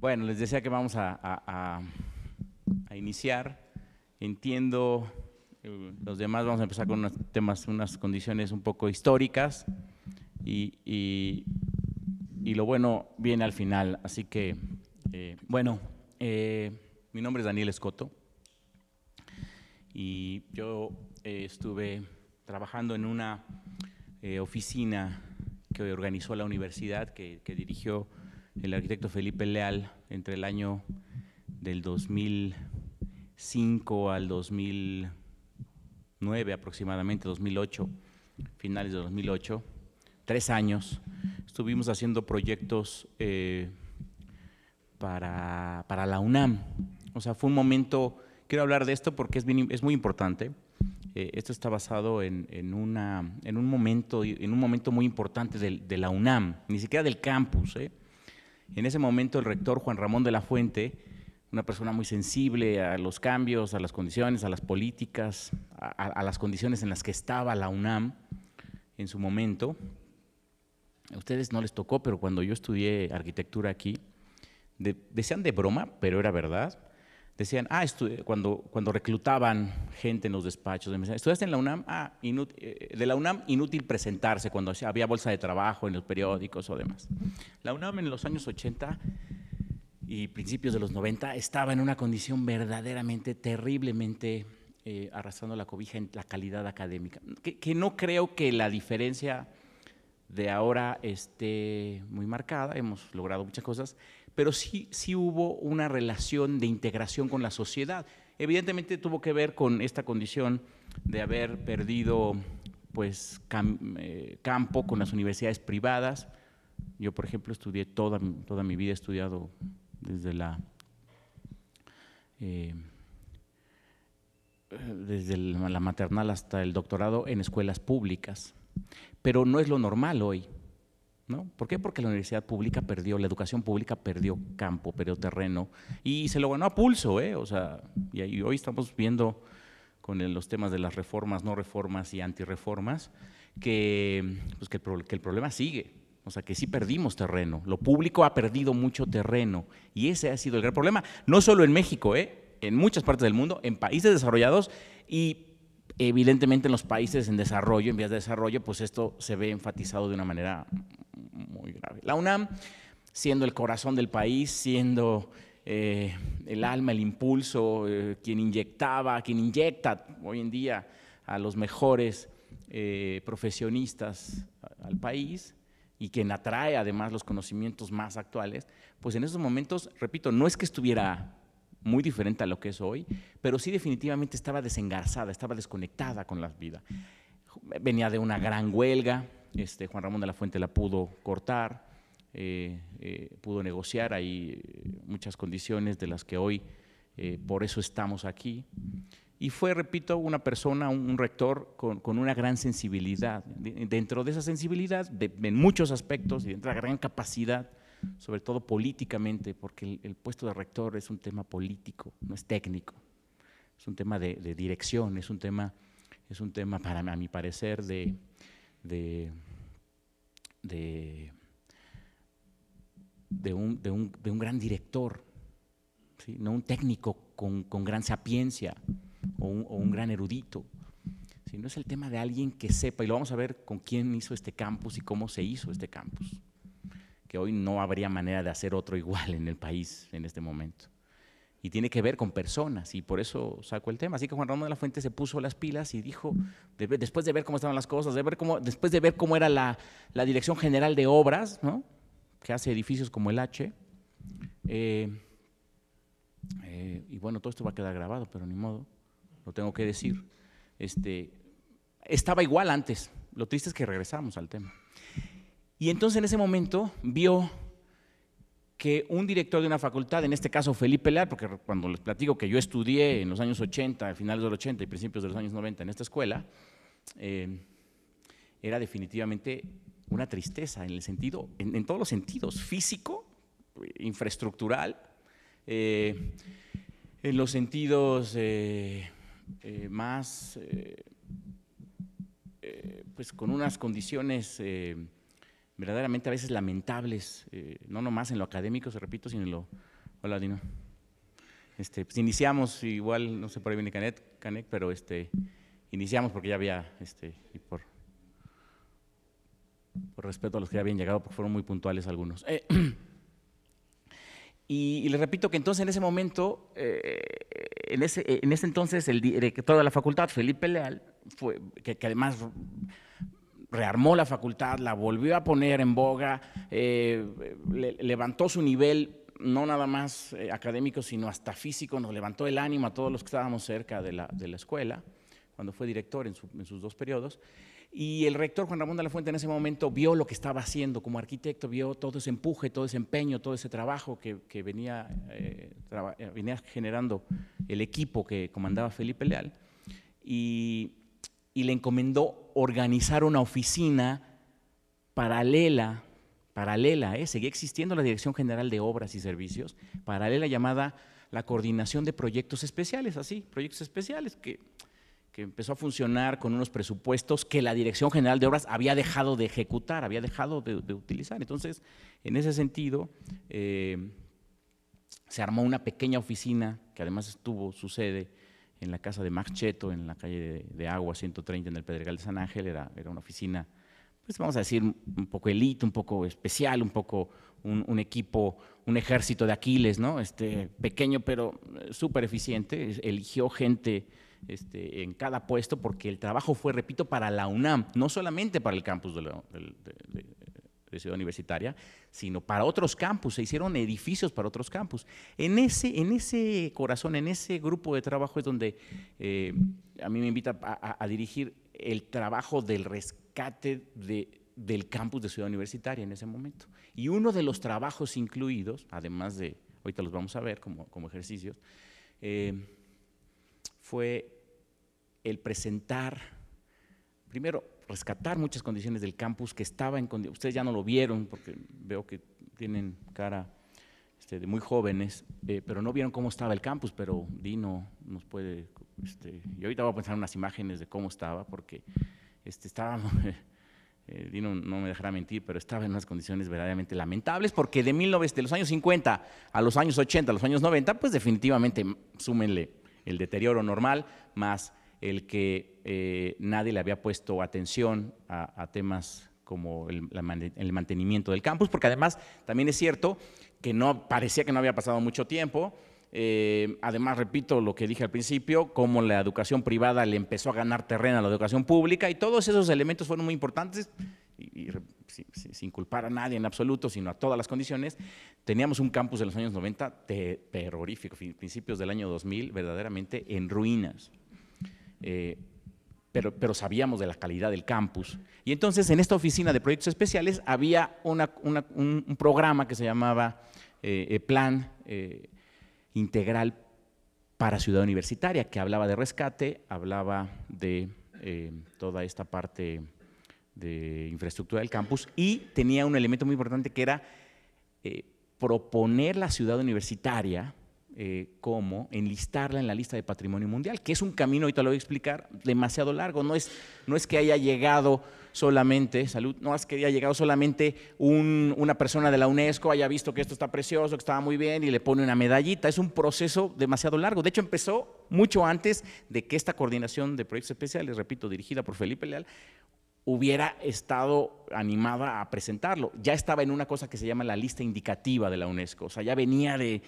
Bueno, les decía que vamos a, iniciar. Entiendo, eh, los demás vamos a empezar con temas, unas condiciones un poco históricas y, y, lo bueno viene al final. Así que, eh, bueno, eh, mi nombre es Daniel Escoto y yo estuve trabajando en una oficina que organizó la universidad, que, que dirigió el arquitecto Felipe Leal entre el año del 2005 al 2009 aproximadamente, 2008, finales de 2008, tres años, estuvimos haciendo proyectos eh, para, la UNAM. O sea, fue un momento, quiero hablar de esto porque es, es muy importante. Eh, esto está basado en, una, en, un momento, en un momento muy importante de, de la UNAM, ni siquiera del campus. ¿eh? En ese momento el rector Juan Ramón de la Fuente, una persona muy sensible a los cambios, a las condiciones, a las políticas, a, las condiciones en las que estaba la UNAM en su momento. A ustedes no les tocó, pero cuando yo estudié arquitectura aquí, decían de broma, pero era verdad, decían, ah, cuando, cuando reclutaban gente en los despachos, me decían, estudiaste en la UNAM, ah, eh, de la UNAM inútil presentarse cuando había bolsa de trabajo en los periódicos o demás. La UNAM en los años 80 y principios de los 90 estaba en una condición verdaderamente, terriblemente eh, arrastrando la cobija en la calidad académica, que, que, no creo que la diferencia de ahora esté muy marcada, hemos logrado muchas cosas, pero sí, sí hubo una relación de integración con la sociedad. Evidentemente tuvo que ver con esta condición de haber perdido pues, eh, campo con las universidades privadas. Yo, por ejemplo, estudié toda, toda mi vida, he estudiado desde la... Eh, desde la maternal hasta el doctorado en escuelas públicas, pero no es lo normal hoy. ¿No? ¿Por qué? Porque la universidad pública perdió, la educación pública perdió campo, perdió terreno y se lo ganó a pulso, ¿eh? O sea, y, hoy estamos viendo con los temas de las reformas, no reformas y antireformas, que, pues el, que el problema sigue. O sea, que sí perdimos terreno. Lo público ha perdido mucho terreno y ese ha sido el gran problema. No solo en México, ¿eh? en muchas partes del mundo, en países desarrollados y evidentemente en los países en desarrollo, en vías de desarrollo, pues esto se ve enfatizado de una manera muy grave. La UNAM, siendo el corazón del país, siendo eh, el alma, el impulso, eh, quien inyectaba, quien inyecta hoy en día a los mejores eh, profesionistas al país y quien atrae además los conocimientos más actuales, pues en esos momentos, repito, no es que estuviera muy diferente a lo que es hoy, pero sí definitivamente estaba desengarzada, estaba desconectada con la vida. Venía de una gran huelga, este, Juan Ramón de la Fuente la pudo cortar, eh, eh, pudo negociar, hay muchas condiciones de las que hoy eh, por eso estamos aquí. Y fue, repito, una persona, un, rector con, una gran sensibilidad. dentro de esa sensibilidad, en muchos aspectos, y dentro de la gran capacidad, sobre todo políticamente, porque el, puesto de rector es un tema político, no es técnico. Es un tema de, dirección, es un tema, es un tema para, a mi parecer, de, de, un, gran director, no un técnico con, gran sapiencia o un, o un gran erudito, sino es el tema de alguien que sepa, y lo vamos a ver con quién hizo este campus y cómo se hizo este campus, que hoy no habría manera de hacer otro igual en el país en este momento y tiene que ver con personas y por eso saco el tema. Así que Juan Ramón de la Fuente se puso las pilas y dijo, después de ver cómo estaban las cosas, de ver cómo, después de ver cómo era la, la Dirección General de Obras, que hace edificios como el H, eh, eh, y bueno, todo esto va a quedar grabado, pero ni modo, lo tengo que decir. Este, estaba igual antes, lo triste es que regresamos al tema. Y entonces en ese momento vio que un director de una facultad, en este caso Felipe Leal, porque cuando les platico que yo estudié en los años 80, finales del 80 y principios de los años 90 en esta escuela, eh, era definitivamente una tristeza en el sentido, en, todos los sentidos, físico, infraestructural, eh, en los sentidos eh, más, pues con unas condiciones verdaderamente a veces lamentables, eh, no nomás en lo académico, se repito, sino en lo... Hola, Dino. Este, pues, iniciamos, igual, no sé por ahí viene Canet, pero este, iniciamos porque ya había, este, y por, por respeto a los que ya habían llegado, porque fueron muy puntuales algunos. Eh, y, les repito que entonces en ese momento, eh, en, ese, en ese entonces, el director de la facultad, Felipe Leal, fue, que además rearmó la facultad, la volvió a poner en boga, eh, levantó su nivel, no nada más eh, académico, sino hasta físico, nos levantó el ánimo a todos los que estábamos cerca de la, escuela, cuando fue director en, sus dos periodos. Y el rector Juan Ramón de la Fuente en ese momento vio lo que estaba haciendo como arquitecto, vio todo ese empuje, todo ese empeño, todo ese trabajo que, eh, venía, generando el equipo que comandaba Felipe Leal y, y le encomendó organizar una oficina paralela, paralela, eh, seguía existiendo la Dirección General de Obras y Servicios, paralela llamada la Coordinación de Proyectos Especiales, así, proyectos especiales, que, empezó a funcionar con unos presupuestos que la Dirección General de Obras había dejado de ejecutar, había dejado de, utilizar. Entonces, en ese sentido, eh, se armó una pequeña oficina, que además estuvo su sede en la casa de Max en la calle de, Agua 130, en el Pedregal de San Ángel, era, una oficina, pues vamos a decir, un poco elite, un poco especial, un poco un, equipo, un ejército de Aquiles, ¿no? Este, pequeño pero eh, súper eficiente, eligió gente este, en cada puesto porque el trabajo fue, repito, para la UNAM, no solamente para el campus de la, UNAM de Ciudad Universitaria, sino para otros campus, se hicieron edificios para otros campus. En ese, en ese corazón, en ese grupo de trabajo es donde eh, a mí me invita a, dirigir el trabajo del rescate de, del campus de Ciudad Universitaria en ese momento. Y uno de los trabajos incluidos, además de, ahorita los vamos a ver como, ejercicios, eh, fue el presentar, primero, rescatar muchas condiciones del campus que estaba en ustedes ya no lo vieron porque veo que tienen cara este, de muy jóvenes, eh, pero no vieron cómo estaba el campus, pero Dino nos puede, este, y ahorita voy a pensar unas imágenes de cómo estaba, porque este, estaba, eh, Dino no me dejará mentir, pero estaba en unas condiciones verdaderamente lamentables, porque de, de los años 50 a los años 80, a los años 90, pues definitivamente súmenle el deterioro normal, más el que eh, nadie le había puesto atención a, temas como el, mantenimiento del campus, porque además también es cierto que no parecía que no había pasado mucho tiempo. Eh, además, repito lo que dije al principio, cómo la educación privada le empezó a ganar terreno a la educación pública y todos esos elementos fueron muy importantes sin, culpar a nadie en absoluto, sino a todas las condiciones, teníamos un campus de los años 90 terrorífico, principios del año 2000, verdaderamente en ruinas. Eh, pero, sabíamos de la calidad del campus. Y entonces en esta oficina de proyectos especiales había un, programa que se llamaba eh, eh, Plan Integral para Ciudad Universitaria, que hablaba de rescate, hablaba de toda esta parte de infraestructura del campus y tenía un elemento muy importante que era proponer la ciudad universitaria eh, cómo enlistarla en la lista de patrimonio mundial, que es un camino, ahorita lo voy a explicar, demasiado largo. No es, no es que haya llegado solamente, salud, no es que haya llegado solamente una persona de la UNESCO, haya visto que esto está precioso, que estaba muy bien y le pone una medallita. Es un proceso demasiado largo. De hecho, empezó mucho antes de que esta coordinación de proyectos especiales, repito, dirigida por Felipe Leal, hubiera estado animada a presentarlo. Ya estaba en una cosa que se llama la lista indicativa de la UNESCO, o sea, ya venía de,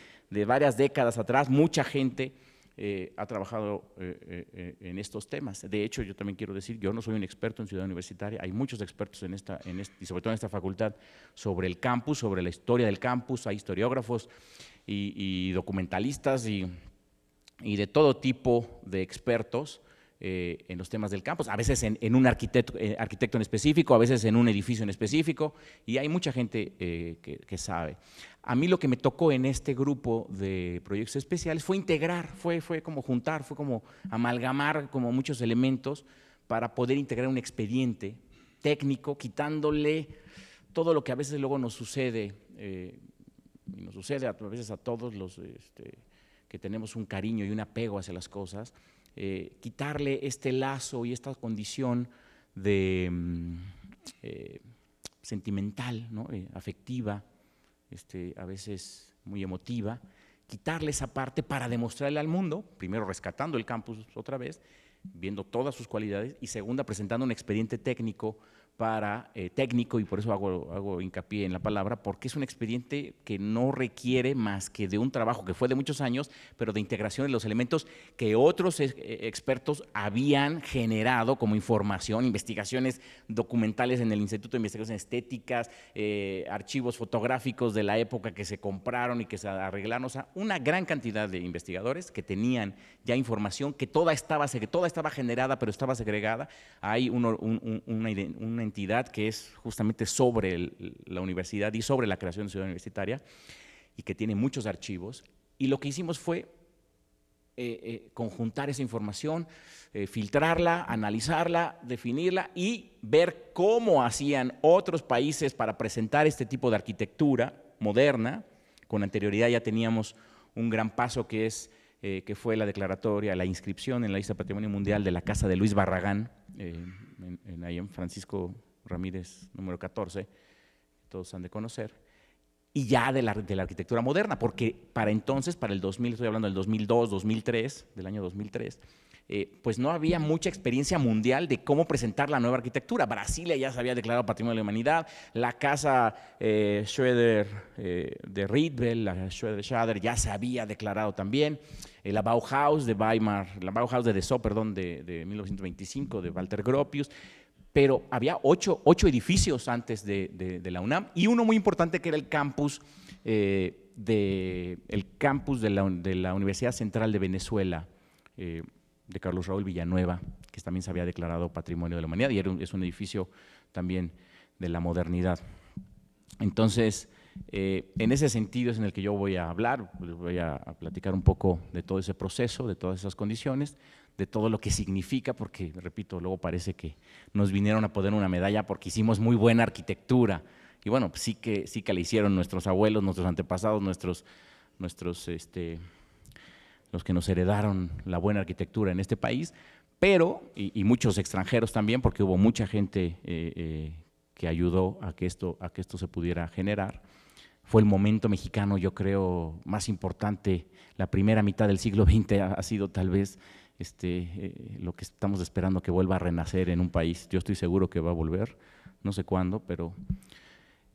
varias décadas atrás, mucha gente eh, ha trabajado eh, eh, en estos temas. De hecho, yo también quiero decir, yo no soy un experto en ciudad universitaria, hay muchos expertos en esta, y sobre todo en esta facultad, sobre el campus, sobre la historia del campus, hay historiógrafos y, documentalistas y de todo tipo de expertos eh, en los temas del campus, a veces en, un arquitecto, eh, arquitecto, en específico, a veces en un edificio en específico, y hay mucha gente eh, que, sabe. A mí lo que me tocó en este grupo de proyectos especiales fue integrar, fue, fue como juntar, fue como amalgamar como muchos elementos para poder integrar un expediente técnico, quitándole todo lo que a veces luego nos sucede, y nos sucede a, veces a todos los este, que tenemos un cariño y un apego hacia las cosas, eh, quitarle este lazo y esta condición de, mm, eh, sentimental, eh, afectiva, este, a veces muy emotiva, quitarle esa parte para demostrarle al mundo, primero rescatando el campus otra vez, viendo todas sus cualidades y segunda presentando un expediente técnico para eh, técnico, y por eso hago, hago hincapié en la palabra, porque es un expediente que no requiere más que de un trabajo que fue de muchos años, pero de integración de los elementos que otros eh, expertos habían generado como información, investigaciones documentales en el Instituto de Investigaciones Estéticas, eh, archivos fotográficos de la época que se compraron y que se arreglaron, o sea, una gran cantidad de investigadores que tenían ya información que toda estaba, toda estaba generada, pero estaba segregada. Hay una, una que es justamente sobre la universidad y sobre la creación de ciudad universitaria y que tiene muchos archivos. Y lo que hicimos fue eh, eh, conjuntar esa información, eh, filtrarla, analizarla, definirla y ver cómo hacían otros países para presentar este tipo de arquitectura moderna. Con anterioridad ya teníamos un gran paso que es eh, que fue la declaratoria, la inscripción en la lista Patrimonio Mundial de la casa de Luis Barragán, eh, en, en, ahí en Francisco Ramírez, número 14, todos han de conocer, y ya de la, de la arquitectura moderna, porque para entonces, para el 2000, estoy hablando del 2002, 2003, del año 2003, eh, pues no había mucha experiencia mundial de cómo presentar la nueva arquitectura. Brasilia ya se había declarado Patrimonio de la Humanidad, la casa Schroeder de Riedel, la Schroeder Schader ya se había declarado también el eh, la Bauhaus de Weimar, la Bauhaus de Dessau, perdón, de, 1925, de Walter Gropius, pero había ocho, ocho edificios antes de, la UNAM y uno muy importante que era el campus, eh, de, el campus de, la, Universidad Central de Venezuela, eh, de Carlos Raúl Villanueva, que también se había declarado Patrimonio de la Humanidad y es un edificio también de la modernidad. Entonces, eh, en ese sentido es en el que yo voy a hablar, voy a, platicar un poco de todo ese proceso, de todas esas condiciones, de todo lo que significa, porque, repito, luego parece que nos vinieron a poner una medalla porque hicimos muy buena arquitectura. Y bueno, pues sí, que, sí que la hicieron nuestros abuelos, nuestros antepasados, nuestros, este, los que nos heredaron la buena arquitectura en este país, pero, y, muchos extranjeros también, porque hubo mucha gente eh, eh, que ayudó a esto, a que esto se pudiera generar fue el momento mexicano, yo creo, más importante. La primera mitad del siglo XX ha, sido tal vez este, eh, lo que estamos esperando que vuelva a renacer en un país. Yo estoy seguro que va a volver, no sé cuándo, pero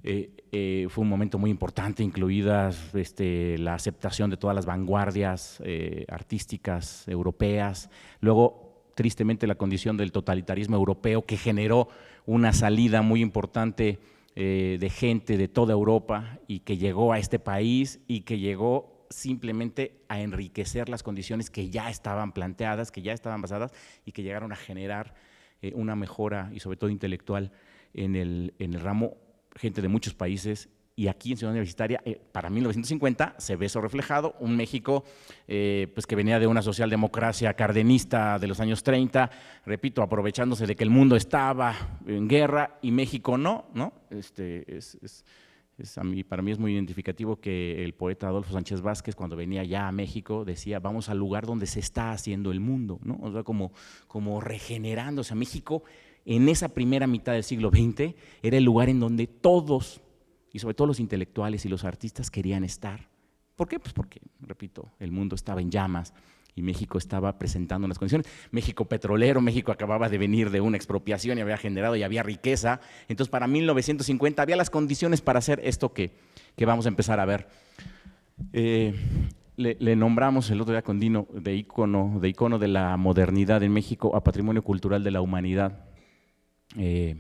eh, eh, fue un momento muy importante, incluidas este, la aceptación de todas las vanguardias artísticas europeas. Luego, tristemente, la condición del totalitarismo europeo que generó una salida muy importante eh, de gente de toda Europa y que llegó a este país y que llegó simplemente a enriquecer las condiciones que ya estaban planteadas, que ya estaban basadas y que llegaron a generar eh, una mejora y sobre todo intelectual en el, en el ramo, gente de muchos países y aquí en Ciudad Universitaria, eh, para 1950, se ve eso reflejado, un México eh, pues que venía de una socialdemocracia cardenista de los años 30, repito, aprovechándose de que el mundo estaba en guerra y México no, ¿no? Este, es, es, a mí, para mí es muy identificativo que el poeta Adolfo Sánchez Vázquez, cuando venía ya a México, decía, vamos al lugar donde se está haciendo el mundo, ¿no? O sea, como, como regenerándose. a México en esa primera mitad del siglo XX era el lugar en donde todos y sobre todo los intelectuales y los artistas querían estar. ¿Por qué? Pues porque, repito, el mundo estaba en llamas y México estaba presentando las condiciones. México petrolero, México acababa de venir de una expropiación y había generado y había riqueza. Entonces, para 1950 había las condiciones para hacer esto que, vamos a empezar a ver. Eh, le, nombramos el otro día con Dino de icono, de icono de la modernidad en México a Patrimonio Cultural de la Humanidad. Eh,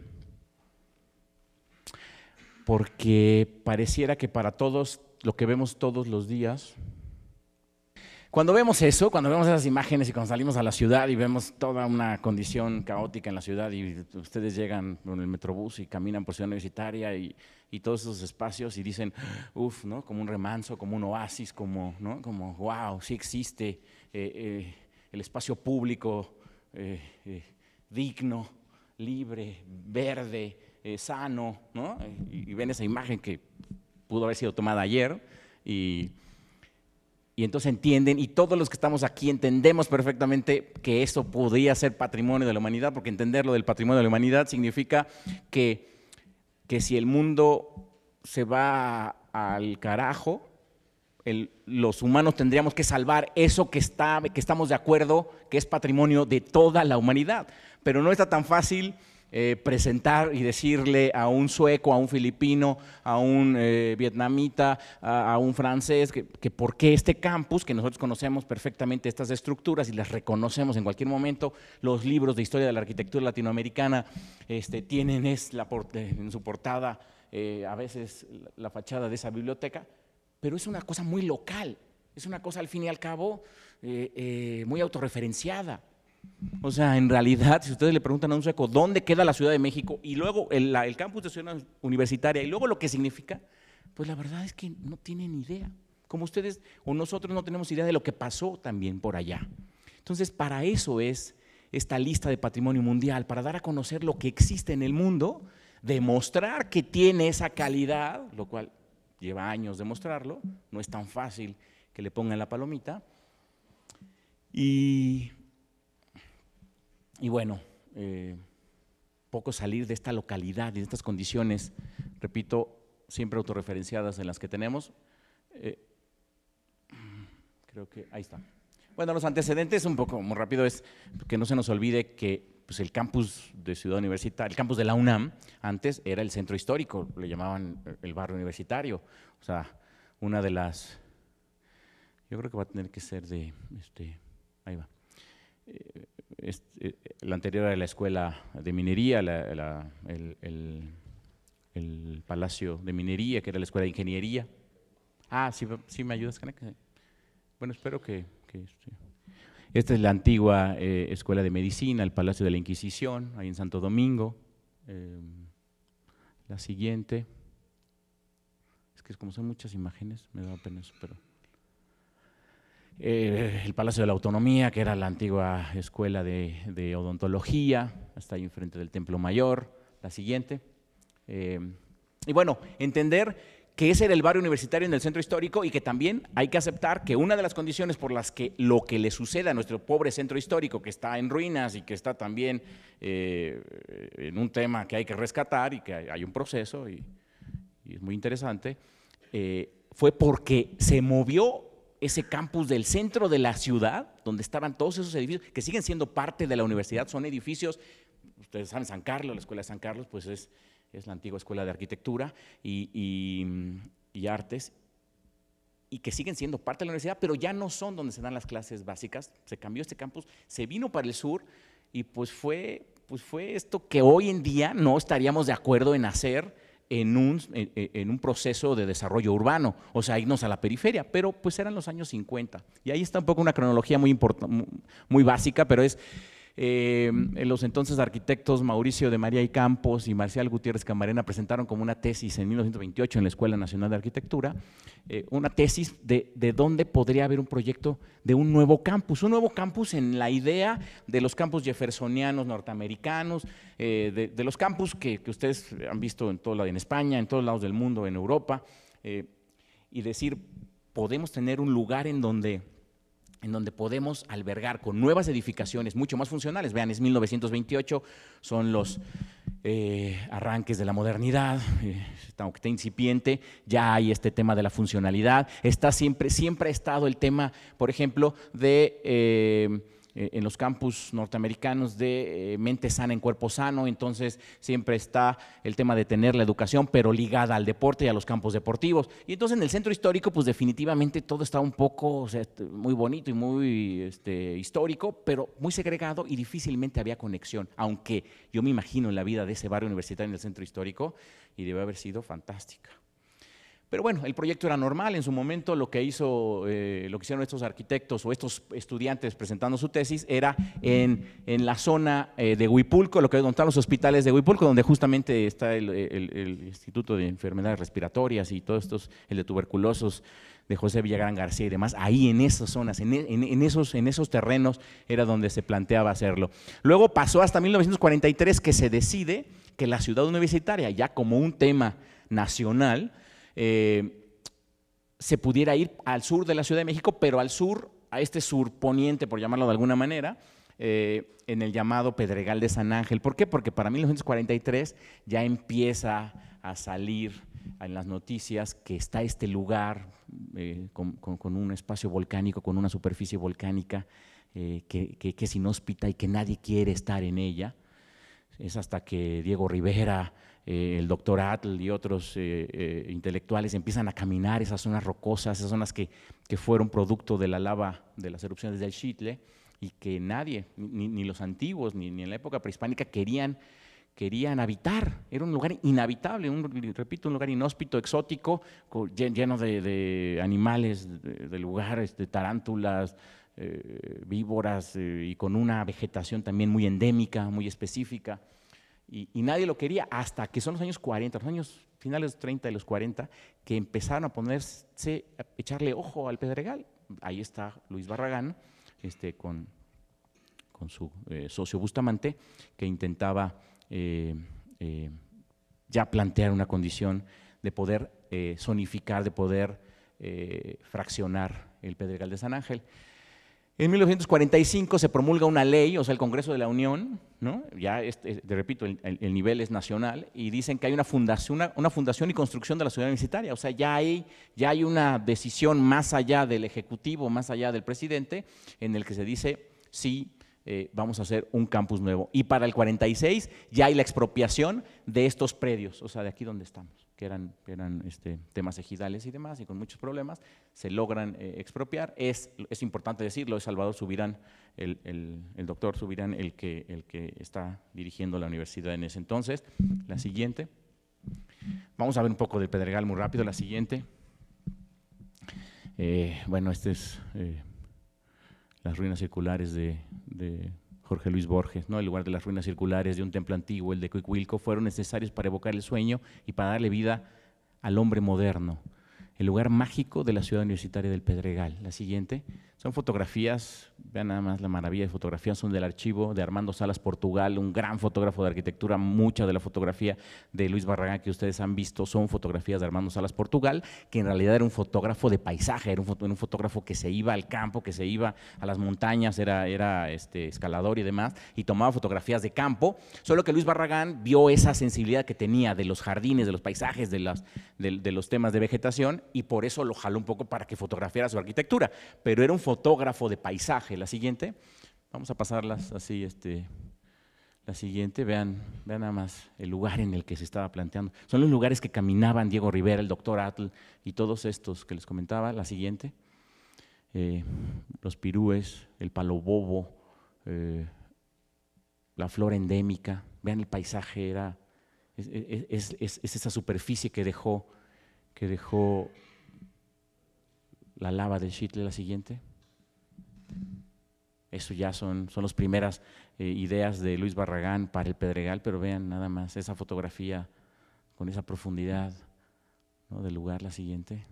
porque pareciera que para todos, lo que vemos todos los días, cuando vemos eso, cuando vemos esas imágenes y cuando salimos a la ciudad y vemos toda una condición caótica en la ciudad y ustedes llegan con el metrobús y caminan por ciudad universitaria y, todos esos espacios y dicen, uff, ¿no? Como un remanso, como un oasis, como, ¿no? Como, wow, sí existe eh, eh, el espacio público eh, digno, libre, verde, eh, sano, ¿no? Y, ven esa imagen que pudo haber sido tomada ayer y, entonces entienden, y todos los que estamos aquí entendemos perfectamente que eso podría ser patrimonio de la humanidad, porque entender lo del patrimonio de la humanidad significa que, que si el mundo se va al carajo, los humanos tendríamos que salvar eso que, está, que estamos de acuerdo, que es patrimonio de toda la humanidad. Pero no está tan fácil eh, presentar y decirle a un sueco, a un filipino, a un eh, vietnamita, a, un francés, que, por qué este campus, que nosotros conocemos perfectamente estas estructuras y las reconocemos en cualquier momento, los libros de historia de la arquitectura latinoamericana este, tienen es la, en su portada eh, a veces la fachada de esa biblioteca, pero es una cosa muy local, es una cosa al fin y al cabo muy autorreferenciada. O sea, en realidad, si ustedes le preguntan a un sueco dónde queda la Ciudad de México y luego el, el campus de Ciudad Universitaria y luego lo que significa, pues la verdad es que no tienen idea. Como ustedes o nosotros no tenemos idea de lo que pasó también por allá. Entonces, para eso es esta lista de patrimonio mundial, para dar a conocer lo que existe en el mundo, demostrar que tiene esa calidad, lo cual lleva años demostrarlo, no es tan fácil que le pongan la palomita. Y y bueno, eh, poco salir de esta localidad y de estas condiciones, repito, siempre autorreferenciadas en las que tenemos. Eh, creo que ahí está. Bueno, los antecedentes, un poco muy rápido, es que no se nos olvide que pues, el campus de Ciudad Universitaria, el campus de la UNAM, antes era el centro histórico, le llamaban eh, el barrio universitario. O sea, una de las. Yo creo que va a tener que ser de. Este, ahí va. Eh, la anterior era la escuela de minería, el, el, Palacio de Minería, que era la escuela de ingeniería. Ah, sí, sí me ayudas, Caneca. Bueno, espero que... Esta es la antigua eh, escuela de medicina, el Palacio de la Inquisición, ahí en Santo Domingo. Eh, la siguiente. Es que es como son muchas imágenes, me da pena eso, pero... Eh, el Palacio de la Autonomía, que era la antigua escuela de, odontología, está ahí enfrente del Templo Mayor, la siguiente. Eh, y bueno, entender que ese era el barrio universitario en el centro histórico y que también hay que aceptar que una de las condiciones por las que lo que le sucede a nuestro pobre centro histórico, que está en ruinas y que está también eh, en un tema que hay que rescatar y que hay un proceso y, es muy interesante, fue porque se movió ese campus del centro de la ciudad, donde estaban todos esos edificios, que siguen siendo parte de la universidad, son edificios, ustedes saben, San Carlos, la escuela de San Carlos, pues es, es la antigua escuela de arquitectura y, artes, y que siguen siendo parte de la universidad, pero ya no son donde se dan las clases básicas, se cambió este campus, se vino para el sur y pues fue pues esto que hoy en día no estaríamos de acuerdo en hacer en un, eh, eh, en, un, proceso de desarrollo urbano, o sea, irnos a la periferia, pero pues eran los años 50. Y ahí está un poco una cronología muy, muy básica, pero es eh, los entonces arquitectos Mauricio de María y Campos y Marcial Gutiérrez Camarena presentaron como una tesis en 1928 en la Escuela Nacional de Arquitectura, eh, una tesis de, dónde podría haber un proyecto de un nuevo campus, un nuevo campus en la idea de los campus jeffersonianos norteamericanos, eh, de, los campus que, ustedes han visto en, en España, en todos lados del mundo, en Europa, y decir, podemos tener un lugar en donde en donde podemos albergar con nuevas edificaciones mucho más funcionales. Vean, es 1928, son los eh, arranques de la modernidad, eh, aunque está, incipiente, ya hay este tema de la funcionalidad, está siempre, siempre ha estado el tema, por ejemplo, de... Eh, eh, en los campus norteamericanos de eh, mente sana en cuerpo sano, entonces siempre está el tema de tener la educación, pero ligada al deporte y a los campos deportivos. Y entonces en el centro histórico, pues definitivamente todo está un poco muy bonito y muy este, histórico, pero muy segregado y difícilmente había conexión, aunque yo me imagino en la vida de ese barrio universitario en el centro histórico y debe haber sido fantástica. Pero bueno, el proyecto era normal. En su momento lo que, hizo, eh, lo que hicieron estos arquitectos o estos estudiantes presentando su tesis era en, la zona eh, de Huipulco, lo que donde están los hospitales de Huipulco, donde justamente está el, Instituto de Enfermedades Respiratorias y todos estos, el de tuberculosos de José Villagrán García y demás, ahí en esas zonas, en esos, en esos terrenos era donde se planteaba hacerlo. Luego pasó hasta 1943 que se decide que la ciudad universitaria, ya como un tema nacional, eh, se pudiera ir al sur de la Ciudad de México, pero al sur, a este sur poniente, por llamarlo de alguna manera, eh, en el llamado Pedregal de San Ángel. ¿Por qué? Porque para 1943 ya empieza a salir en las noticias que está este lugar eh, con, un espacio volcánico, con una superficie volcánica que, que, es inhóspita y que nadie quiere estar en ella. Es hasta que Diego Rivera eh, el doctor Atl y otros eh, eh, intelectuales empiezan a caminar esas zonas rocosas, esas zonas que, fueron producto de la lava, de las erupciones del Chitle, y que nadie, ni, los antiguos, ni, en la época prehispánica querían, querían habitar. Era un lugar inhabitable, un, repito, un lugar inhóspito, exótico, lleno de, animales, de, lugares, de tarántulas, víboras y con una vegetación también muy endémica, muy específica y, nadie lo quería hasta que son los años 40, los años finales de los 30 y los 40, que empezaron a ponerse, a echarle ojo al Pedregal. Ahí está Luis Barragán este, con, su eh, socio Bustamante, que intentaba eh, eh, ya plantear una condición de poder zonificar, de poder fraccionar el Pedregal de San Ángel. En 1945 se promulga una ley, o sea, el Congreso de la Unión, ¿no? ya este, te repito, el, nivel es nacional, y dicen que hay una fundación, una, fundación y construcción de la ciudad universitaria, o sea, ya hay, ya hay una decisión más allá del Ejecutivo, más allá del presidente, en el que se dice, sí, eh, vamos a hacer un campus nuevo. Y para el 46 ya hay la expropiación de estos predios, o sea, de aquí donde estamos que eran, eran este, temas ejidales y demás, y con muchos problemas, se logran eh, expropiar. Es, es, importante decirlo, es Salvador Subirán, el, doctor Subirán, el que, el que está dirigiendo la universidad en ese entonces. La siguiente. Vamos a ver un poco de Pedregal muy rápido. La siguiente. Eh, bueno, estas es eh, las ruinas circulares de Jorge Luis Borges, ¿no? el lugar de las ruinas circulares de un templo antiguo, el de Cuicuilco, fueron necesarios para evocar el sueño y para darle vida al hombre moderno. El lugar mágico de la ciudad universitaria del Pedregal. La siguiente, son fotografías, vean nada más la maravilla de fotografías, son del archivo de Armando Salas Portugal, un gran fotógrafo de arquitectura, mucha de la fotografía de Luis Barragán que ustedes han visto son fotografías de Armando Salas Portugal, que en realidad era un fotógrafo de paisaje, era un, fotógrafo que se iba al campo, que se iba a las montañas, era, era este, escalador y demás, y tomaba fotografías de campo, solo que Luis Barragán vio esa sensibilidad que tenía de los jardines, de los paisajes, de, las, de, de los temas de vegetación, y por eso lo jaló un poco para que fotografiara su arquitectura, pero era un fotógrafo fotógrafo de paisaje. La siguiente, vamos a pasarlas así, este, la siguiente, vean, vean nada más el lugar en el que se estaba planteando. Son los lugares que caminaban Diego Rivera, el doctor Atl y todos estos que les comentaba. La siguiente, eh, los pirúes, el palo bobo, eh, la flora endémica. Vean el paisaje, era, es, esa superficie que dejó, que dejó la lava de Chitle. La siguiente. Eso ya son, son las primeras eh, ideas de Luis Barragán para el Pedregal, pero vean nada más esa fotografía con esa profundidad ¿no? del lugar, la siguiente.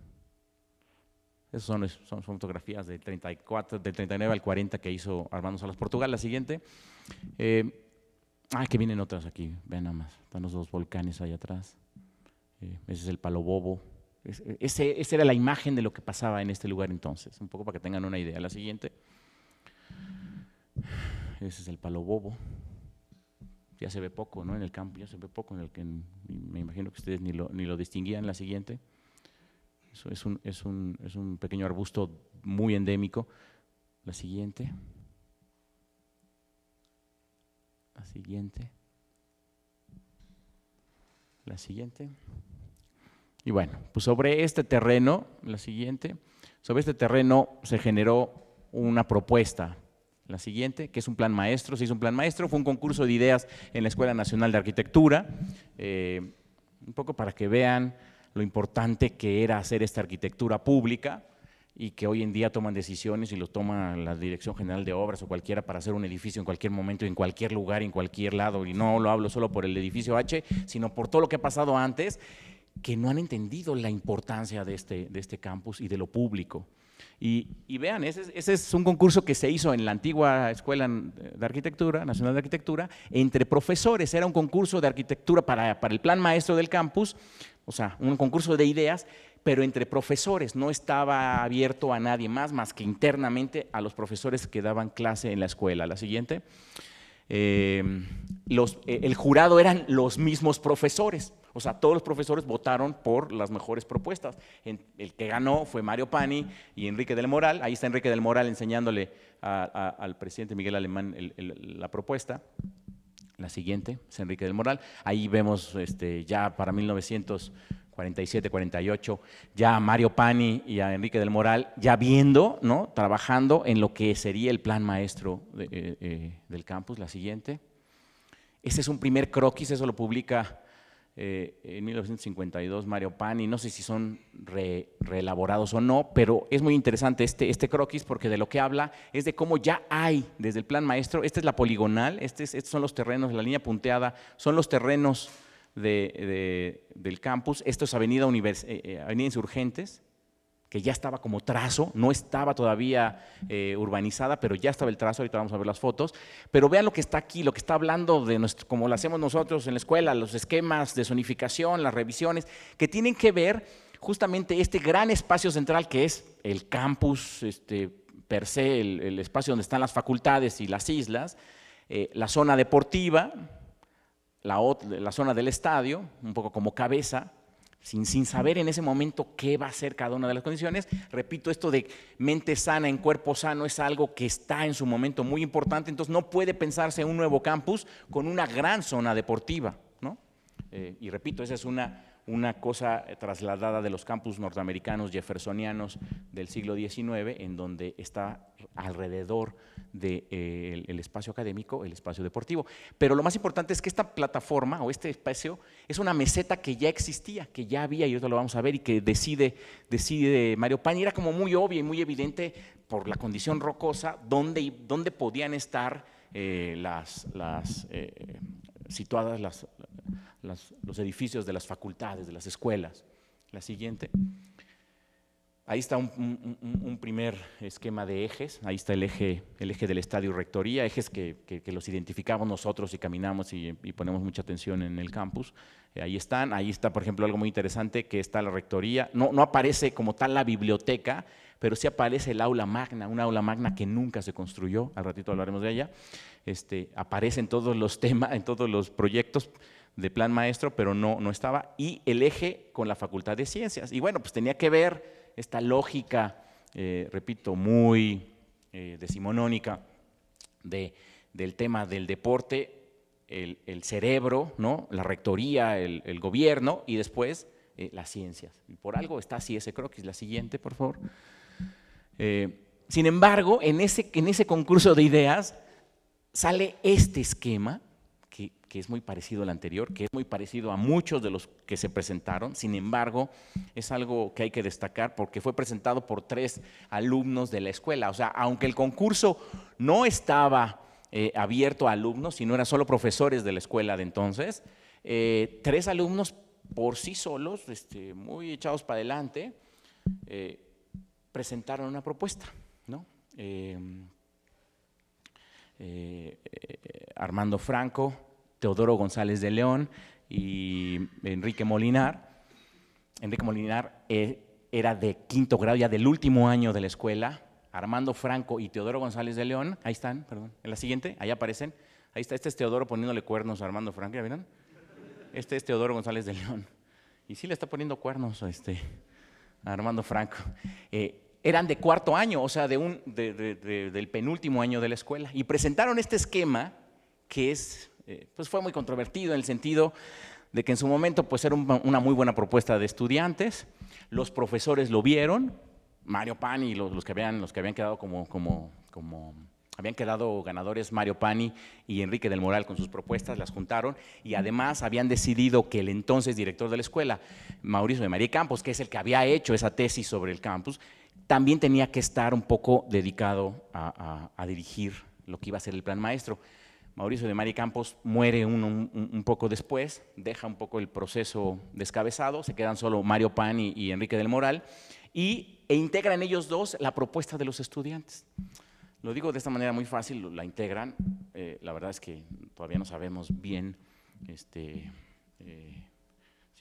Esas son, son, fotografías del 34, del 39 al 40 que hizo Armando Salas Portugal, la siguiente. Eh, ah, que vienen otras aquí, vean nada más, están los dos volcanes allá atrás. Eh, ese es el Palo Bobo, e, ese, esa era la imagen de lo que pasaba en este lugar entonces, un poco para que tengan una idea. La siguiente. Ese es el palo bobo. Ya se ve poco, ¿no? En el campo, ya se ve poco, en el que me imagino que ustedes ni lo, ni lo distinguían. La siguiente. Eso es, un, es, un, es un pequeño arbusto muy endémico. La siguiente. La siguiente. La siguiente. Y bueno, pues sobre este terreno, la siguiente, sobre este terreno se generó una propuesta, la siguiente, que es un plan maestro, se hizo un plan maestro, fue un concurso de ideas en la Escuela Nacional de Arquitectura, eh, un poco para que vean lo importante que era hacer esta arquitectura pública y que hoy en día toman decisiones y lo toma la Dirección General de Obras o cualquiera para hacer un edificio en cualquier momento, en cualquier lugar, en cualquier lado, y no lo hablo solo por el edificio H, sino por todo lo que ha pasado antes que no han entendido la importancia de este, de este campus y de lo público. Y, y vean, ese, ese, es un concurso que se hizo en la antigua Escuela de Arquitectura, Nacional de Arquitectura, entre profesores. Era un concurso de arquitectura para, para el plan maestro del campus, o sea, un concurso de ideas, pero entre profesores, no estaba abierto a nadie más, más que internamente a los profesores que daban clase en la escuela. La siguiente, eh, los, eh, el jurado eran los mismos profesores. O sea, todos los profesores votaron por las mejores propuestas. el que ganó fue Mario Pani y Enrique del Moral. Ahí está Enrique del Moral enseñándole al presidente Miguel Alemán la propuesta. La siguiente es Enrique del Moral. Ahí vemos este, ya para 1947, 48, ya a Mario Pani y a Enrique del Moral ya viendo, ¿no? trabajando en lo que sería el plan maestro eh, eh, del campus. La siguiente. Ese es un primer croquis, eso lo publica eh, en 1952 Mario Pani, no sé si son reelaborados o no, pero es muy interesante este, este croquis porque de lo que habla es de cómo ya hay desde el plan maestro, esta es la poligonal, este estos son los terrenos, la línea punteada, son los terrenos del campus, esto es Avenida, eh, eh, Avenida Insurgentes, que ya estaba como trazo, no estaba todavía eh, urbanizada, pero ya estaba el trazo, ahorita vamos a ver las fotos, pero vean lo que está aquí, lo que está hablando de nuestro, como lo hacemos nosotros en la escuela, los esquemas de zonificación, las revisiones, que tienen que ver justamente este gran espacio central que es el campus, este, per se, el, espacio donde están las facultades y las islas, eh, la zona deportiva, la zona del estadio, un poco como cabeza, sin, saber en ese momento qué va a ser cada una de las condiciones. Repito, esto de mente sana en cuerpo sano es algo que está en su momento muy importante, entonces no puede pensarse un nuevo campus con una gran zona deportiva. ¿no? Eh, y repito, esa es una, una cosa eh, trasladada de los campus norteamericanos jeffersonianos del siglo XIX, en donde está alrededor del de, eh, el espacio académico, el espacio deportivo. Pero lo más importante es que esta plataforma o este espacio es una meseta que ya existía, que ya había, y ahorita lo vamos a ver, y que decide, decide Mario Pan, era como muy obvio y muy evidente por la condición rocosa, dónde, dónde podían estar eh, las... las situadas las, los edificios de las facultades, de las escuelas. La siguiente. Ahí está un, primer esquema de ejes, ahí está el eje, el eje del estadio rectoría, ejes que, los identificamos nosotros y caminamos y, ponemos mucha atención en el campus. Eh, ahí están, ahí está por ejemplo algo muy interesante que está la rectoría, no aparece como tal la biblioteca, pero sí aparece el aula magna, una aula magna que nunca se construyó, al ratito hablaremos de ella, este, aparece en todos los temas, en todos los proyectos de plan maestro, pero no, estaba, y el eje con la Facultad de Ciencias. Y bueno, pues tenía que ver esta lógica, eh, repito, muy eh, decimonónica del tema del deporte, el, cerebro, ¿no? la rectoría, el, gobierno y después eh, las ciencias. Y por algo está así ese croquis. La siguiente, por favor. Eh, sin embargo, en ese, en ese concurso de ideas sale este esquema, que, es muy parecido al anterior, que es muy parecido a muchos de los que se presentaron. Sin embargo, es algo que hay que destacar porque fue presentado por tres alumnos de la escuela. O sea, aunque el concurso no estaba eh, abierto a alumnos, sino era solo profesores de la escuela de entonces, eh, tres alumnos por sí solos, este, muy echados para adelante, presentaron una propuesta, ¿no? Eh, eh, Armando Franco, Teodoro González de León y Enrique Molinar. Enrique Molinar eh, era de quinto grado, ya del último año de la escuela. Armando Franco y Teodoro González de León, ahí están, perdón, en la siguiente, ahí aparecen. Ahí está, este es Teodoro poniéndole cuernos a Armando Franco, ¿ya vieron? Este es Teodoro González de León. Y sí le está poniendo cuernos este, a este, Armando Franco eran de cuarto año, o sea, de del penúltimo año de la escuela. Y presentaron este esquema que es, eh, pues fue muy controvertido en el sentido de que en su momento pues era una muy buena propuesta de estudiantes, los profesores lo vieron, Mario Pani, los, los, que, habían, los que habían quedado como, como, como, habían quedado ganadores Mario Pani y Enrique del Moral con sus propuestas, las juntaron y además habían decidido que el entonces director de la escuela, Mauricio de María Campos, que es el que había hecho esa tesis sobre el campus, también tenía que estar un poco dedicado a, dirigir lo que iba a ser el plan maestro. Mauricio de Mari Campos muere un, poco después, deja un poco el proceso descabezado, se quedan solo Mario Pan y, Enrique del Moral, y, e integran ellos dos la propuesta de los estudiantes. Lo digo de esta manera muy fácil, la integran, eh, la verdad es que todavía no sabemos bien este, eh,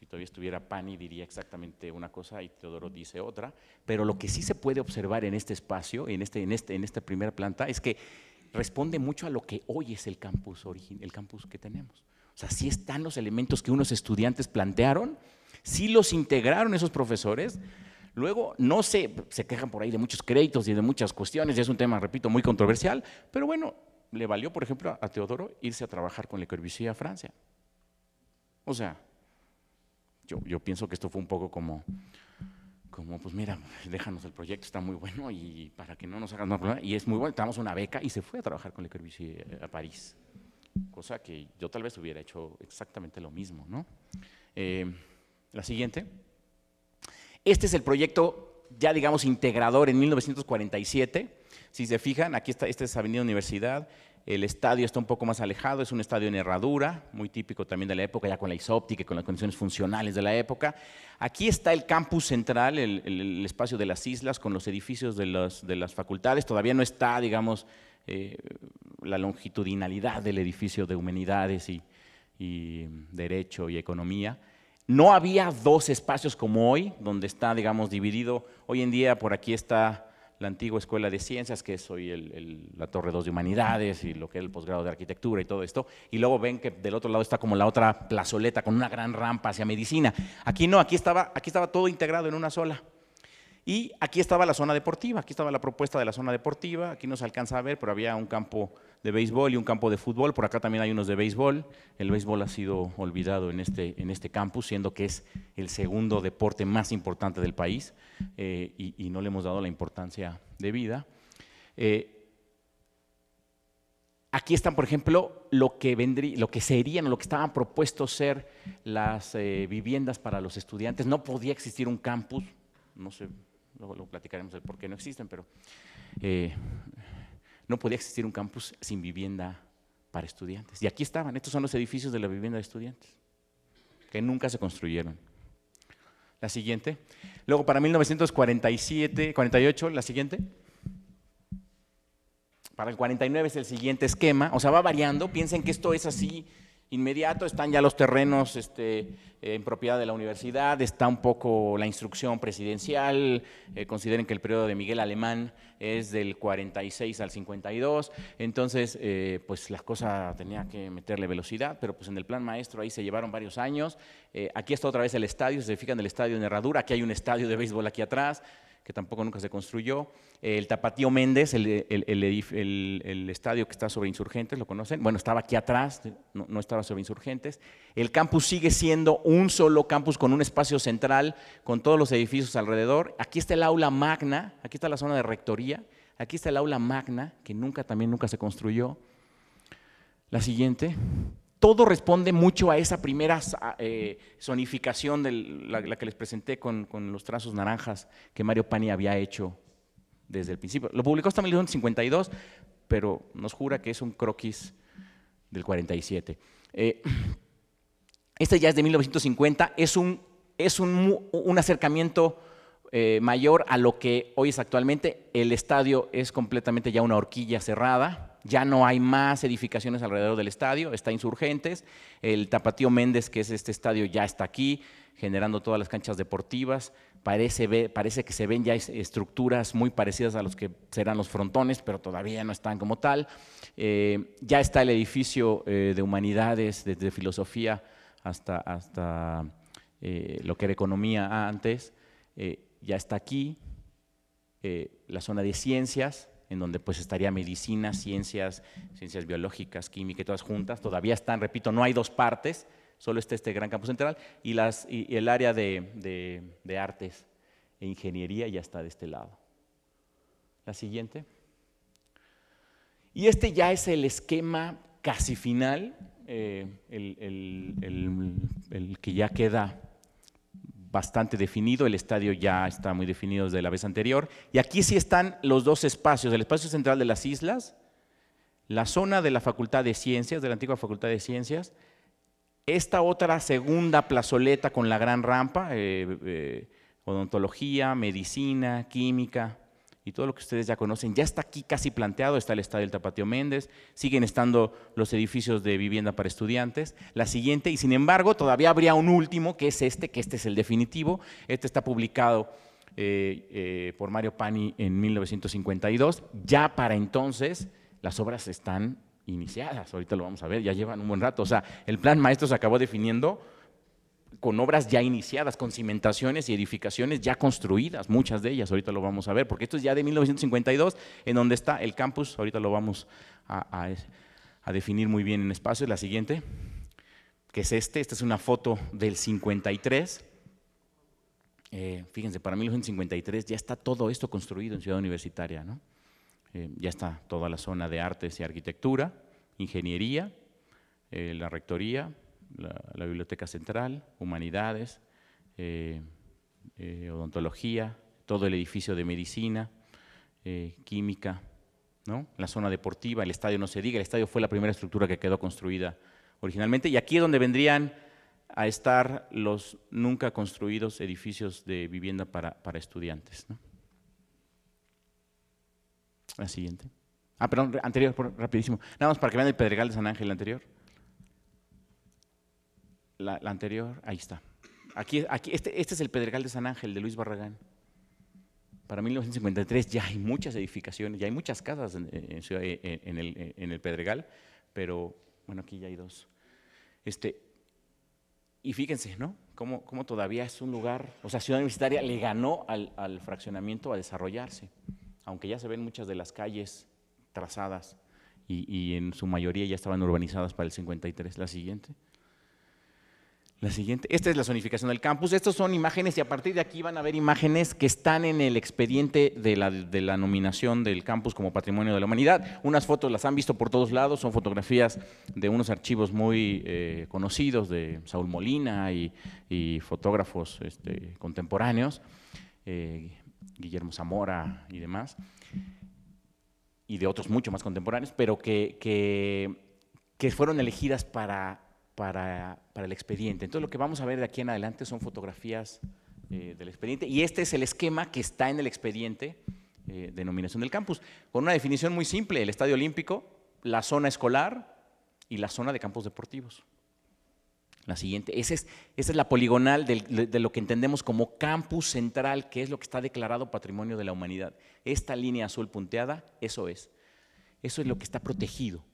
si todavía estuviera Pani diría exactamente una cosa y Teodoro dice otra, pero lo que sí se puede observar en este espacio, en, este, en, este, en esta primera planta, es que responde mucho a lo que hoy es el campus, el campus que tenemos. O sea, sí están los elementos que unos estudiantes plantearon, sí los integraron esos profesores. Luego, no se, se quejan por ahí de muchos créditos y de muchas cuestiones, y es un tema, repito, muy controversial, pero bueno, le valió, por ejemplo, a Teodoro irse a trabajar con Le Corbusier a Francia. O sea, yo, pienso que esto fue un poco como, como, pues mira, déjanos el proyecto, está muy bueno y para que no nos hagan más problemas, Y es muy bueno, damos una beca y se fue a trabajar con Le Corbusier eh, a París. Cosa que yo tal vez hubiera hecho exactamente lo mismo, ¿no? Eh, la siguiente. Este es el proyecto ya digamos integrador en 1947. Si se fijan, aquí está, esta es Avenida Universidad, el estadio está un poco más alejado, es un estadio en herradura, muy típico también de la época, ya con la isóptica, con las condiciones funcionales de la época. Aquí está el campus central, el, espacio de las islas, con los edificios de, las facultades. Todavía no está, digamos, eh, la longitudinalidad del edificio de humanidades y, y derecho y economía. No había dos espacios como hoy, donde está, digamos, dividido. Hoy en día por aquí está la antigua Escuela de Ciencias, que es hoy la Torre 2 de Humanidades y lo que es el posgrado de Arquitectura y todo esto, y luego ven que del otro lado está como la otra plazoleta con una gran rampa hacia Medicina. Aquí no, aquí estaba, aquí estaba todo integrado en una sola. Y aquí estaba la zona deportiva, aquí estaba la propuesta de la zona deportiva, aquí no se alcanza a ver, pero había un campo de béisbol y un campo de fútbol. Por acá también hay unos de béisbol. El béisbol ha sido olvidado en este, en este campus, siendo que es el segundo deporte más importante del país eh, y, no le hemos dado la importancia de vida. Eh, aquí están, por ejemplo, lo que, vendría, lo que serían, lo que estaban propuestos ser las eh, viviendas para los estudiantes. No podía existir un campus, no sé, luego, platicaremos el por qué no existen, pero no podía existir un campus sin vivienda para estudiantes. Y aquí estaban, estos son los edificios de la vivienda de estudiantes, que nunca se construyeron. La siguiente. Luego para 1947, 48, la siguiente. Para el 49 es el siguiente esquema, o sea, va variando. Piensen que esto es así inmediato están ya los terrenos este, en propiedad de la universidad, está un poco la instrucción presidencial, eh, consideren que el periodo de Miguel Alemán es del 46 al 52, entonces eh, pues la cosa tenía que meterle velocidad, pero pues en el plan maestro ahí se llevaron varios años, eh, aquí está otra vez el estadio, se fijan el estadio de Herradura, aquí hay un estadio de béisbol aquí atrás, que tampoco nunca se construyó. El Tapatío Méndez, el, estadio que está sobre Insurgentes, ¿lo conocen? Bueno, estaba aquí atrás, no, no, estaba sobre Insurgentes. El campus sigue siendo un solo campus con un espacio central, con todos los edificios alrededor. Aquí está el aula magna, aquí está la zona de rectoría, aquí está el aula magna, que nunca también nunca se construyó. La siguiente todo responde mucho a esa primera eh, sonificación, de la, que les presenté con, los trazos naranjas que Mario Pani había hecho desde el principio. Lo publicó hasta 1952, pero nos jura que es un croquis del 47. Eh, este ya es de 1950, es un, es un, acercamiento eh, mayor a lo que hoy es actualmente. El estadio es completamente ya una horquilla cerrada ya no hay más edificaciones alrededor del estadio, está Insurgentes, el Tapatío Méndez, que es este estadio, ya está aquí, generando todas las canchas deportivas, parece, que se ven ya estructuras muy parecidas a los que serán los frontones, pero todavía no están como tal, eh, ya está el edificio eh, de humanidades, desde filosofía hasta, eh, lo que era economía antes, ya está aquí, la zona de ciencias, en donde pues estaría medicina, ciencias, ciencias biológicas, química y todas juntas. Todavía están, repito, no hay dos partes, solo está este gran campus central y, el área de, artes e ingeniería ya está de este lado. La siguiente. Y este ya es el esquema casi final, eh, el, el que ya queda bastante definido, el estadio ya está muy definido desde la vez anterior. Y aquí sí están los dos espacios, el espacio central de las islas, la zona de la Facultad de Ciencias, de la antigua Facultad de Ciencias, esta otra segunda plazoleta con la gran rampa, eh, eh, odontología, medicina, química, y todo lo que ustedes ya conocen, ya está aquí casi planteado, está el Estadio del Tapatio Méndez, siguen estando los edificios de vivienda para estudiantes, la siguiente, y sin embargo todavía habría un último, que es este, que este es el definitivo, este está publicado eh, eh, por Mario Pani en 1952, ya para entonces las obras están iniciadas, ahorita lo vamos a ver, ya llevan un buen rato, o sea, el plan maestro se acabó definiendo con obras ya iniciadas, con cimentaciones y edificaciones ya construidas, muchas de ellas, ahorita lo vamos a ver, porque esto es ya de 1952, en donde está el campus, ahorita lo vamos a, definir muy bien en espacio. La siguiente, que es este, esta es una foto del 53. Eh, fíjense, para 1953 ya está todo esto construido en Ciudad Universitaria, ¿no? Eh, ya está toda la zona de artes y arquitectura, ingeniería, eh, la rectoría, la, Biblioteca Central, Humanidades, eh, eh, Odontología, todo el edificio de Medicina, eh, Química, ¿no? la zona deportiva, el estadio no se diga, el estadio fue la primera estructura que quedó construida originalmente, y aquí es donde vendrían a estar los nunca construidos edificios de vivienda para, estudiantes. La siguiente. Ah, perdón, anterior, rapidísimo. Nada más para que vean el Pedregal de San Ángel, anterior la, anterior, ahí está. Aquí, aquí, este, este, es el Pedregal de San Ángel de Luis Barragán. Para 1953 ya hay muchas edificaciones, ya hay muchas casas eh, eh, eh, en, el, Pedregal, pero bueno, aquí ya hay dos. Este, y fíjense, ¿no? Cómo, todavía es un lugar, o sea, Ciudad Universitaria le ganó al, fraccionamiento a desarrollarse, aunque ya se ven muchas de las calles trazadas y en su mayoría ya estaban urbanizadas para el 53, la siguiente. La siguiente, esta es la zonificación del campus. Estas son imágenes y a partir de aquí van a ver imágenes que están en el expediente de la, nominación del campus como Patrimonio de la Humanidad. Unas fotos las han visto por todos lados, son fotografías de unos archivos muy eh, conocidos de Saúl Molina y, fotógrafos este, contemporáneos, eh, Guillermo Zamora y demás, y de otros mucho más contemporáneos, pero que, que, que fueron elegidas para para, el expediente. Entonces, lo que vamos a ver de aquí en adelante son fotografías eh, del expediente y este es el esquema que está en el expediente eh, de nominación del campus, con una definición muy simple, el estadio olímpico, la zona escolar y la zona de campos deportivos. La siguiente, esa es, la poligonal de lo que entendemos como campus central, que es lo que está declarado patrimonio de la humanidad. Esta línea azul punteada, eso es. Eso es lo que está protegido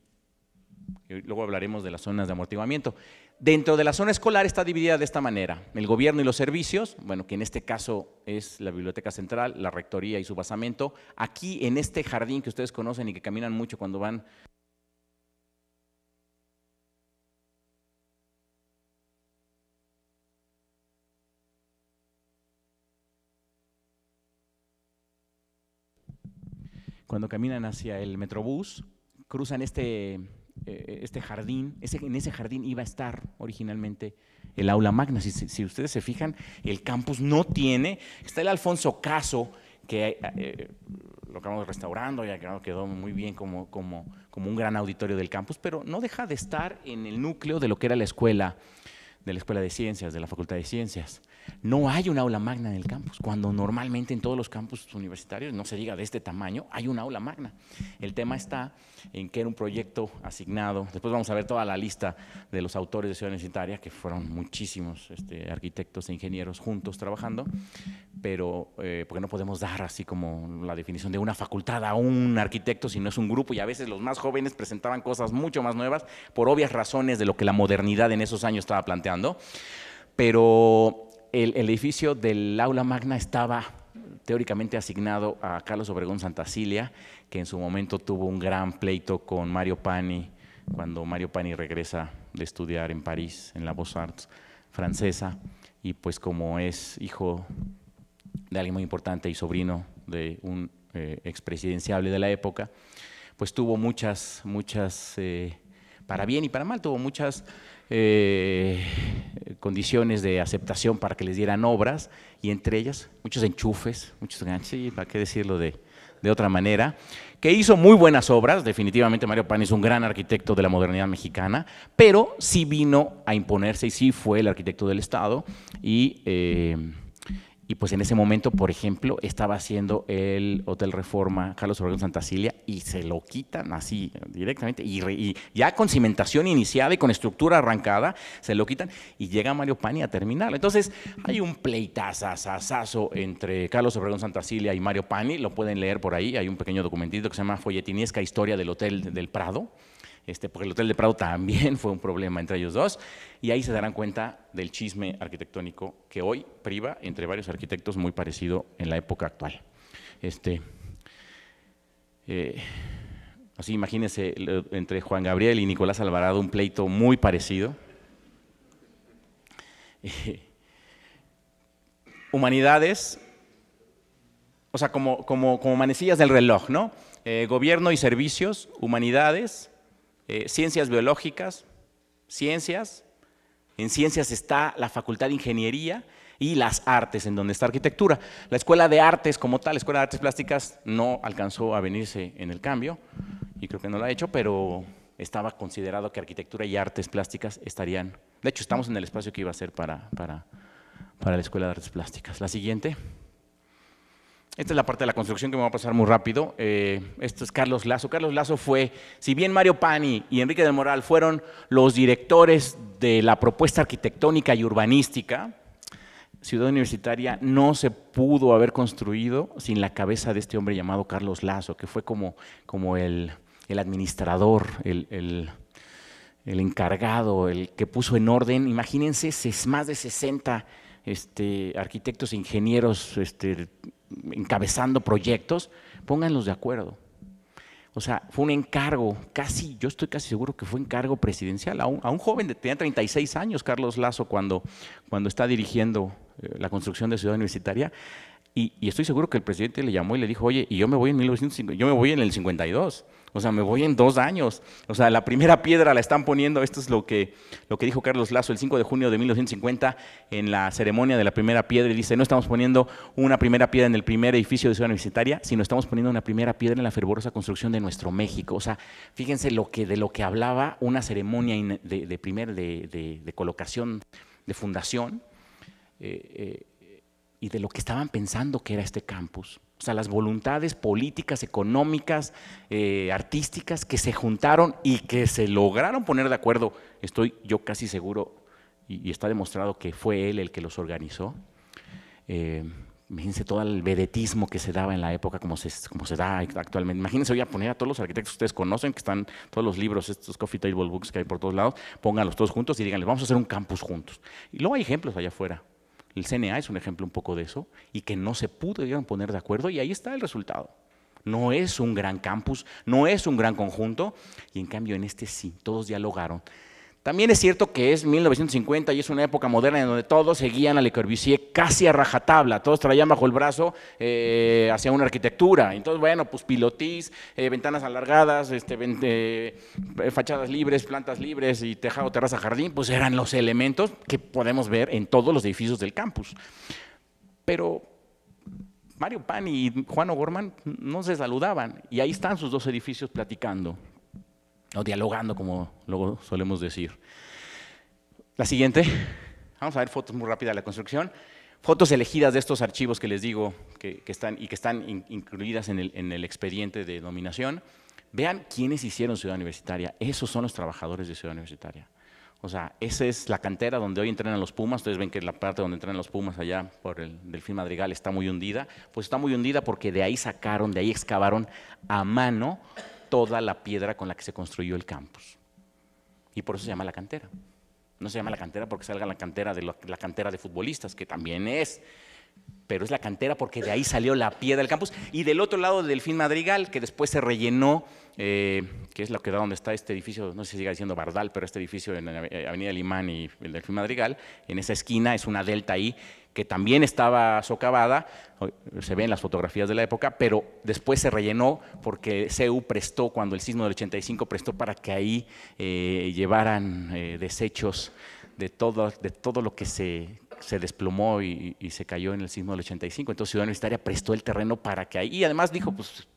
Luego hablaremos de las zonas de amortiguamiento. Dentro de la zona escolar está dividida de esta manera. El gobierno y los servicios, bueno, que en este caso es la biblioteca central, la rectoría y su basamento. Aquí, en este jardín que ustedes conocen y que caminan mucho cuando van cuando caminan hacia el Metrobús, cruzan este eh, eh, este jardín, en ese jardín iba a estar originalmente el aula magna. Si, si, ustedes se fijan, el campus no tiene, está el Alfonso Caso, que eh, lo acabamos restaurando, ya quedó muy bien como, como un gran auditorio del campus, pero no deja de estar en el núcleo de lo que era la escuela, de la Escuela de Ciencias, de la Facultad de Ciencias no hay un aula magna en el campus, cuando normalmente en todos los campus universitarios, no se diga de este tamaño, hay un aula magna. El tema está en que era un proyecto asignado, después vamos a ver toda la lista de los autores de Ciudad Universitaria, que fueron muchísimos este, arquitectos e ingenieros juntos trabajando, pero eh, porque no podemos dar así como la definición de una facultad a un arquitecto si no es un grupo, y a veces los más jóvenes presentaban cosas mucho más nuevas por obvias razones de lo que la modernidad en esos años estaba planteando, pero el, edificio del aula magna estaba teóricamente asignado a Carlos Obregón Santacilia, que en su momento tuvo un gran pleito con Mario Pani, cuando Mario Pani regresa de estudiar en París, en la Beaux-Arts francesa, y pues como es hijo de alguien muy importante y sobrino de un eh, expresidenciable de la época, pues tuvo muchas, muchas, eh, para bien y para mal, tuvo muchas eh, condiciones de aceptación para que les dieran obras y entre ellas muchos enchufes, muchos ganchos, y para qué decirlo de, otra manera, que hizo muy buenas obras, definitivamente Mario Pan es un gran arquitecto de la modernidad mexicana, pero sí vino a imponerse y sí fue el arquitecto del Estado y... Eh, y pues en ese momento, por ejemplo, estaba haciendo el Hotel Reforma Carlos Obregón Santa Cilia y se lo quitan así directamente y, ya con cimentación iniciada y con estructura arrancada, se lo quitan y llega Mario Pani a terminarlo. Entonces hay un pleitazazazazo entre Carlos Obregón Santa Cilia y Mario Pani, lo pueden leer por ahí, hay un pequeño documentito que se llama Folletinesca Historia del Hotel del Prado este, porque el Hotel de Prado también fue un problema entre ellos dos, y ahí se darán cuenta del chisme arquitectónico que hoy priva entre varios arquitectos muy parecido en la época actual. Este, eh, así imagínense entre Juan Gabriel y Nicolás Alvarado un pleito muy parecido. humanidades, o sea, como, manecillas del reloj, ¿no? Eh, gobierno y servicios, humanidades, eh, ciencias biológicas, ciencias, en ciencias está la Facultad de Ingeniería y las artes, en donde está arquitectura. La Escuela de Artes como tal, Escuela de Artes Plásticas, no alcanzó a venirse en el cambio, y creo que no lo ha hecho, pero estaba considerado que arquitectura y artes plásticas estarían, de hecho estamos en el espacio que iba a ser para, para la Escuela de Artes Plásticas. La siguiente. Esta es la parte de la construcción que me va a pasar muy rápido. Eh, esto es Carlos Lazo. Carlos Lazo fue, si bien Mario Pani y Enrique del Moral fueron los directores de la propuesta arquitectónica y urbanística, Ciudad Universitaria no se pudo haber construido sin la cabeza de este hombre llamado Carlos Lazo, que fue como, como el, administrador, el, el encargado, el que puso en orden, imagínense, más de 60 este, arquitectos ingenieros este, encabezando proyectos, pónganlos de acuerdo. O sea, fue un encargo, casi, yo estoy casi seguro que fue encargo presidencial, a un, joven de tenía 36 años, Carlos Lazo, cuando, está dirigiendo eh, la construcción de Ciudad Universitaria, y, estoy seguro que el presidente le llamó y le dijo, oye, y yo me voy en yo me voy en el 52. O sea, me voy en dos años. O sea, la primera piedra la están poniendo. Esto es lo que, lo que dijo Carlos Lazo el 5 de junio de 1950 en la ceremonia de la primera piedra. Y dice, no estamos poniendo una primera piedra en el primer edificio de Ciudad Universitaria, sino estamos poniendo una primera piedra en la fervorosa construcción de nuestro México. O sea, fíjense lo que, de lo que hablaba una ceremonia de, primer, de, colocación, de fundación, eh, eh, y de lo que estaban pensando que era este campus o sea, las voluntades políticas, económicas, eh, artísticas que se juntaron y que se lograron poner de acuerdo, estoy yo casi seguro, y, está demostrado que fue él el que los organizó. Eh, imagínense todo el vedetismo que se daba en la época como se, como se da actualmente. Imagínense, voy a poner a todos los arquitectos que ustedes conocen, que están todos los libros, estos coffee table books que hay por todos lados, pónganlos todos juntos y díganles, vamos a hacer un campus juntos. Y luego hay ejemplos allá afuera. El CNA es un ejemplo un poco de eso, y que no se pudieron poner de acuerdo, y ahí está el resultado. No es un gran campus, no es un gran conjunto, y en cambio en este sí, todos dialogaron, también es cierto que es 1950 y es una época moderna en donde todos seguían a Le Corbusier casi a rajatabla, todos traían bajo el brazo eh, hacia una arquitectura. Entonces, bueno, pues pilotis, eh, ventanas alargadas, este, eh, fachadas libres, plantas libres y tejado, terraza, jardín, pues eran los elementos que podemos ver en todos los edificios del campus. Pero Mario Pan y Juan O'Gorman no se saludaban y ahí están sus dos edificios platicando o dialogando, como luego solemos decir. La siguiente, vamos a ver fotos muy rápidas de la construcción. Fotos elegidas de estos archivos que les digo que, están, y que están incluidas en el, expediente de dominación, Vean quiénes hicieron Ciudad Universitaria. Esos son los trabajadores de Ciudad Universitaria. O sea, esa es la cantera donde hoy entrenan los Pumas. Ustedes ven que la parte donde entrenan los Pumas allá por el fin Madrigal está muy hundida. Pues está muy hundida porque de ahí sacaron, de ahí excavaron a mano toda la piedra con la que se construyó el campus. Y por eso se llama la cantera. No se llama la cantera porque salga la cantera de la cantera de futbolistas, que también es, pero es la cantera porque de ahí salió la piedra del campus. Y del otro lado del Delfín Madrigal, que después se rellenó, eh, que es lo que da donde está este edificio, no sé si siga diciendo Bardal, pero este edificio en la eh, Avenida Limán y el Delfín Madrigal, en esa esquina es una delta ahí, que también estaba socavada, se ven en las fotografías de la época, pero después se rellenó porque CEU prestó, cuando el sismo del 85 prestó para que ahí eh, llevaran eh, desechos de todo, de todo lo que se, se desplomó y, se cayó en el sismo del 85. Entonces Ciudad Universitaria prestó el terreno para que ahí, y además dijo, pues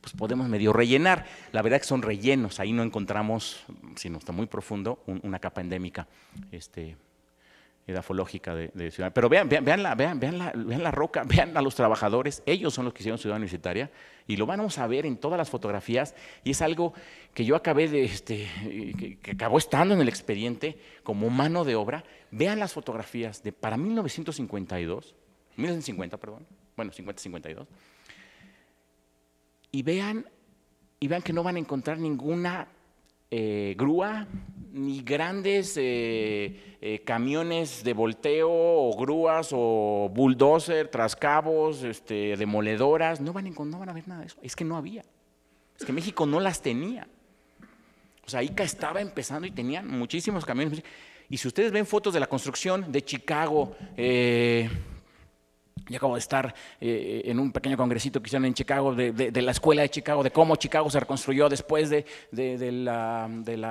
pues podemos medio rellenar. La verdad que son rellenos, ahí no encontramos, si no está muy profundo, una capa endémica este, edafológica de, de ciudad. Pero vean, la, vean, la, roca, vean a los trabajadores, ellos son los que hicieron Ciudad Universitaria y lo vamos a ver en todas las fotografías y es algo que yo acabé de, este, que, acabó estando en el expediente como mano de obra. Vean las fotografías de para 1952, 1950, perdón, bueno, 50-52, y vean, y vean que no van a encontrar ninguna eh, grúa ni grandes eh, eh, camiones de volteo o grúas o bulldozer, trascabos, este, demoledoras, no van, no van a ver nada de eso. Es que no había. Es que México no las tenía. O sea, ICA estaba empezando y tenían muchísimos camiones. Y si ustedes ven fotos de la construcción de Chicago, eh, yo acabo de estar eh, eh, en un pequeño congresito que hicieron en Chicago, de, la escuela de Chicago, de cómo Chicago se reconstruyó después de, eh,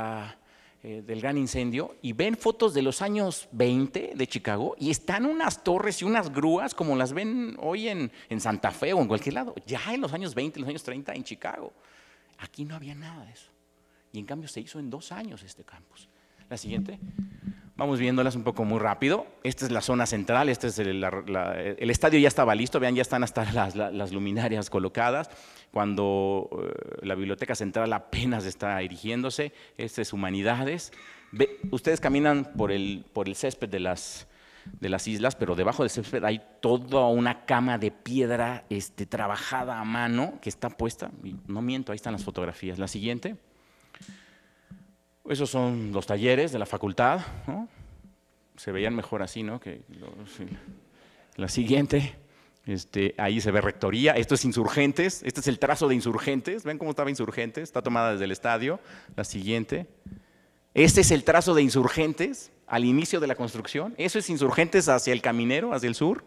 del gran incendio, y ven fotos de los años 20 de Chicago, y están unas torres y unas grúas como las ven hoy en, en Santa Fe o en cualquier lado, ya en los años 20, en los años 30 en Chicago. Aquí no había nada de eso. Y en cambio se hizo en dos años este campus. La siguiente. Vamos viéndolas un poco muy rápido. Esta es la zona central, este es el, estadio ya estaba listo, vean, ya están hasta las, luminarias colocadas. Cuando eh, la biblioteca central apenas está erigiéndose, este es Humanidades. ustedes caminan por el, por el césped de las, de las islas, pero debajo del césped hay toda una cama de piedra este, trabajada a mano que está puesta. no miento, ahí están las fotografías. La siguiente. Esos son los talleres de la facultad, ¿no? Se veían mejor así, ¿no? Que la siguiente, este, ahí se ve rectoría, esto es insurgentes, este es el trazo de insurgentes, ven cómo estaba insurgentes, está tomada desde el estadio, la siguiente. Este es el trazo de insurgentes al inicio de la construcción, eso es insurgentes hacia el caminero, hacia el sur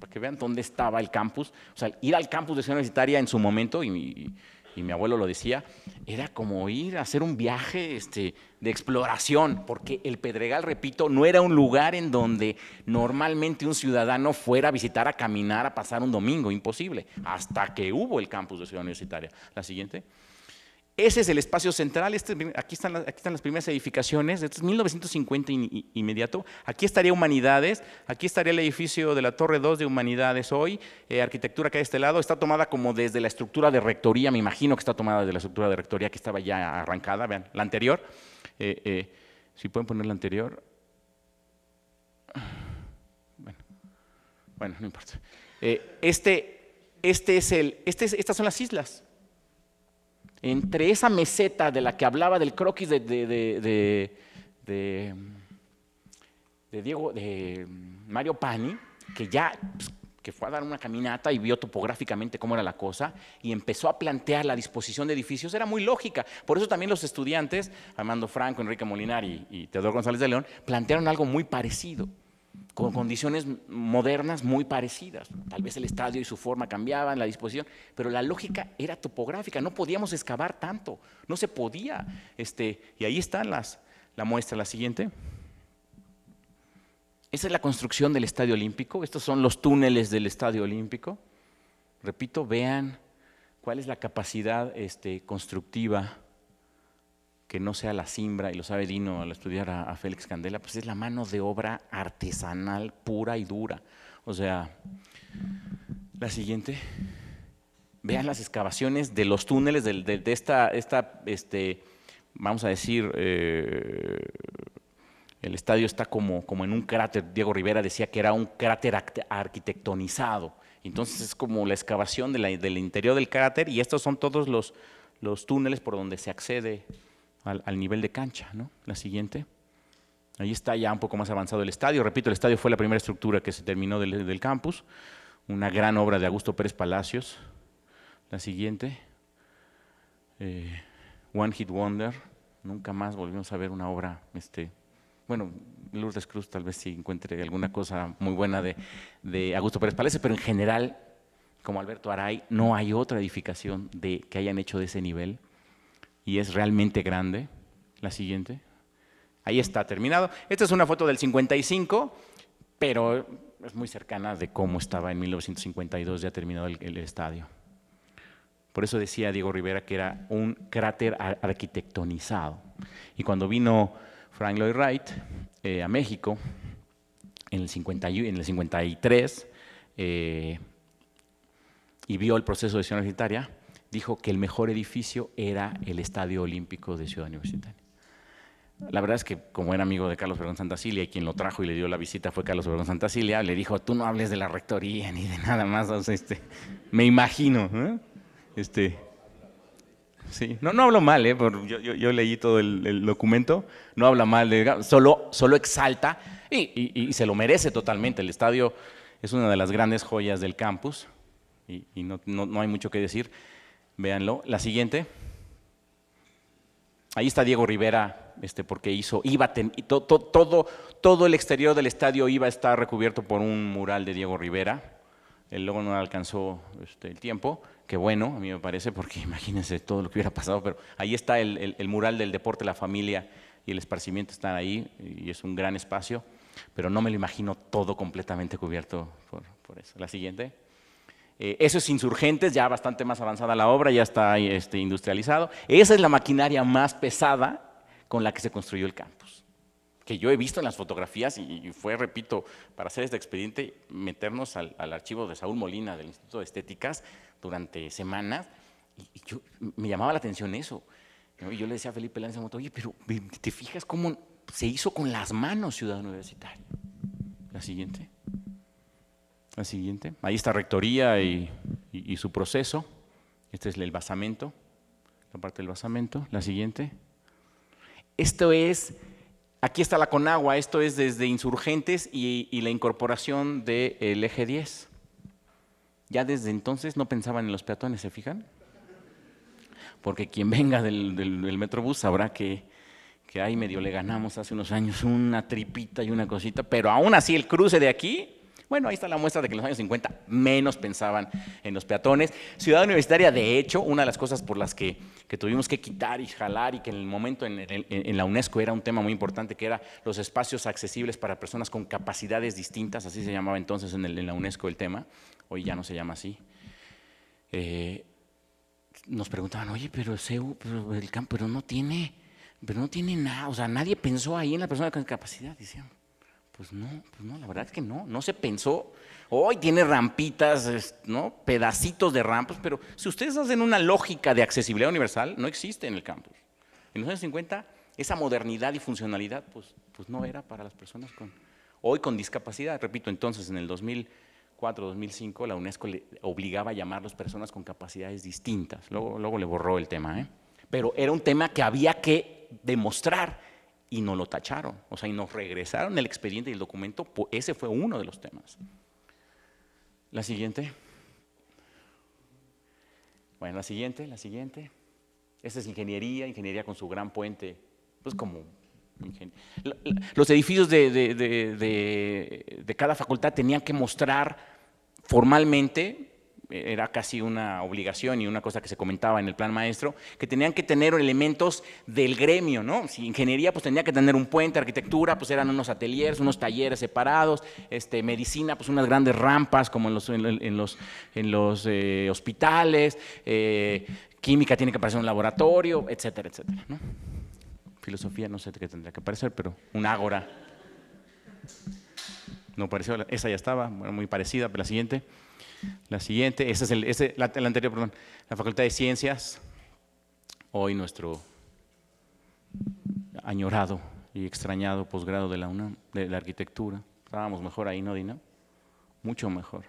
para que vean dónde estaba el campus. O sea, ir al campus de Ciudad Universitaria en su momento y, y mi abuelo lo decía, era como ir a hacer un viaje este, de exploración, porque el Pedregal, repito, no era un lugar en donde normalmente un ciudadano fuera a visitar, a caminar, a pasar un domingo, imposible, hasta que hubo el campus de Ciudad Universitaria. La siguiente. Ese es el espacio central. Este, aquí, están, las primeras edificaciones. Esto 1950 inmediato. Aquí estaría Humanidades. Aquí estaría el edificio de la Torre 2 de Humanidades hoy. Eh, arquitectura que hay de este lado. Está tomada como desde la estructura de rectoría. Me imagino que está tomada desde la estructura de rectoría que estaba ya arrancada. Vean, la anterior. Eh, eh, si pueden poner la anterior. Bueno, bueno no importa. este, este es el, este estas son las islas entre esa meseta de la que hablaba del croquis de, de, de, Diego, de Mario Pani, que ya pues, que fue a dar una caminata y vio topográficamente cómo era la cosa y empezó a plantear la disposición de edificios, era muy lógica. Por eso también los estudiantes, Armando Franco, Enrique Molinari y Teodoro González de León, plantearon algo muy parecido con condiciones modernas muy parecidas. Tal vez el estadio y su forma cambiaban, la disposición, pero la lógica era topográfica, no podíamos excavar tanto, no se podía. Este, y ahí está las, la muestra, la siguiente. Esa es la construcción del Estadio Olímpico, estos son los túneles del Estadio Olímpico. Repito, vean cuál es la capacidad este, constructiva que no sea la simbra, y lo sabe Dino al estudiar a, Félix Candela, pues es la mano de obra artesanal pura y dura. O sea, la siguiente. Vean las excavaciones de los túneles de, esta, esta este, vamos a decir, eh, el estadio está como, como en un cráter. Diego Rivera decía que era un cráter arquitectonizado. Entonces es como la excavación del interior del cráter y estos son todos los túneles por donde se accede al, nivel de cancha, ¿no? La siguiente. Ahí está ya un poco más avanzado el estadio. Repito, el estadio fue la primera estructura que se terminó del, campus. Una gran obra de Augusto Pérez Palacios. La siguiente. Eh, One Hit Wonder. Nunca más volvimos a ver una obra. Este, bueno, Lourdes Cruz tal vez si encuentre alguna cosa muy buena de, Augusto Pérez Palacios, pero en general, como Alberto Aray, no hay otra edificación de, que hayan hecho de ese nivel y es realmente grande. La siguiente. Ahí está terminado. Esta es una foto del 55, pero es muy cercana de cómo estaba en 1952 ya terminado el, estadio. Por eso decía Diego Rivera que era un cráter arquitectonizado. Y cuando vino Frank Lloyd Wright eh, a México en el, en el 53 eh, y vio el proceso de decisión dijo que el mejor edificio era el Estadio Olímpico de Ciudad Universitaria. La verdad es que como era amigo de Carlos Verón Santacilia y quien lo trajo y le dio la visita fue Carlos Santa Santacilia, le dijo, tú no hables de la rectoría ni de nada más, este, me imagino. no, este, hablo mal, ¿eh? yo, leí todo el, documento, no habla mal, de, solo, exalta y, se lo merece totalmente. El estadio es una de las grandes joyas del campus y, no hay mucho que decir. Véanlo. La siguiente. Ahí está Diego Rivera, este, porque hizo, iba, todo, todo el exterior del estadio iba a estar recubierto por un mural de Diego Rivera. El logo no alcanzó este, el tiempo, que bueno, a mí me parece, porque imagínense todo lo que hubiera pasado, pero ahí está el, mural del deporte, la familia y el esparcimiento están ahí, y es un gran espacio, pero no me lo imagino todo completamente cubierto por, por eso. La siguiente. Eh, eso es Insurgentes, ya bastante más avanzada la obra, ya está este, industrializado. Esa es la maquinaria más pesada con la que se construyó el campus, que yo he visto en las fotografías y, fue, repito, para hacer este expediente, meternos al, archivo de Saúl Molina del Instituto de Estéticas durante semanas y, yo, me llamaba la atención eso. Y yo le decía a Felipe Lanza oye, pero ¿te fijas cómo se hizo con las manos Ciudad Universitaria? La siguiente. La siguiente. Ahí está rectoría y, su proceso. Este es el basamento, la parte del basamento. La siguiente. Esto es, aquí está la Conagua, esto es desde insurgentes y, la incorporación del eje 10. Ya desde entonces no pensaban en los peatones, ¿se fijan? Porque quien venga del, Metrobús sabrá que, que ahí medio le ganamos hace unos años una tripita y una cosita, pero aún así el cruce de aquí bueno, ahí está la muestra de que en los años 50 menos pensaban en los peatones. Ciudad Universitaria, de hecho, una de las cosas por las que, tuvimos que quitar y jalar y que en el momento en, la UNESCO era un tema muy importante, que era los espacios accesibles para personas con capacidades distintas, así se llamaba entonces en, la UNESCO el tema, hoy ya no se llama así. Eh, nos preguntaban, oye, pero, CEU, el campo no tiene, pero no tiene nada, o sea, nadie pensó ahí en la persona con capacidad, decíamos. Pues, pues no, la verdad es que no, no se pensó. Hoy tiene rampitas, ¿no? Pedacitos de rampas, pero si ustedes hacen una lógica de accesibilidad universal, no existe en el campus. En los años 50, esa modernidad y funcionalidad, pues, pues no era para las personas con, hoy con discapacidad. Repito, entonces, en el 2004, 2005, la UNESCO obligaba a llamar a las personas con capacidades distintas. Luego, luego le borró el tema, ¿eh? Pero era un tema que había que demostrar y no lo tacharon, o sea, y nos regresaron el expediente y el documento, ese fue uno de los temas. La siguiente. Bueno, la siguiente, la siguiente. Esa es ingeniería, ingeniería con su gran puente, pues como los edificios de, de, cada facultad tenían que mostrar formalmente era casi una obligación y una cosa que se comentaba en el plan maestro, que tenían que tener elementos del gremio, ¿no? Si ingeniería, pues tenía que tener un puente, arquitectura, pues eran unos ateliers, unos talleres separados, este, medicina, pues unas grandes rampas como en los, eh, hospitales, eh, química tiene que aparecer un laboratorio, etcétera, etcétera, ¿no? Filosofía, no sé qué tendría que aparecer, pero un ágora. No pareció, esa ya estaba, muy parecida, pero la siguiente. La siguiente, esa es la, anterior, perdón, la Facultad de Ciencias, hoy nuestro añorado y extrañado posgrado de la UNAM, de la arquitectura. Estábamos mejor ahí, ¿no, Dina? Mucho mejor.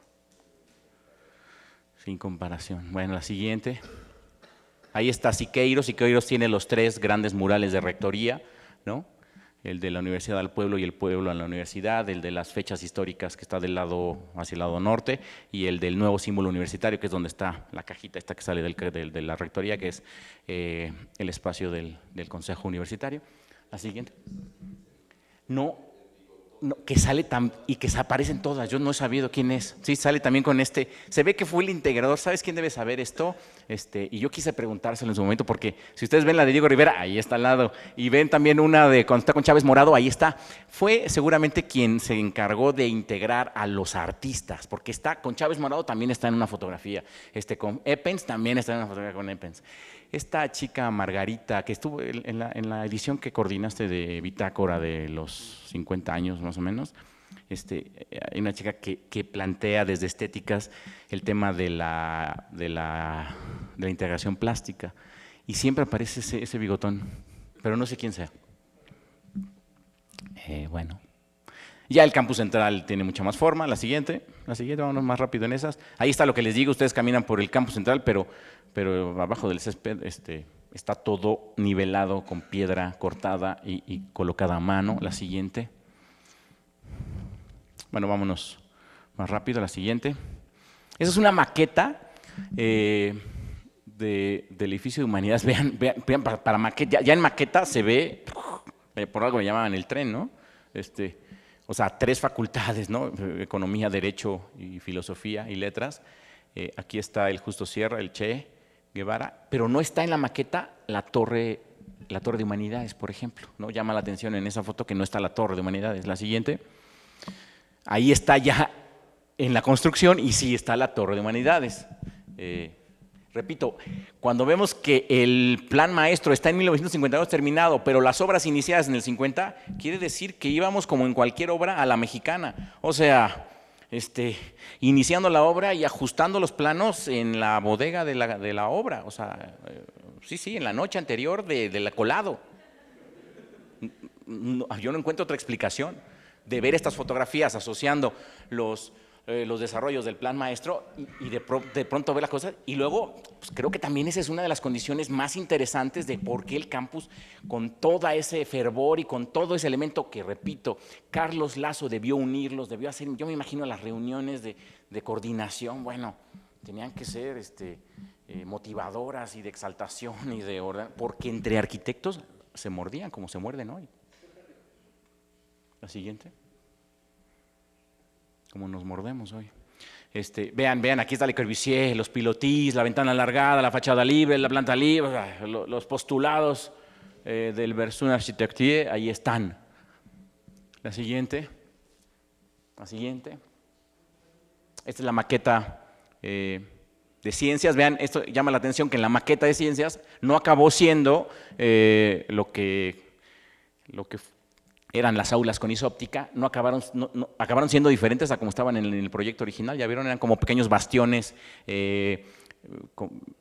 Sin comparación. Bueno, la siguiente. Ahí está Siqueiros. Siqueiros tiene los tres grandes murales de rectoría, ¿no? el de la universidad al pueblo y el pueblo a la universidad, el de las fechas históricas que está del lado hacia el lado norte y el del nuevo símbolo universitario que es donde está la cajita esta que sale del, de la rectoría que es eh, el espacio del, del consejo universitario. La siguiente. No que sale tan y que aparecen todas. Yo no he sabido quién es. Sí, sale también con este. Se ve que fue el integrador. ¿Sabes quién debe saber esto? Este, y yo quise preguntárselo en su momento, porque si ustedes ven la de Diego Rivera, ahí está al lado. Y ven también una de cuando está con Chávez Morado, ahí está. Fue seguramente quien se encargó de integrar a los artistas, porque está con Chávez Morado también está en una fotografía. Este, con Eppens también está en una fotografía con Eppens esta chica Margarita, que estuvo en la, edición que coordinaste de Bitácora de los 50 años más o menos, este, eh, hay una chica que, plantea desde estéticas el tema de la, de la, integración plástica. Y siempre aparece ese, bigotón, pero no sé quién sea. Eh, bueno. Ya el campus central tiene mucha más forma. La siguiente, la siguiente, vámonos más rápido en esas. Ahí está lo que les digo, ustedes caminan por el campus central, pero, pero abajo del césped este, está todo nivelado con piedra cortada y, colocada a mano. La siguiente. Bueno, vámonos más rápido, la siguiente. Esa es una maqueta eh, del edificio de humanidades. Vean, vean, para, maqueta, ya, en maqueta se ve, eh, por algo me llamaban el tren, ¿no? Este, o sea, tres facultades, ¿no? Economía, Derecho y Filosofía y Letras. Eh, aquí está el Justo Sierra, el Che Guevara, pero no está en la maqueta la torre, la torre de Humanidades, por ejemplo. ¿no? Llama la atención en esa foto que no está la torre de Humanidades. La siguiente, ahí está ya en la construcción y sí está la torre de Humanidades. Eh, Repito, cuando vemos que el plan maestro está en 1952 terminado, pero las obras iniciadas en el 50, quiere decir que íbamos como en cualquier obra a la mexicana. O sea, este, iniciando la obra y ajustando los planos en la bodega de la, obra. O sea, eh, sí, sí, en la noche anterior del colado. yo no encuentro otra explicación de ver estas fotografías asociando los eh, los desarrollos del plan maestro y, de, pronto ver las cosas. Y luego, pues, creo que también esa es una de las condiciones más interesantes de por qué el campus, con todo ese fervor y con todo ese elemento que, repito, Carlos Lazo debió unirlos, debió hacer, yo me imagino las reuniones de, coordinación, bueno, tenían que ser este, eh, motivadoras y de exaltación y de orden, porque entre arquitectos se mordían como se muerden hoy. La siguiente como nos mordemos hoy. Este, vean, vean, aquí está Le Corbusier, los pilotis, la ventana alargada, la fachada libre, la planta libre, los postulados eh, del Versun Architecture, ahí están. La siguiente, la siguiente. Esta es la maqueta eh, de ciencias. Vean, esto llama la atención que en la maqueta de ciencias no acabó siendo eh, lo que, lo que eran las aulas con isóptica, no acabaron, acabaron siendo diferentes a como estaban en el proyecto original, ya vieron, eran como pequeños bastiones eh,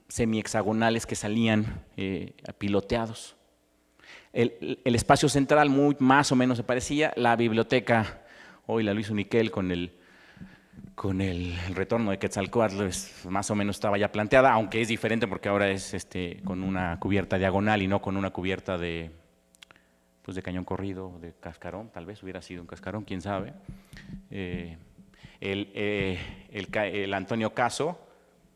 semi-hexagonales que salían eh, piloteados. El, espacio central muy, más o menos se parecía, la biblioteca, hoy la Luis Uniquel con el, con el, retorno de Quetzalcoatl pues, más o menos estaba ya planteada, aunque es diferente porque ahora es este, con una cubierta diagonal y no con una cubierta de pues, de cañón corrido, de cascarón, tal vez hubiera sido un cascarón, quién sabe. Eh, eh, el, Antonio Caso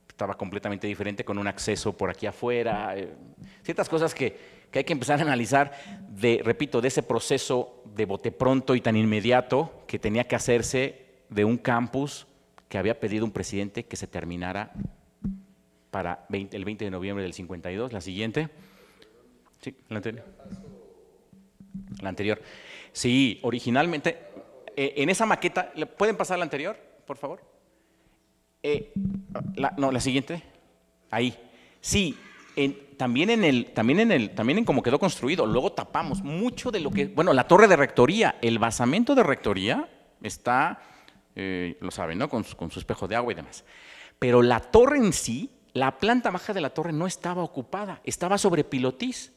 estaba completamente diferente con un acceso por aquí afuera, eh, ciertas cosas que, hay que empezar a analizar, de, repito, de ese proceso de bote pronto y tan inmediato que tenía que hacerse de un campus que había pedido un presidente que se terminara para el 20 de noviembre del 52, la siguiente. Sí, la anterior. La anterior. Sí, originalmente, eh, en esa maqueta, ¿le ¿pueden pasar la anterior, por favor? Eh, no, la siguiente. Ahí. Sí, también en el, también en el, también en cómo quedó construido. Luego tapamos mucho de lo que, bueno, la torre de rectoría, el basamento de rectoría está, eh, lo saben, ¿no? Con, con su espejo de agua y demás. Pero la torre en sí, la planta baja de la torre no estaba ocupada, estaba sobre pilotis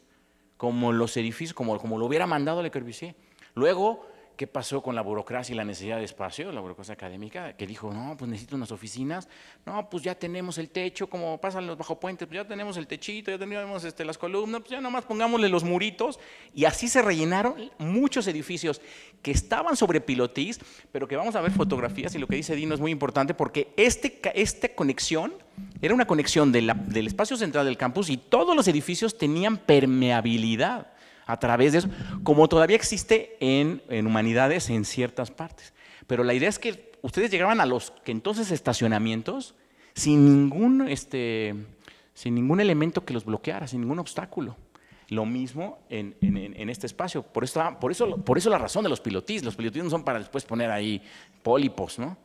como los edificios, como, como lo hubiera mandado Le Corbusier. Luego ¿Qué pasó con la burocracia y la necesidad de espacio, la burocracia académica? Que dijo, no, pues necesito unas oficinas. No, pues ya tenemos el techo, como pasan los bajo puentes, pues ya tenemos el techito, ya tenemos este, las columnas, pues ya nomás pongámosle los muritos. Y así se rellenaron muchos edificios que estaban sobre pilotis, pero que vamos a ver fotografías y lo que dice Dino es muy importante porque este, esta conexión era una conexión del espacio central del campus y todos los edificios tenían permeabilidad a través de eso, como todavía existe en, humanidades en ciertas partes. Pero la idea es que ustedes llegaban a los que entonces estacionamientos sin ningún, este, sin ningún elemento que los bloqueara, sin ningún obstáculo. Lo mismo en, este espacio. Por eso, por, eso, por eso la razón de los pilotis. Los pilotis no son para después poner ahí pólipos, ¿no?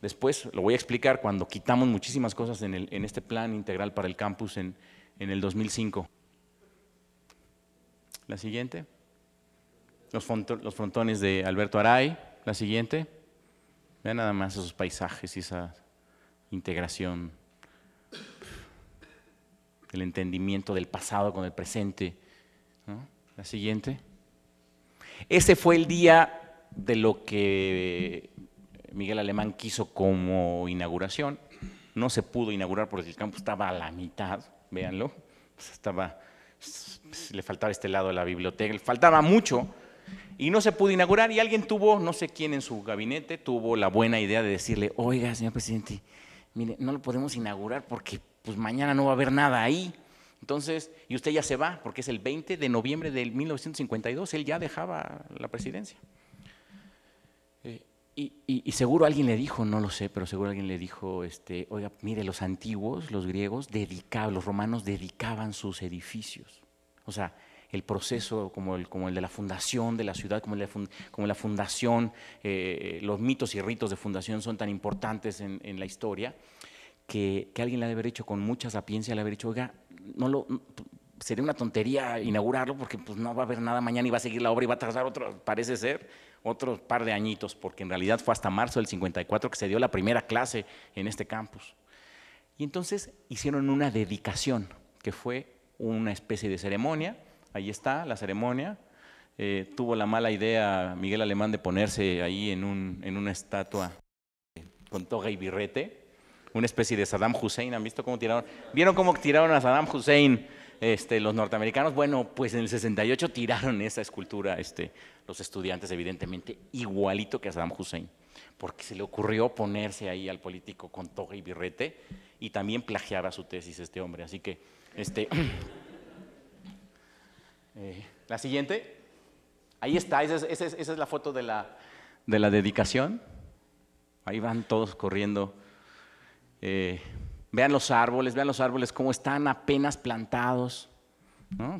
Después lo voy a explicar cuando quitamos muchísimas cosas en, este plan integral para el campus en, en el 2005. La siguiente. Los, frontones de Alberto Aray. La siguiente. Vean nada más esos paisajes y esa integración. El entendimiento del pasado con el presente. La siguiente. Ese fue el día de lo que Miguel Alemán quiso como inauguración. No se pudo inaugurar porque el campo estaba a la mitad, véanlo. Estaba pues, le faltaba este lado de la biblioteca, le faltaba mucho y no se pudo inaugurar y alguien tuvo, no sé quién en su gabinete, tuvo la buena idea de decirle, oiga, señor presidente, mire, no lo podemos inaugurar porque pues mañana no va a haber nada ahí. Entonces, y usted ya se va, porque es el 20 de noviembre del 1952, él ya dejaba la presidencia. Y, seguro alguien le dijo, no lo sé, pero seguro alguien le dijo, este, oiga, mire, los antiguos, los griegos, dedicaban, los romanos dedicaban sus edificios. O sea, el proceso como el, como el de la fundación de la ciudad, como, como la fundación, eh, los mitos y ritos de fundación son tan importantes en, la historia, que, alguien le ha de haber hecho con mucha sapiencia, le haber dicho, oiga, no lo, sería una tontería inaugurarlo porque pues, no va a haber nada mañana y va a seguir la obra y va a tardar otro, parece ser otro par de añitos, porque en realidad fue hasta marzo del 54 que se dio la primera clase en este campus. Y entonces hicieron una dedicación, que fue una especie de ceremonia. Ahí está la ceremonia. Eh, tuvo la mala idea Miguel Alemán de ponerse ahí en, en una estatua eh, con toga y birrete, una especie de Saddam Hussein. ¿Han visto cómo tiraron? ¿Vieron cómo tiraron a Saddam Hussein? Este, los norteamericanos, bueno, pues en el 68 tiraron esa escultura este, los estudiantes, evidentemente, igualito que a Saddam Hussein, porque se le ocurrió ponerse ahí al político con toga y birrete y también a su tesis este hombre. Así que, este, eh, la siguiente, ahí está, esa es, la foto de la, dedicación. Ahí van todos corriendo. Eh, Vean los árboles, vean los árboles cómo están apenas plantados.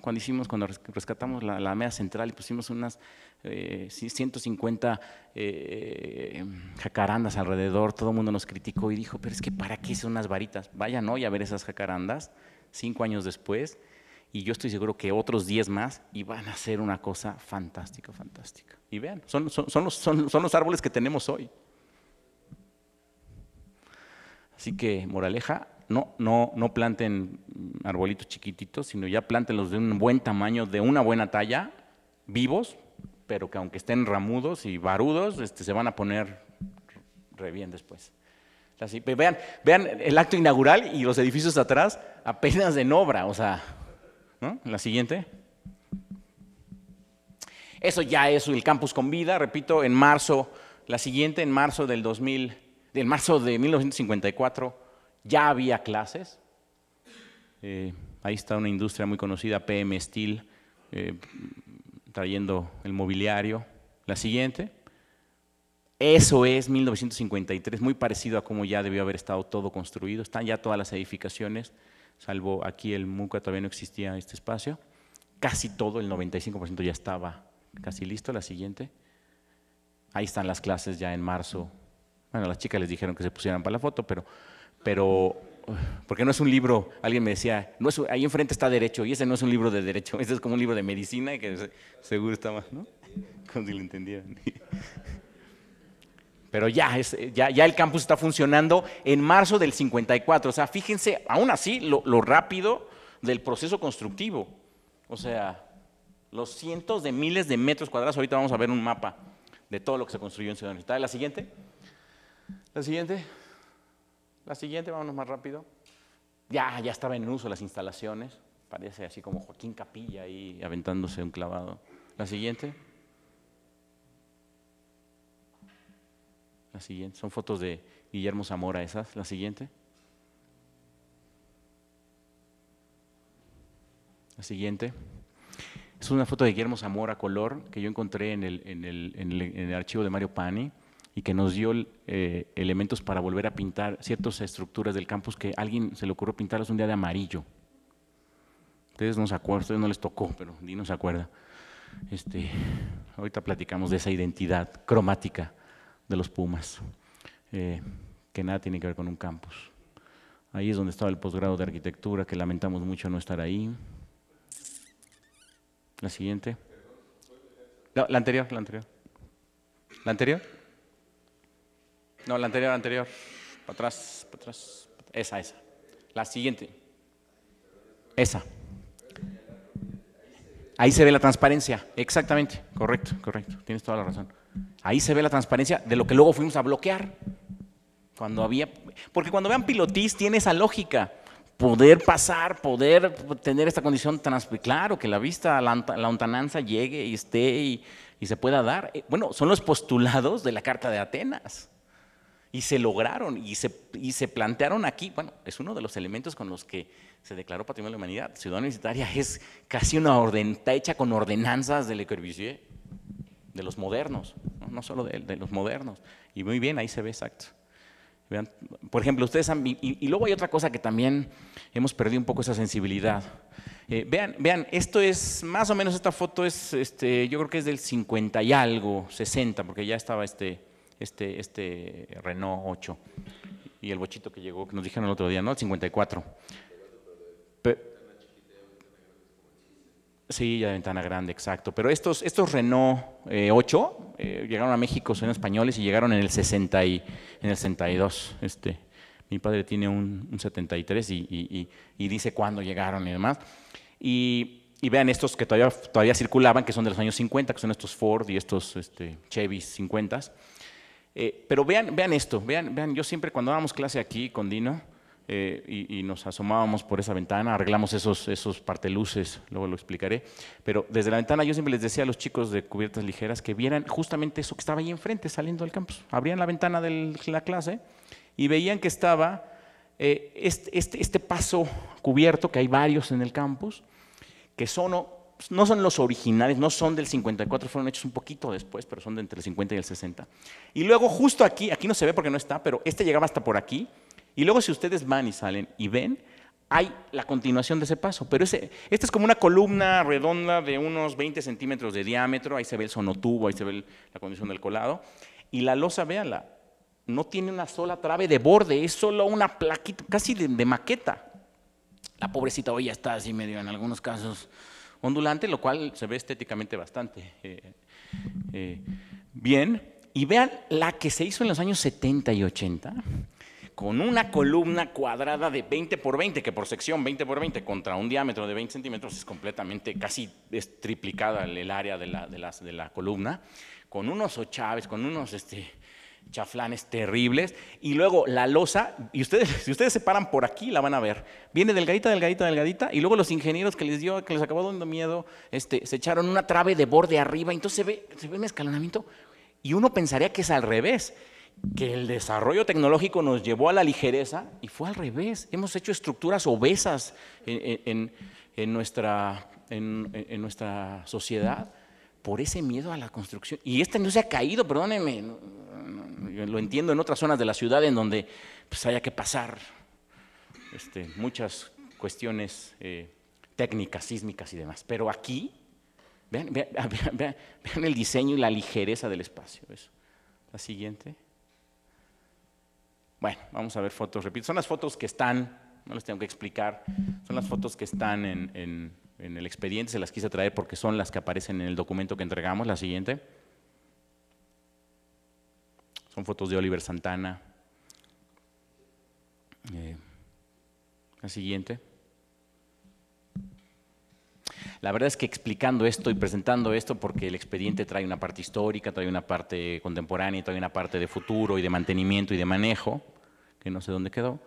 Cuando hicimos, cuando rescatamos la, Alameda central y pusimos unas 150 eh, eh, jacarandas alrededor, todo el mundo nos criticó y dijo, pero es que ¿para qué son unas varitas? Vayan hoy a ver esas jacarandas, cinco años después, y yo estoy seguro que otros diez más y van a ser una cosa fantástica, fantástica. Y vean, son, son los árboles que tenemos hoy. Así que, moraleja, no, no, no planten arbolitos chiquititos, sino ya plántenlos de un buen tamaño, de una buena talla, vivos, pero que aunque estén ramudos y barudos, este, se van a poner re bien después. vean, vean el acto inaugural y los edificios atrás apenas en obra, o sea, ¿no? La siguiente. Eso ya es el campus con vida, repito, en marzo, la siguiente, en marzo del 2000 en marzo de 1954 ya había clases. Eh, ahí está una industria muy conocida, PM Steel, eh, trayendo el mobiliario. La siguiente. Eso es 1953, muy parecido a cómo ya debió haber estado todo construido. Están ya todas las edificaciones, salvo aquí el MUCA todavía no existía este espacio. Casi todo, el 95% ya estaba casi listo. La siguiente. Ahí están las clases ya en marzo bueno, las chicas les dijeron que se pusieran para la foto, pero, pero porque no es un libro, alguien me decía, ahí enfrente está derecho, y ese no es un libro de derecho, ese es como un libro de medicina, y que seguro está más, ¿no? Como si lo entendieran. Pero ya, ya, ya, el campus está funcionando en marzo del 54, o sea, fíjense, aún así, lo, rápido del proceso constructivo, o sea, los cientos de miles de metros cuadrados, ahorita vamos a ver un mapa de todo lo que se construyó en Ciudad Universitaria. La siguiente. La siguiente. La siguiente, vámonos más rápido. Ya, ya estaban en uso las instalaciones. Parece así como Joaquín Capilla ahí aventándose un clavado. La siguiente. La siguiente. Son fotos de Guillermo Zamora esas. La siguiente. La siguiente. Es una foto de Guillermo Zamora color que yo encontré en el archivo de Mario Pani y que nos dio eh, elementos para volver a pintar ciertas estructuras del campus que alguien se le ocurrió pintarlas un día de amarillo. Ustedes no se acuerdan, ustedes no les tocó, pero ni no se acuerda. Este, ahorita platicamos de esa identidad cromática de los Pumas, eh, que nada tiene que ver con un campus. Ahí es donde estaba el posgrado de arquitectura, que lamentamos mucho no estar ahí. La siguiente. la anterior, la anterior. ¿La anterior? No, la anterior, la anterior. Para atrás, para atrás. Esa, esa. La siguiente. Esa. Ahí se ve la transparencia, exactamente, correcto, correcto, tienes toda la razón. Ahí se ve la transparencia de lo que luego fuimos a bloquear. Cuando había, porque cuando vean pilotis tiene esa lógica, poder pasar, poder tener esta condición tan claro, que la vista, la, la lontananza llegue y esté y se pueda dar. Eh, bueno, son los postulados de la Carta de Atenas y se lograron y se, plantearon aquí. Bueno, es uno de los elementos con los que se declaró Patrimonio de la Humanidad. Ciudad Universitaria es casi una orden, está hecha con ordenanzas de Le de los modernos, no, solo de, de, los modernos. Y muy bien, ahí se ve exacto. Vean, por ejemplo, ustedes han, y, luego hay otra cosa que también hemos perdido un poco esa sensibilidad. Eh, vean, vean, esto es más o menos esta foto es, este, yo creo que es del 50 y algo, 60, porque ya estaba este, este, este Renault 8 y el bochito que llegó, que nos dijeron el otro día, ¿no? El 54. sí, ya de ventana grande, exacto. Pero estos, estos Renault 8 eh, eh, llegaron a México, son españoles y llegaron en el 60 y, en el 62. Este, mi padre tiene un, 73 y, y, dice cuándo llegaron y demás. Y, y, vean estos que todavía, todavía circulaban, que son de los años 50, que son estos Ford y estos este, Chevy 50s. Eh, pero vean, vean esto, vean, vean, yo siempre cuando dábamos clase aquí con Dino eh, y, nos asomábamos por esa ventana, arreglamos esos, esos parteluces, luego lo explicaré, pero desde la ventana yo siempre les decía a los chicos de cubiertas ligeras que vieran justamente eso que estaba ahí enfrente saliendo del campus. Abrían la ventana de la clase y veían que estaba eh, este, este, este paso cubierto, que hay varios en el campus, que son pues, no son los originales, no son del 54, fueron hechos un poquito después, pero son de entre el 50 y el 60. Y luego justo aquí, aquí no se ve porque no está, pero este llegaba hasta por aquí. Y luego si ustedes van y salen y ven, hay la continuación de ese paso. Pero ese, esta es como una columna redonda de unos 20 centímetros de diámetro, ahí se ve el sonotubo, ahí se ve la condición del colado. Y la losa, véanla, no tiene una sola trave de borde, es solo una plaquita, casi de, de maqueta. La pobrecita hoy ya está así medio en algunos casos ondulante, lo cual se ve estéticamente bastante eh, eh, bien. Y vean la que se hizo en los años 70 y 80, con una columna cuadrada de 20 por 20, que por sección 20 por 20 contra un diámetro de 20 centímetros es completamente, casi es triplicada el área de la, columna, con unos ochaves, con unos... Este, chaflanes terribles. Y luego la losa, y ustedes, si ustedes se paran por aquí, la van a ver. Viene delgadita, delgadita, delgadita, y luego los ingenieros que les dio, que les acabó dando miedo, este, se echaron una trave de borde arriba, entonces se ve, se ve un escalonamiento, y uno pensaría que es al revés que el desarrollo tecnológico nos llevó a la ligereza y fue al revés. Hemos hecho estructuras obesas en, nuestra, en, en, nuestra sociedad por ese miedo a la construcción. Y esta no se ha caído, perdónenme, lo entiendo en otras zonas de la ciudad en donde pues haya que pasar este, muchas cuestiones eh, técnicas, sísmicas y demás. Pero aquí, vean, el diseño y la ligereza del espacio. La siguiente. Bueno, vamos a ver fotos, repito, son las fotos que están, no les tengo que explicar, son las fotos que están en el expediente, se las quise traer porque son las que aparecen en el documento que entregamos, la siguiente. Son fotos de Oliver Santana. Eh, la siguiente. La verdad es que explicando esto y presentando esto, porque el expediente trae una parte histórica, trae una parte contemporánea, trae una parte de futuro y de mantenimiento y de manejo, que no sé dónde quedó.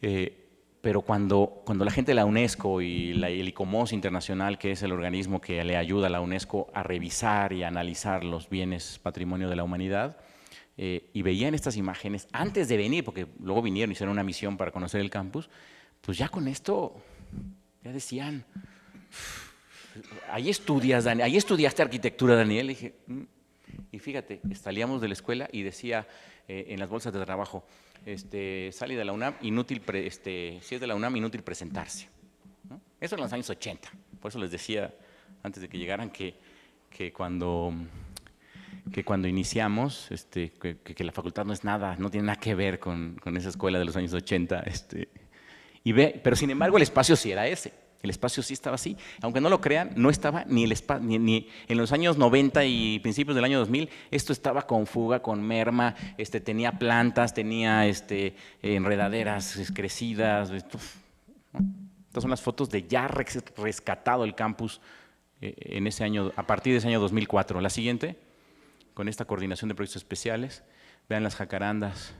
Eh, pero cuando, cuando la gente de la UNESCO y el ICOMOS Internacional, que es el organismo que le ayuda a la UNESCO a revisar y analizar los bienes patrimonio de la humanidad, eh, y veían estas imágenes antes de venir, porque luego vinieron y hicieron una misión para conocer el campus, pues ya con esto, ya decían, ahí estudias, ahí estudiaste arquitectura, Daniel. Mm". Y, fíjate, salíamos de la escuela y decía eh, en las bolsas de trabajo, este, de la UNAM, inútil, este, si es de la UNAM, inútil presentarse. Eso en los años 80, por eso les decía antes de que llegaran que, que cuando que cuando iniciamos, este, que, la facultad no es nada, no tiene nada que ver con, esa escuela de los años 80. Este, y ve, pero sin embargo el espacio sí era ese. El espacio sí estaba así. Aunque no lo crean, no estaba ni el espacio, ni, en los años 90 y principios del año 2000, esto estaba con fuga, con merma, este, tenía plantas, tenía este, enredaderas crecidas. Estas son las fotos de ya rescatado el campus eh, en ese año, a partir de ese año 2004. La siguiente con esta coordinación de proyectos especiales. Vean las jacarandas.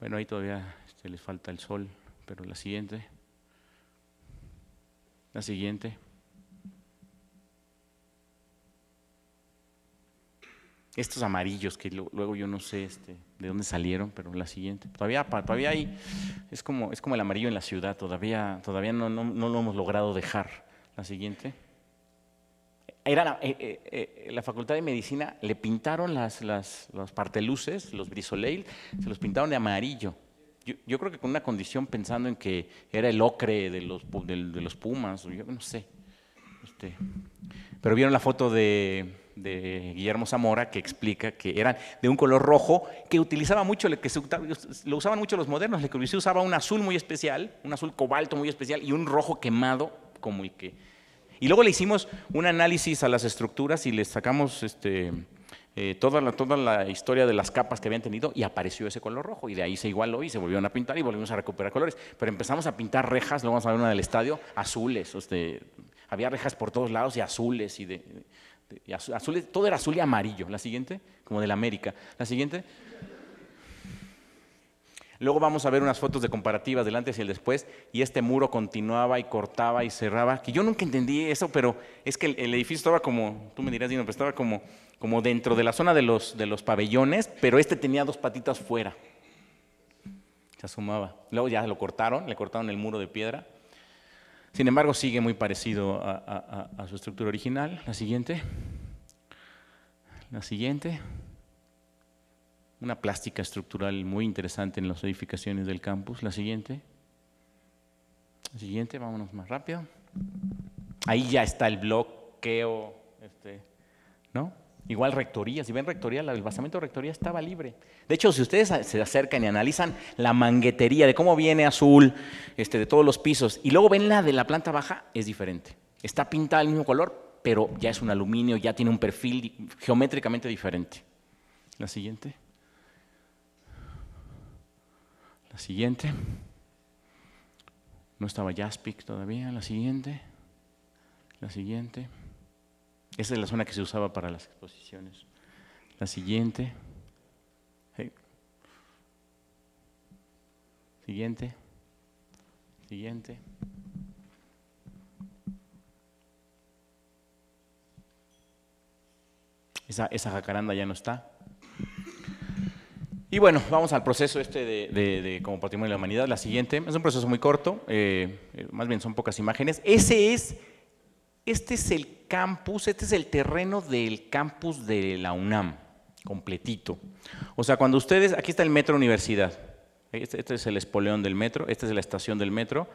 Bueno, ahí todavía les falta el sol, pero la siguiente. La siguiente. Estos amarillos que luego yo no sé este, de dónde salieron, pero la siguiente. Todavía, todavía hay, es como, es como el amarillo en la ciudad, todavía, todavía no lo hemos logrado dejar. La siguiente era eh, eh, eh, la, Facultad de Medicina, le pintaron las, las, los parteluces, los brisoleil, se los pintaron de amarillo. Yo, creo que con una condición pensando en que era el ocre de los, de, de los Pumas, yo no sé. Este. pero vieron la foto de, Guillermo Zamora que explica que eran de un color rojo que utilizaba mucho, que lo usaban mucho los modernos, le usaba un azul muy especial, un azul cobalto muy especial y un rojo quemado como el que y luego le hicimos un análisis a las estructuras y le sacamos este, eh, toda, la, toda la historia de las capas que habían tenido y apareció ese color rojo. Y de ahí se igualó y se volvieron a pintar y volvimos a recuperar colores. Pero empezamos a pintar rejas, lo vamos a ver una del estadio, azules. Este, había rejas por todos lados y azules y de, azules, todo era azul y amarillo. La siguiente, como del América. La siguiente, Luego vamos a ver unas fotos de comparativas del antes y el después, y este muro continuaba y cortaba y cerraba, que yo nunca entendí eso, pero es que el, edificio estaba como, tú me dirás, Dino, pero estaba como, como dentro de la zona de los, de los pabellones, pero este tenía dos patitas fuera. Se asomaba. Luego ya lo cortaron, le cortaron el muro de piedra. Sin embargo, sigue muy parecido a su estructura original. La siguiente. La siguiente una plástica estructural muy interesante en las edificaciones del campus. La siguiente. La siguiente, vámonos más rápido. Ahí ya está el bloqueo, este, ¿no? Igual rectoría, si ven rectoría, el basamento de rectoría estaba libre. De hecho, si ustedes se acercan y analizan la manguetería de cómo viene azul, este, de todos los pisos, y luego ven la de la planta baja, es diferente. Está pintada el mismo color, pero ya es un aluminio, ya tiene un perfil geométricamente diferente. La siguiente. La siguiente. No estaba Jaspic todavía. La siguiente. La siguiente. Esa es la zona que se usaba para las exposiciones. La siguiente. Siguiente. Siguiente. Esa, esa jacaranda ya no está. Y bueno, vamos al proceso este de, como patrimonio de la humanidad. La siguiente es un proceso muy corto, eh, eh, más bien son pocas imágenes. Ese es, este es el campus, este es el terreno del campus de la UNAM, completito. O sea, cuando ustedes, aquí está el Metro Universidad, este, este es el espoleón del metro, esta es la estación del metro,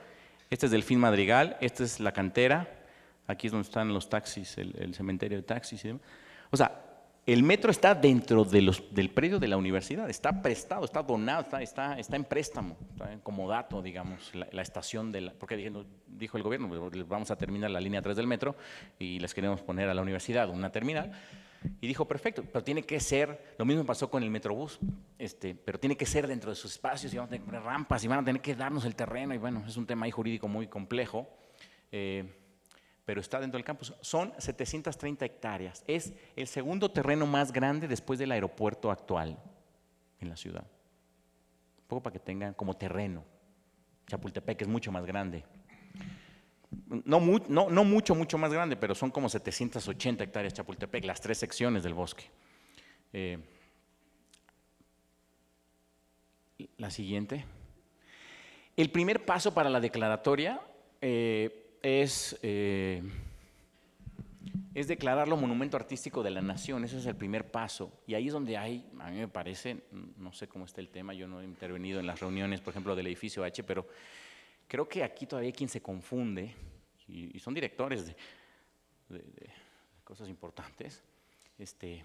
este es fin Madrigal, esta es la cantera, aquí es donde están los taxis, el, cementerio de taxis y demás. O sea, el metro está dentro del predio de la universidad, está prestado, está donado, está, en préstamo, está como dato, digamos, la, estación de la, porque dijo, el gobierno, pues, vamos a terminar la línea 3 del metro y les queremos poner a la universidad una terminal. Y dijo, perfecto, pero tiene que ser, lo mismo pasó con el Metrobús, este, pero tiene que ser dentro de sus espacios y van a tener rampas y van a tener que darnos el terreno y bueno, es un tema ahí jurídico muy complejo. Eh, pero está dentro del campus. Son 730 hectáreas. Es el segundo terreno más grande después del aeropuerto actual en la ciudad. Un poco para que tengan como terreno. Chapultepec es mucho más grande. No, mucho, mucho más grande, pero son como 780 hectáreas Chapultepec, las tres secciones del bosque. Eh, la siguiente. El primer paso para la declaratoria eh, es, eh, es declararlo monumento artístico de la nación, ese es el primer paso. Y ahí es donde hay, a mí me parece, no sé cómo está el tema, yo no he intervenido en las reuniones, por ejemplo, del edificio H, pero creo que aquí todavía hay quien se confunde, y, son directores de cosas importantes, este,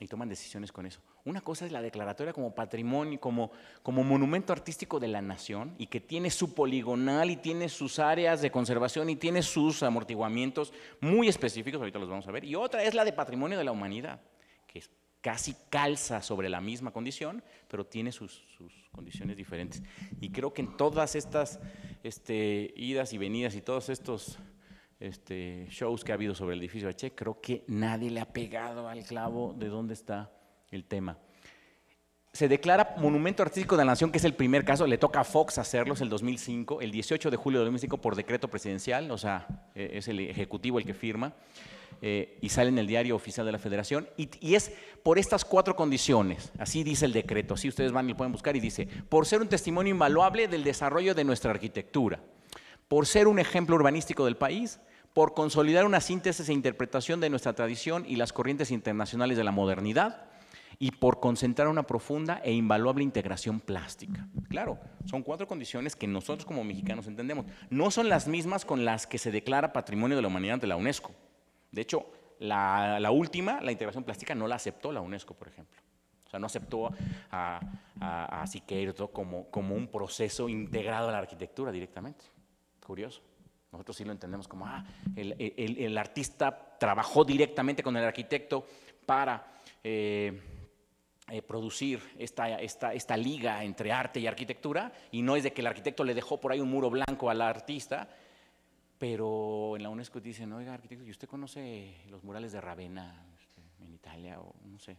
y toman decisiones con eso. Una cosa es la declaratoria como patrimonio, como, como monumento artístico de la nación y que tiene su poligonal y tiene sus áreas de conservación y tiene sus amortiguamientos muy específicos, ahorita los vamos a ver. Y otra es la de patrimonio de la humanidad, que es casi calza sobre la misma condición, pero tiene sus, sus, condiciones diferentes. Y creo que en todas estas este, idas y venidas y todos estos este, shows que ha habido sobre el edificio H, creo que nadie le ha pegado al clavo de dónde está el tema. Se declara Monumento Artístico de la Nación, que es el primer caso, le toca a Fox hacerlos, el 2005, el 18 de julio de 2005 por decreto presidencial, o sea, eh, es el Ejecutivo el que firma, eh, y sale en el diario oficial de la Federación, y, y es por estas cuatro condiciones, así dice el decreto, así ustedes van y lo pueden buscar, y dice, por ser un testimonio invaluable del desarrollo de nuestra arquitectura, por ser un ejemplo urbanístico del país, por consolidar una síntesis e interpretación de nuestra tradición y las corrientes internacionales de la modernidad y por concentrar una profunda e invaluable integración plástica. Claro, son cuatro condiciones que nosotros como mexicanos entendemos. No son las mismas con las que se declara Patrimonio de la Humanidad ante la UNESCO. De hecho, la, última, la integración plástica, no la aceptó la UNESCO, por ejemplo. O sea, no aceptó a, a, Siqueiro como, como un proceso integrado a la arquitectura directamente. Curioso. Nosotros sí lo entendemos como, ah, el, artista trabajó directamente con el arquitecto para eh, eh, producir esta, esta, esta, liga entre arte y arquitectura, y no es de que el arquitecto le dejó por ahí un muro blanco al artista, pero en la UNESCO dicen, oiga, arquitecto, ¿y usted conoce los murales de Ravenna este, en Italia o no sé,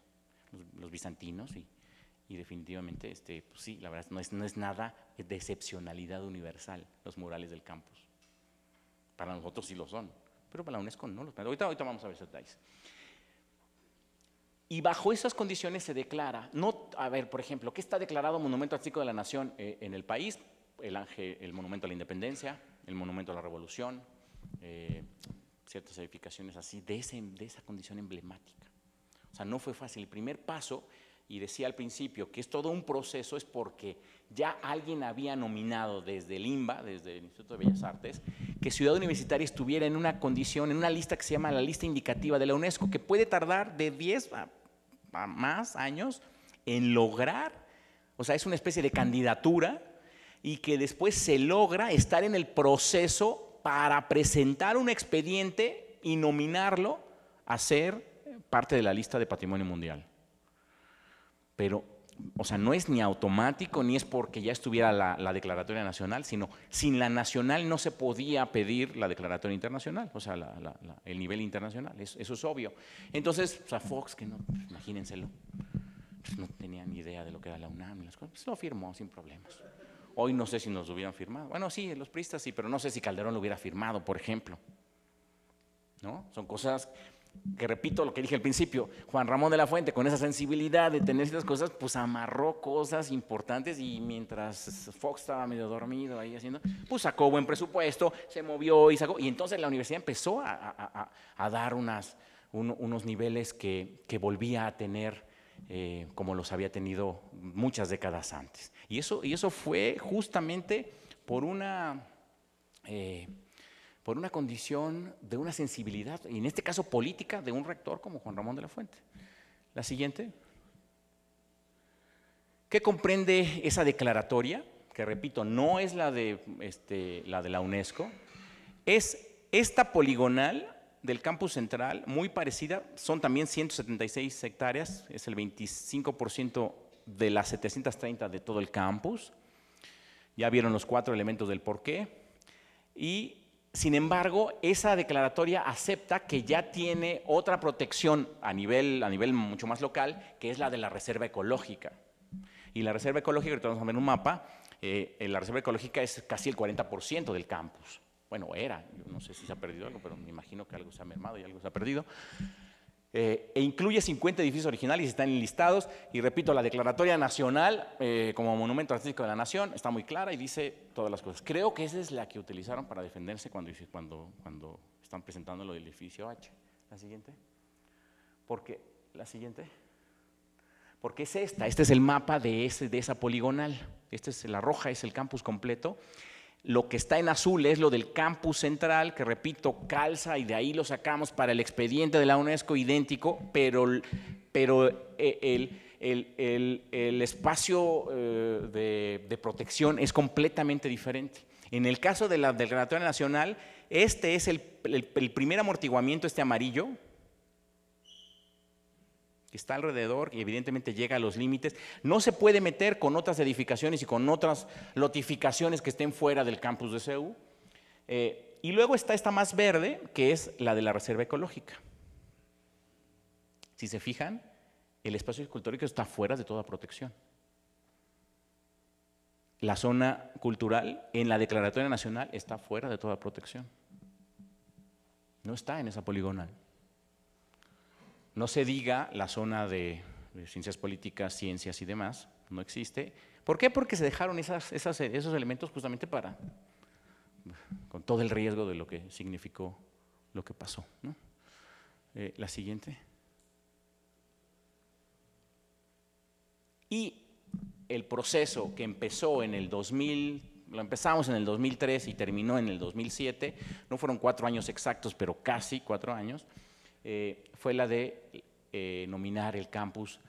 los, bizantinos? Y, y definitivamente, este, pues sí, la verdad, no es, no es nada de excepcionalidad universal los murales del campus. Para nosotros sí lo son, pero para la UNESCO no los ahorita, ahorita vamos a ver si estáis. Y bajo esas condiciones se declara, no, a ver, por ejemplo, ¿qué está declarado Monumento Artístico de la Nación eh, en el país? El, ángel, el Monumento a la Independencia, el Monumento a la Revolución, eh, ciertas edificaciones así, de, de esa condición emblemática. O sea, no fue fácil. El primer paso y decía al principio que es todo un proceso es porque ya alguien había nominado desde el IMBA, desde el Instituto de Bellas Artes, que Ciudad Universitaria estuviera en una condición, en una lista que se llama la lista indicativa de la UNESCO, que puede tardar de 10 a más años en lograr, o sea, es una especie de candidatura y que después se logra estar en el proceso para presentar un expediente y nominarlo a ser parte de la lista de patrimonio mundial pero, o sea, no es ni automático, ni es porque ya estuviera la, declaratoria nacional, sino sin la nacional no se podía pedir la declaratoria internacional, o sea, el nivel internacional, eso, es obvio. Entonces, o sea, Fox, que no, imagínenselo, pues no tenía ni idea de lo que era la UNAM y las cosas, pues lo firmó sin problemas. Hoy no sé si nos lo hubieran firmado. Bueno, sí, los pristas sí, pero no sé si Calderón lo hubiera firmado, por ejemplo. ¿No? Son cosas que repito lo que dije al principio, Juan Ramón de la Fuente, con esa sensibilidad de tener ciertas cosas, pues amarró cosas importantes y mientras Fox estaba medio dormido ahí haciendo, pues sacó buen presupuesto, se movió y sacó. Y entonces la universidad empezó a, dar unas, unos niveles que, volvía a tener eh, como los había tenido muchas décadas antes. Y eso, y eso fue justamente por una... Eh, por una condición de una sensibilidad, y en este caso política, de un rector como Juan Ramón de la Fuente. La siguiente. ¿Qué comprende esa declaratoria? Que repito, no es la de, este, la, de la UNESCO. Es esta poligonal del campus central, muy parecida, son también 176 hectáreas, es el 25% de las 730 de todo el campus. Ya vieron los cuatro elementos del porqué. Y sin embargo, esa declaratoria acepta que ya tiene otra protección a nivel, a nivel mucho más local, que es la de la reserva ecológica. Y la reserva ecológica, ahorita vamos a ver un mapa, eh, la reserva ecológica es casi el 40% del campus. Bueno, era, yo no sé si se ha perdido algo, pero me imagino que algo se ha mermado y algo se ha perdido. Eh, e incluye 50 edificios originales están enlistados. Y repito, la Declaratoria Nacional eh, como Monumento Artístico de la Nación está muy clara y dice todas las cosas. Creo que esa es la que utilizaron para defenderse cuando, cuando, cuando están presentando lo del edificio H. La siguiente. Porque, la siguiente. Porque es esta, este es el mapa de, ese, de esa poligonal. Esta es la roja, es el campus completo. Lo que está en azul es lo del campus central, que repito, calza y de ahí lo sacamos para el expediente de la UNESCO idéntico, pero, pero eh, el, espacio eh, de, protección es completamente diferente. En el caso de la Nacional, este es el primer amortiguamiento, este amarillo, que está alrededor y evidentemente llega a los límites, no se puede meter con otras edificaciones y con otras lotificaciones que estén fuera del campus de CEU. Eh, y luego está esta más verde, que es la de la reserva ecológica. Si se fijan, el espacio escultórico está fuera de toda protección. La zona cultural en la Declaratoria Nacional está fuera de toda protección. No está en esa poligonal. No se diga la zona de, ciencias políticas, ciencias y demás, no existe. ¿Por qué? Porque se dejaron esos elementos justamente para, con todo el riesgo de lo que significó lo que pasó. Eh, la siguiente. Y el proceso que empezó en el 2000, lo empezamos en el 2003 y terminó en el 2007, no fueron cuatro años exactos, pero casi cuatro años, eh, fue la de eh, nominar el campus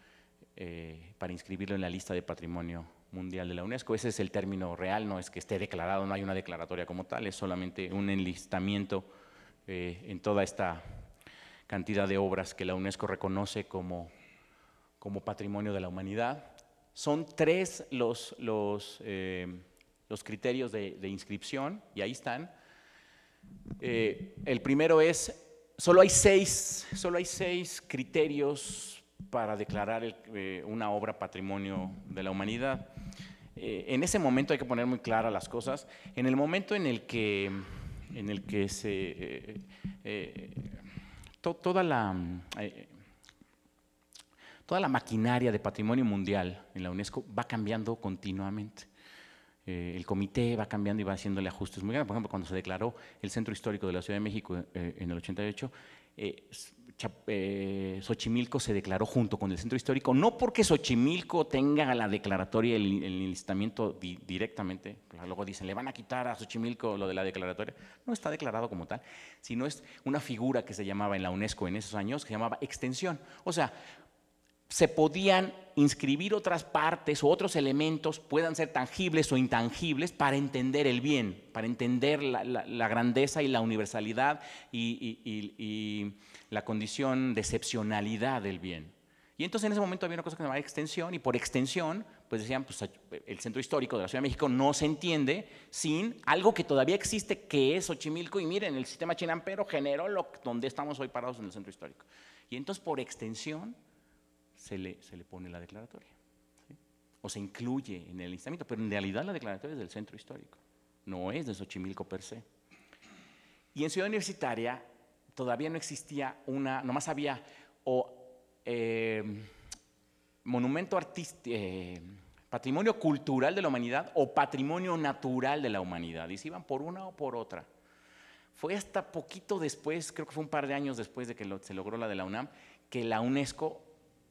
eh, para inscribirlo en la lista de patrimonio mundial de la UNESCO. Ese es el término real, no es que esté declarado, no hay una declaratoria como tal, es solamente un enlistamiento eh, en toda esta cantidad de obras que la UNESCO reconoce como, como patrimonio de la humanidad. Son tres los, los, los criterios de, inscripción, y ahí están. el primero es solo hay seis, hay criterios para declarar eh, una obra patrimonio de la humanidad. Eh, en ese momento hay que poner muy claras las cosas. En el momento en el que, en el que se eh, toda la toda la maquinaria de patrimonio mundial en la UNESCO va cambiando continuamente. Eh, el comité va cambiando y va haciéndole ajustes muy grandes. Por ejemplo, cuando se declaró el Centro Histórico de la Ciudad de México eh, en el 88, eh, Xochimilco se declaró junto con el Centro Histórico, no porque Xochimilco tenga la declaratoria, y el listamiento directamente, luego dicen, le van a quitar a Xochimilco lo de la declaratoria, no está declarado como tal, sino es una figura que se llamaba en la UNESCO en esos años, que se llamaba extensión. O sea, se podían inscribir otras partes o otros elementos, puedan ser tangibles o intangibles, para entender el bien, para entender la, grandeza y la universalidad y, la condición de excepcionalidad del bien. Y entonces en ese momento había una cosa que se llamaba extensión y por extensión, pues decían, pues, el centro histórico de la Ciudad de México no se entiende sin algo que todavía existe, que es Xochimilco, y miren, el sistema chinampero generó lo, donde estamos hoy parados en el centro histórico. Y entonces por extensión se le, se le pone la declaratoria. O se incluye en el instituto pero en realidad la declaratoria es del centro histórico, no es de Xochimilco per se. Y en Ciudad Universitaria todavía no existía una, nomás había o eh, monumento artístico, eh, patrimonio cultural de la humanidad o patrimonio natural de la humanidad, y se iban por una o por otra. Fue hasta poquito después, creo que fue un par de años después de que se logró la de la UNAM, que la UNESCO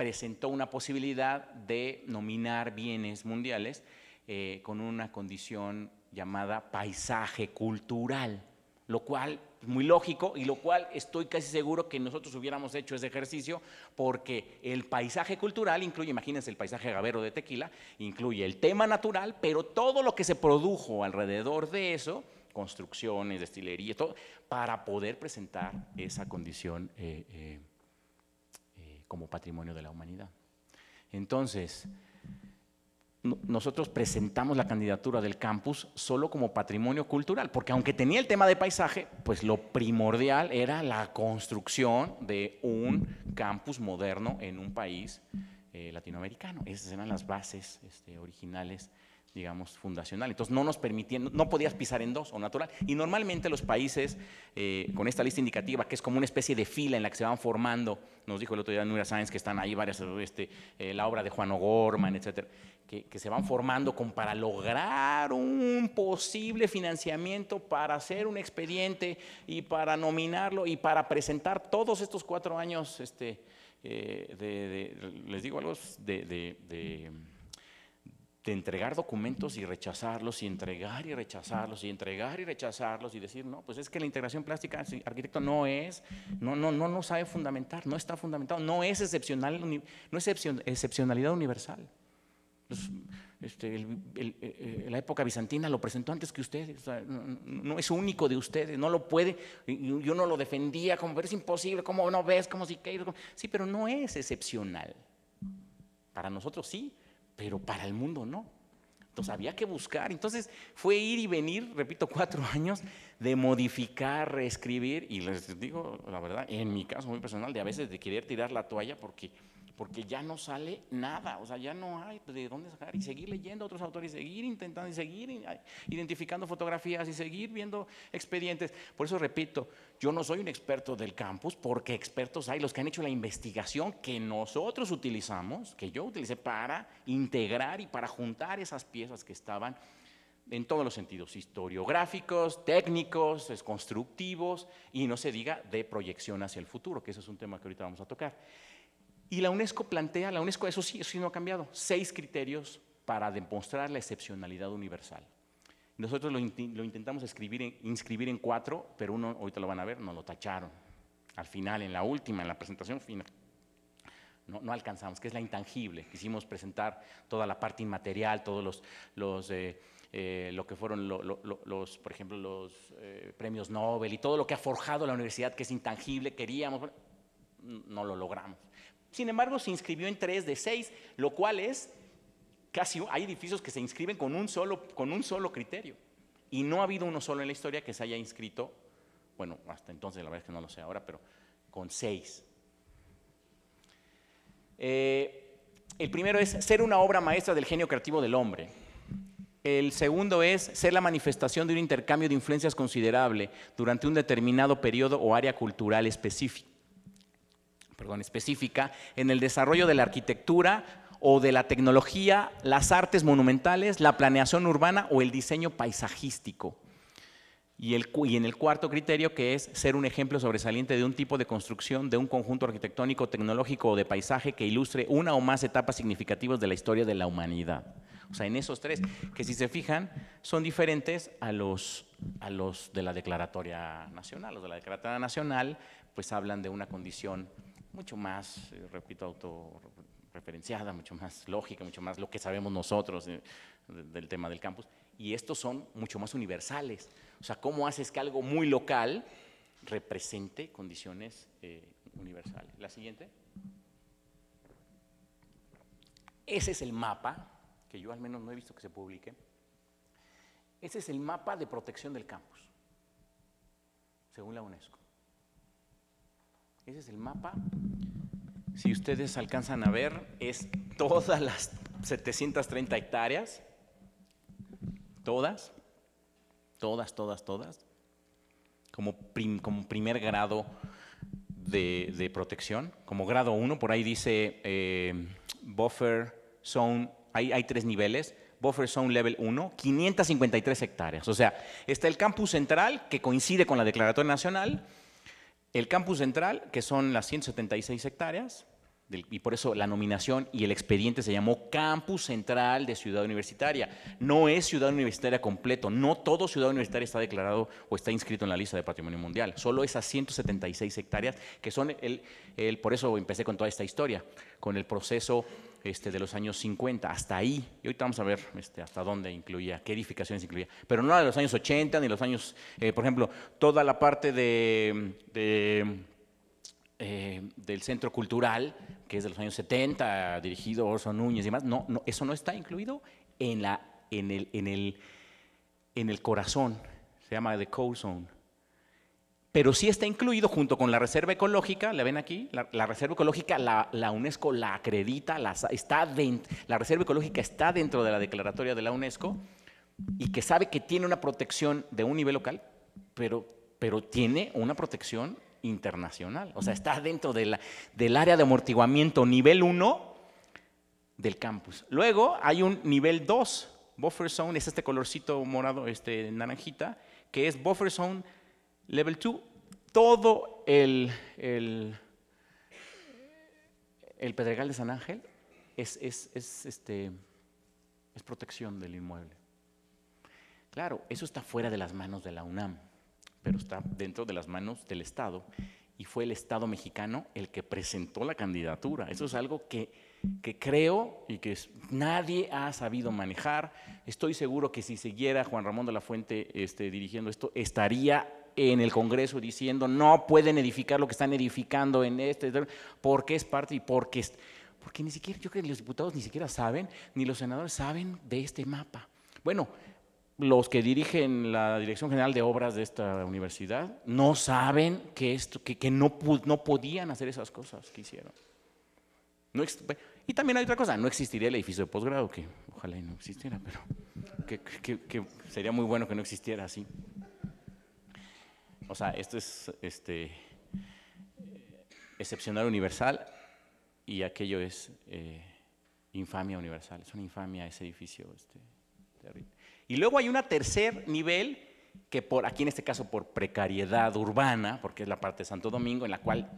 presentó una posibilidad de nominar bienes mundiales eh, con una condición llamada paisaje cultural, lo cual muy lógico y lo cual estoy casi seguro que nosotros hubiéramos hecho ese ejercicio porque el paisaje cultural incluye, imagínense el paisaje gavero de tequila, incluye el tema natural, pero todo lo que se produjo alrededor de eso, construcciones, y todo, para poder presentar esa condición eh, eh como patrimonio de la humanidad. Entonces, nosotros presentamos la candidatura del campus solo como patrimonio cultural, porque aunque tenía el tema de paisaje, pues lo primordial era la construcción de un campus moderno en un país eh, latinoamericano. Esas eran las bases este, originales digamos, fundacional. Entonces no nos permitían, no podías pisar en dos o natural. Y normalmente los países, eh, con esta lista indicativa, que es como una especie de fila en la que se van formando, nos dijo el otro día Nura Sáenz que están ahí varias, este, eh, la obra de Juan O'Gorman, etcétera, que, se van formando con, para lograr un posible financiamiento, para hacer un expediente y para nominarlo y para presentar todos estos cuatro años, este, eh, de, les digo algo, de de entregar documentos y rechazarlos, y entregar y rechazarlos, y entregar y rechazarlos, y decir, no, pues es que la integración plástica, arquitecto, no es, no, no, no, no sabe fundamentar, no está fundamentado, no es excepcional, no es excepcionalidad universal. Este, eh, la época bizantina lo presentó antes que ustedes, no, es único de ustedes, no lo puede, yo no lo defendía, como, pero es imposible, como no ves, como si sí, pero no es excepcional. Para nosotros sí, pero para el mundo no. Entonces había que buscar. Entonces fue ir y venir, repito, cuatro años de modificar, reescribir. Y les digo la verdad, en mi caso muy personal, de a veces de querer tirar la toalla porque porque ya no sale nada, o sea, ya no hay de dónde sacar y seguir leyendo otros autores, y seguir intentando y seguir identificando fotografías y seguir viendo expedientes. Por eso repito, yo no soy un experto del campus, porque expertos hay los que han hecho la investigación que nosotros utilizamos, que yo utilicé para integrar y para juntar esas piezas que estaban en todos los sentidos, historiográficos, técnicos, constructivos, y no se diga de proyección hacia el futuro, que eso es un tema que ahorita vamos a tocar. Y la UNESCO plantea, la UNESCO, eso sí, eso sí no ha cambiado, seis criterios para demostrar la excepcionalidad universal. Nosotros lo, intentamos inscribir en cuatro, pero uno, ahorita lo van a ver, nos lo tacharon. Al final, en la última, en la presentación final. No, alcanzamos, que es la intangible. Quisimos presentar toda la parte inmaterial, todos los, los eh, eh, lo que fueron los, por ejemplo, los eh, premios Nobel y todo lo que ha forjado la universidad, que es intangible, queríamos, no lo logramos. Sin embargo, se inscribió en tres de seis, lo cual es casi hay edificios que se inscriben con un solo, con un solo criterio. Y no ha habido uno solo en la historia que se haya inscrito, bueno, hasta entonces la verdad es que no lo sé ahora, pero con seis. Eh, el primero es ser una obra maestra del genio creativo del hombre. El segundo es ser la manifestación de un intercambio de influencias considerable durante un determinado periodo o área cultural específica específica en el desarrollo de la arquitectura o de la tecnología, las artes monumentales, la planeación urbana o el diseño paisajístico. Y, el, y, en el cuarto criterio, que es ser un ejemplo sobresaliente de un tipo de construcción, de un conjunto arquitectónico, tecnológico o de paisaje que ilustre una o más etapas significativas de la historia de la humanidad. O sea, en esos tres, que si se fijan, son diferentes a los, a los de la Declaratoria Nacional. Los de la Declaratoria Nacional, pues hablan de una condición mucho más, eh, repito, autorreferenciada, mucho más lógica, mucho más lo que sabemos nosotros del tema del campus. Y estos son mucho más universales. O sea, ¿cómo haces que algo muy local represente condiciones eh, universales? La siguiente. Ese es el mapa, que yo al menos no he visto que se publique. Ese es el mapa de protección del campus, según la UNESCO. Ese es el mapa. Si ustedes alcanzan a ver, es todas las 730 hectáreas. Todas. Todas, todas, todas. Como, primer grado de, protección. Como grado 1, por ahí dice eh, buffer zone. Hay, hay tres niveles. Buffer Zone Level 1, 553 hectáreas. O sea, está el campus central que coincide con la Declaratoria Nacional, el campus central, que son las 176 hectáreas, y por eso la nominación y el expediente se llamó Campus Central de Ciudad Universitaria. No es Ciudad Universitaria completo, no todo Ciudad Universitaria está declarado o está inscrito en la lista de Patrimonio Mundial, solo esas 176 hectáreas que son el, el por eso empecé con toda esta historia, con el proceso este, de los años 50, hasta ahí. Y ahorita vamos a ver este, hasta dónde incluía, qué edificaciones incluía. Pero no de los años 80, ni los años, eh, por ejemplo, toda la parte de, eh, del centro cultural, que es de los años 70, dirigido Orson Núñez y demás, no, eso no está incluido en, la, en, el, en, en el corazón, se llama The Cold Zone pero sí está incluido junto con la reserva ecológica, ¿la ven aquí? La, reserva ecológica, la, UNESCO la acredita, la, está la reserva ecológica está dentro de la declaratoria de la UNESCO y que sabe que tiene una protección de un nivel local, pero, pero tiene una protección internacional. O sea, está dentro del área de amortiguamiento nivel 1 del campus. Luego hay un nivel 2, buffer zone, es este colorcito morado, este naranjita, que es buffer zone Level 2, todo el, el, Pedregal de San Ángel es, este, es protección del inmueble. Claro, eso está fuera de las manos de la UNAM, pero está dentro de las manos del Estado y fue el Estado mexicano el que presentó la candidatura. Eso es algo que, creo y que nadie ha sabido manejar. Estoy seguro que si siguiera Juan Ramón de la Fuente este, dirigiendo esto, estaría en el Congreso diciendo no pueden edificar lo que están edificando en este, porque es parte y porque, porque ni siquiera, yo creo que los diputados ni siquiera saben, ni los senadores saben de este mapa. Bueno, los que dirigen la Dirección General de Obras de esta universidad no saben que, esto, que, que no, no podían hacer esas cosas que hicieron. No, y también hay otra cosa, no existiría el edificio de posgrado, que ojalá no existiera, pero que sería muy bueno que no existiera así o sea, esto es este, excepcional universal y aquello es eh, infamia universal, es una infamia ese edificio este, terrible. Y luego hay un tercer nivel que por, aquí en este caso por precariedad urbana, porque es la parte de Santo Domingo en la cual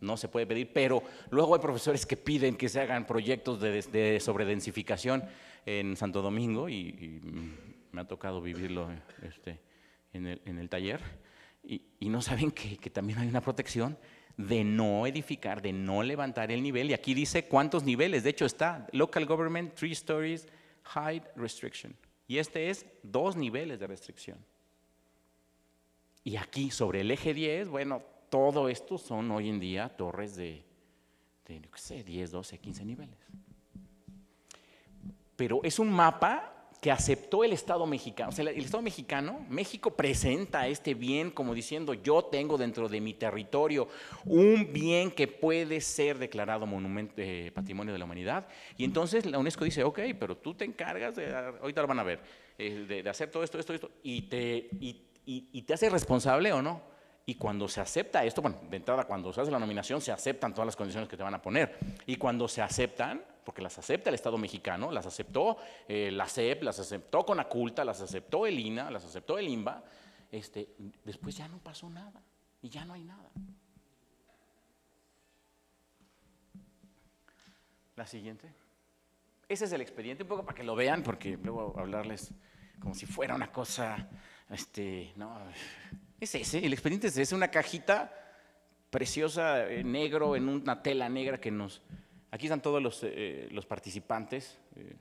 no se puede pedir, pero luego hay profesores que piden que se hagan proyectos de, sobredensificación en Santo Domingo y, me ha tocado vivirlo este, en el taller y, no saben que, también hay una protección de no edificar, de no levantar el nivel. Y aquí dice cuántos niveles. De hecho está Local Government, Three Stories, Height Restriction. Y este es dos niveles de restricción. Y aquí sobre el eje 10, bueno, todo esto son hoy en día torres de, de no sé, 10, 12, 15 niveles. Pero es un mapa que aceptó el Estado mexicano. O sea, el Estado mexicano, México presenta este bien como diciendo, yo tengo dentro de mi territorio un bien que puede ser declarado monumento, eh, patrimonio de la humanidad. Y entonces la UNESCO dice, ok, pero tú te encargas de, ahorita lo van a ver, eh, de, hacer todo esto, esto, esto, y te, y te hace responsable o no. Y cuando se acepta esto, bueno, de entrada cuando se hace la nominación se aceptan todas las condiciones que te van a poner. Y cuando se aceptan, porque las acepta el Estado mexicano, las aceptó eh, la CEP, las aceptó con Aculta, las aceptó el INA, las aceptó el INBA, este, después ya no pasó nada y ya no hay nada. La siguiente. Ese es el expediente, un poco para que lo vean, porque luego hablarles como si fuera una cosa, este, no, es ese, el expediente es ese, una cajita preciosa, eh, negro, en una tela negra que nos, Aquí están todos los, eh, eh, participantes. Eh,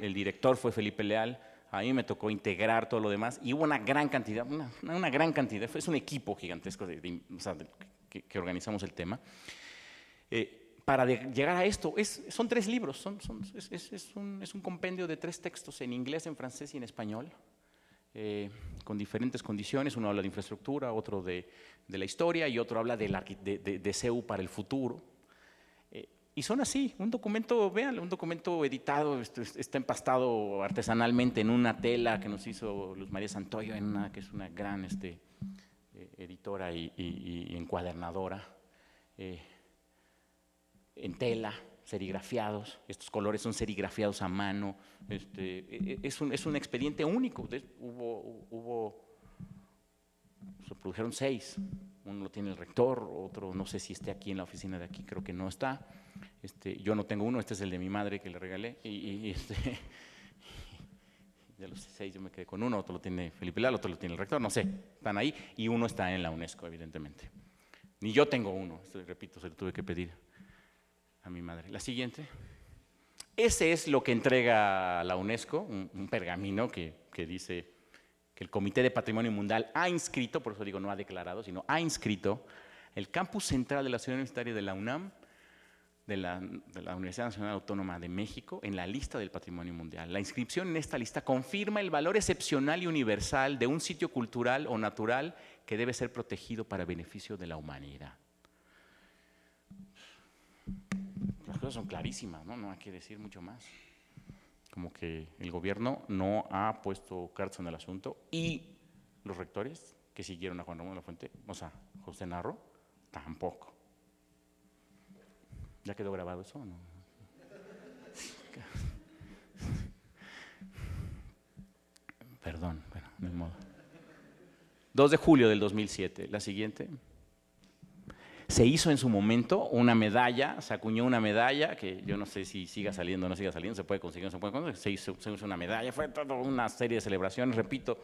el, director fue Felipe Leal. A mí me tocó integrar todo lo demás y hubo una gran cantidad, una, gran cantidad. Es un equipo gigantesco que, organizamos el tema. para llegar a esto, son tres libros, es, un, compendio de tres textos en inglés, en francés y en español, con diferentes condiciones. Uno habla de infraestructura, otro de, la historia y otro habla de, de CEU para el futuro. Y son así, un documento, vean, un documento editado, está empastado artesanalmente en una tela que nos hizo Luz María Santoyo, que es una gran este, eh, editora y, encuadernadora, eh, en tela, serigrafiados, estos colores son serigrafiados a mano, este, e, e, es, un, expediente único, hubo, hubo, se produjeron seis, uno lo tiene el rector, otro no sé si esté aquí en la oficina de aquí, creo que no está. Este, yo no tengo uno, este es el de mi madre que le regalé. Y, este, de los seis yo me quedé con uno, otro lo tiene Felipe Lal, otro lo tiene el rector, no sé, están ahí. Y uno está en la UNESCO, evidentemente. Ni yo tengo uno, repito, se lo tuve que pedir a mi madre. La siguiente. Ese es lo que entrega la UNESCO, un, pergamino que, que dice que el Comité de Patrimonio Mundial ha inscrito, por eso digo no ha declarado, sino ha inscrito el campus central de la Ciudad Universitaria de la UNAM, de la, Universidad Nacional Autónoma de México, en la lista del Patrimonio Mundial. La inscripción en esta lista confirma el valor excepcional y universal de un sitio cultural o natural que debe ser protegido para beneficio de la humanidad. Las cosas son clarísimas, No hay que decir mucho más como que el gobierno no ha puesto cartas en el asunto y los rectores que siguieron a Juan Ramón de la Fuente, o sea, José Narro, tampoco. ¿Ya quedó grabado eso o no? Perdón, bueno, de modo. 2 de julio del 2007, la siguiente se hizo en su momento una medalla, se acuñó una medalla, que yo no sé si siga saliendo o no siga saliendo, se puede conseguir no se puede conseguir, se hizo, una medalla, fue toda una serie de celebraciones, repito,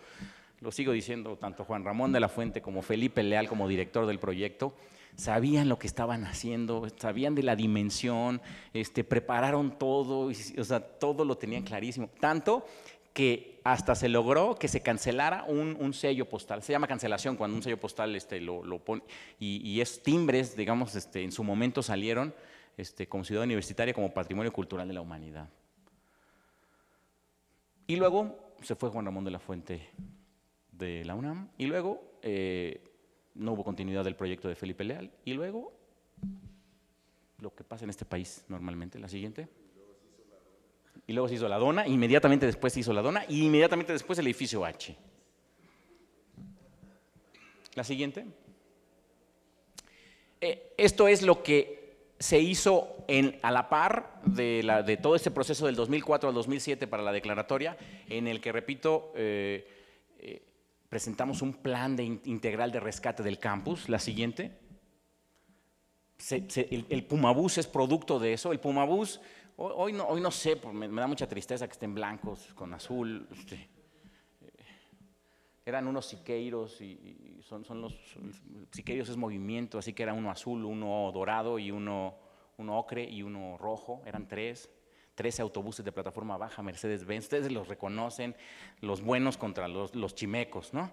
lo sigo diciendo, tanto Juan Ramón de la Fuente como Felipe Leal como director del proyecto, sabían lo que estaban haciendo, sabían de la dimensión, este, prepararon todo, o sea, todo lo tenían clarísimo. Tanto que hasta se logró que se cancelara un, sello postal. Se llama cancelación cuando un sello postal este, lo, pone. Y, y es timbres, digamos, este, en su momento salieron este, como ciudad universitaria, como patrimonio cultural de la humanidad. Y luego se fue Juan Ramón de la Fuente de la UNAM. Y luego eh, no hubo continuidad del proyecto de Felipe Leal. Y luego lo que pasa en este país normalmente, la siguiente y luego se hizo la dona, inmediatamente después se hizo la dona, y inmediatamente después el edificio H. La siguiente. Eh, esto es lo que se hizo a la par de, todo este proceso del 2004 al 2007 para la declaratoria, en el que, repito, eh, eh, presentamos un plan de integral de rescate del campus. La siguiente. el, el, Pumabús es producto de eso. El Pumabús Hoy no, sé, me, da mucha tristeza que estén blancos con azul. Este, eh, eran unos siqueiros y, son, son, los siqueiros es movimiento, así que era uno azul, uno dorado y uno, uno ocre y uno rojo. Eran tres, tres autobuses de plataforma baja, Mercedes-Benz. Ustedes los reconocen, los buenos contra los, los chimecos, ¿no?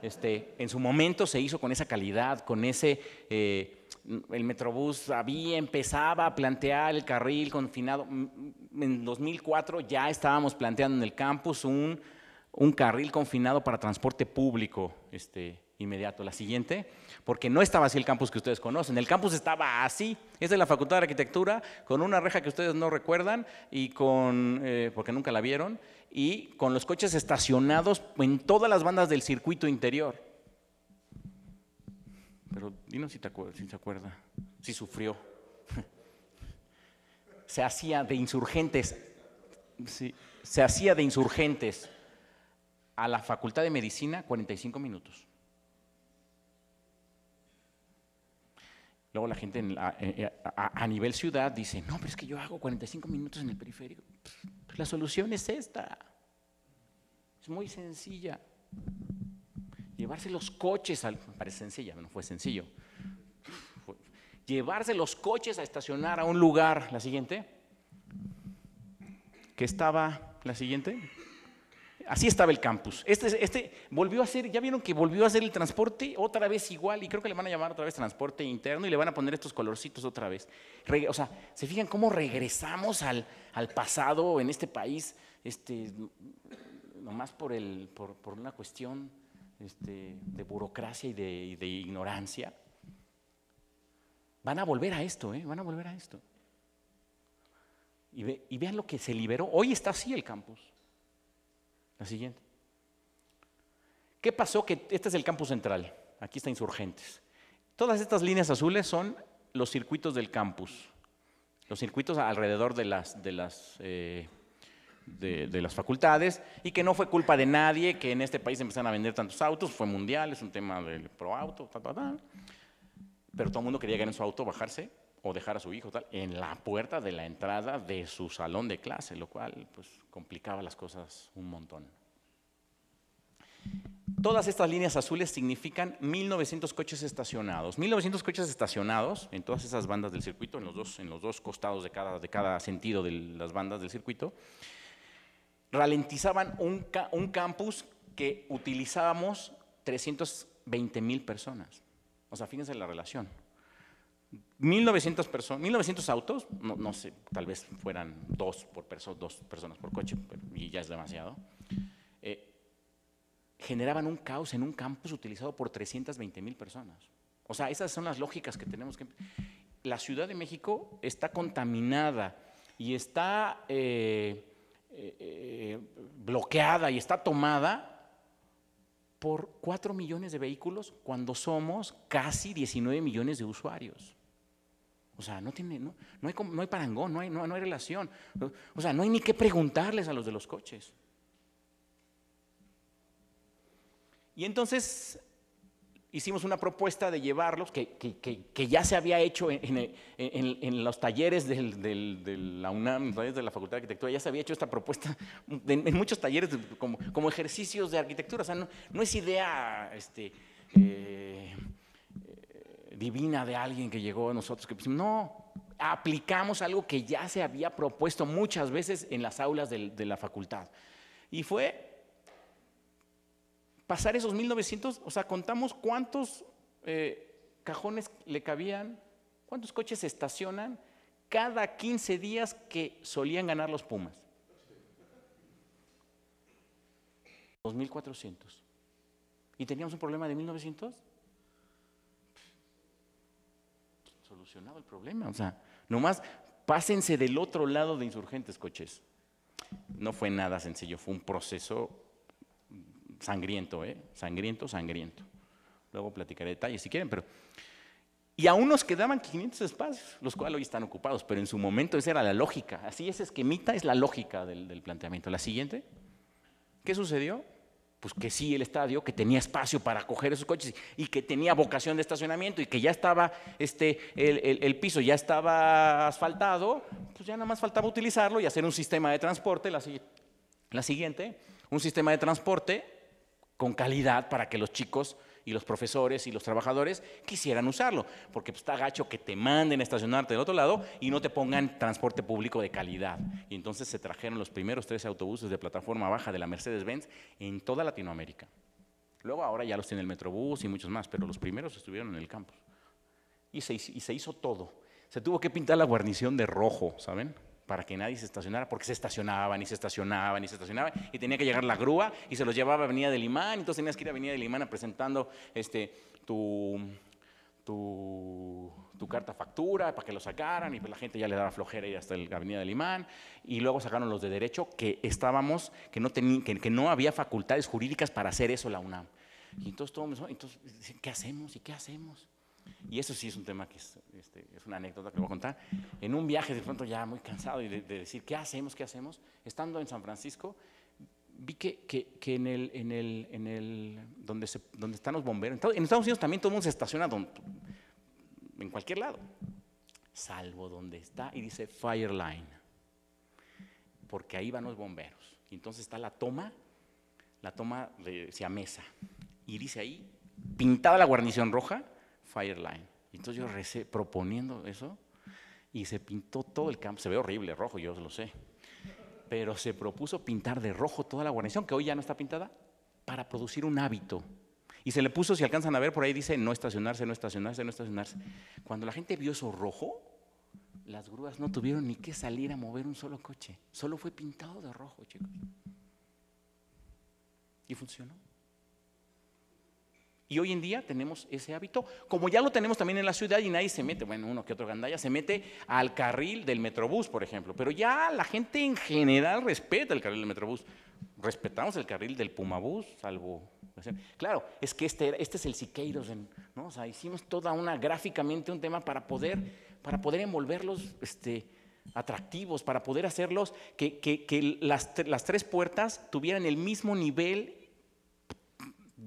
Este, en su momento se hizo con esa calidad, con ese eh, el Metrobús había, empezaba a plantear el carril confinado. En 2004 ya estábamos planteando en el campus un, carril confinado para transporte público este, inmediato. La siguiente, porque no estaba así el campus que ustedes conocen. El campus estaba así. Es de la Facultad de Arquitectura, con una reja que ustedes no recuerdan y con, eh, porque nunca la vieron, y con los coches estacionados en todas las bandas del circuito interior. Pero dinos si, te se acuerda, si sufrió. se hacía de insurgentes. se hacía de insurgentes a la Facultad de Medicina 45 minutos. Luego la gente eh, eh, a, nivel ciudad dice, no, pero es que yo hago 45 minutos en el periférico. Pues la solución es esta. Es muy sencilla. Llevarse los coches, al, parece sencilla, no fue sencillo. llevarse los coches a estacionar a un lugar, la siguiente, que estaba, la siguiente, así estaba el campus. Este, este volvió a ser, ya vieron que volvió a ser el transporte otra vez igual, y creo que le van a llamar otra vez transporte interno y le van a poner estos colorcitos otra vez. o sea, ¿se fijan cómo regresamos al, pasado en este país? Este, nomás por, por, por una cuestión este, de burocracia y de, ignorancia, van a volver a esto, ¿eh? van a volver a esto. Y, vean lo que se liberó. Hoy está así el campus. La siguiente. ¿Qué pasó? Que este es el campus central. Aquí está Insurgentes. Todas estas líneas azules son los circuitos del campus. Los circuitos alrededor de las, eh, de, las facultades y que no fue culpa de nadie que en este país empezaron a vender tantos autos, fue mundial, es un tema del pro auto, pero todo el mundo quería llegar en su auto, bajarse o dejar a su hijo tal, en la puerta de la entrada de su salón de clase, lo cual pues, complicaba las cosas un montón. Todas estas líneas azules significan 1.900 coches estacionados. 1.900 coches estacionados en todas esas bandas del circuito, en los dos, en los dos costados de cada, de cada sentido de las bandas del circuito ralentizaban un, campus que utilizábamos 320 mil personas. O sea, fíjense la relación. 1900, personas, 1900 autos, no, sé, tal vez fueran dos, por dos personas por coche, y ya es demasiado, eh, generaban un caos en un campus utilizado por 320 mil personas. O sea, esas son las lógicas que tenemos que... Em, la Ciudad de México está contaminada y está eh, eh, eh, bloqueada y está tomada por 4 millones de vehículos cuando somos casi 19 millones de usuarios. O sea, no, hay, no parangón, no hay, no, hay relación. O sea, no hay ni que preguntarles a los de los coches. Y entonces hicimos una propuesta de llevarlos, que, ya se había hecho en, los talleres de la UNAM, de la Facultad de Arquitectura, ya se había hecho esta propuesta en muchos talleres como, ejercicios de arquitectura. O sea, no, es idea este, eh, eh, divina de alguien que llegó a nosotros, que no, aplicamos algo que ya se había propuesto muchas veces en las aulas de, de la facultad. Y fue pasar esos 1900, o sea, contamos cuántos eh, cajones le cabían, cuántos coches se estacionan cada 15 días que solían ganar los Pumas. 2.400. ¿Y teníamos un problema de 1.900? Solucionado el problema. O sea, nomás pásense del otro lado de insurgentes coches. No fue nada sencillo, fue un proceso sangriento, ¿eh? Sangriento, sangriento. Luego platicaré detalles si quieren, pero... Y aún nos quedaban 500 espacios, los cuales hoy están ocupados, pero en su momento esa era la lógica. Así ese esquemita es la lógica del, planteamiento. La siguiente, ¿qué sucedió? Pues que sí, el estadio, que tenía espacio para coger esos coches y que tenía vocación de estacionamiento y que ya estaba este, el, piso, ya estaba asfaltado, pues ya nada más faltaba utilizarlo y hacer un sistema de transporte. la siguiente, un sistema de transporte con calidad para que los chicos y los profesores y los trabajadores quisieran usarlo, porque pues, está gacho que te manden a estacionarte del otro lado y no te pongan transporte público de calidad. Y entonces se trajeron los primeros tres autobuses de plataforma baja de la Mercedes-Benz en toda Latinoamérica. Luego ahora ya los tiene el Metrobús y muchos más, pero los primeros estuvieron en el campus. y se hizo todo. Se tuvo que pintar la guarnición de rojo, ¿saben? para que nadie se estacionara, porque se estacionaban y se estacionaban y se estacionaban, y tenía que llegar la grúa y se los llevaba a Avenida del Imán, entonces tenías que ir a Avenida del Limán presentando este, tu, tu, carta factura para que lo sacaran y pues la gente ya le daba flojera ir hasta la Avenida del Imán, y luego sacaron los de Derecho que estábamos, que no, no había facultades jurídicas para hacer eso la UNAM. Y entonces entonces, ¿qué hacemos? ¿Y qué hacemos? Y eso sí es un tema que es, este, una anécdota que voy a contar. En un viaje de pronto ya muy cansado y de decir, ¿qué hacemos? ¿Qué hacemos? Estando en San Francisco, vi que, en el, en el, en el donde, donde, están los bomberos, en Estados Unidos también todo el mundo se estaciona en cualquier lado, salvo donde está y dice fire line, porque ahí van los bomberos. Y entonces está la toma, la toma de, se mesa y dice ahí, pintada la guarnición roja, Fireline. Entonces yo recé proponiendo eso y se pintó todo el campo. Se ve horrible, rojo, yo lo sé. Pero se propuso pintar de rojo toda la guarnición, que hoy ya no está pintada, para producir un hábito. Y se le puso, si alcanzan a ver, por ahí dice no estacionarse, no estacionarse, no estacionarse. Cuando la gente vio eso rojo, las grúas no tuvieron ni que salir a mover un solo coche. Solo fue pintado de rojo, chicos. Y funcionó. Y hoy en día tenemos ese hábito, como ya lo tenemos también en la ciudad y nadie se mete, bueno, uno que otro gandalla se mete al carril del Metrobús, por ejemplo, pero ya la gente en general respeta el carril del Metrobús. Respetamos el carril del Pumabús, salvo... Claro, es que este, este es el Siqueiros, ¿no? O sea, hicimos toda una gráficamente un tema para poder, para poder envolverlos este, atractivos, para poder hacerlos que, las, las tres puertas tuvieran el mismo nivel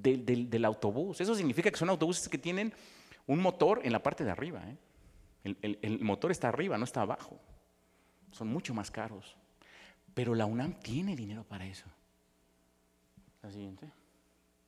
del, autobús. Eso significa que son autobuses que tienen un motor en la parte de arriba. ¿eh? El, el motor está arriba, no está abajo. Son mucho más caros. Pero la UNAM tiene dinero para eso. La siguiente.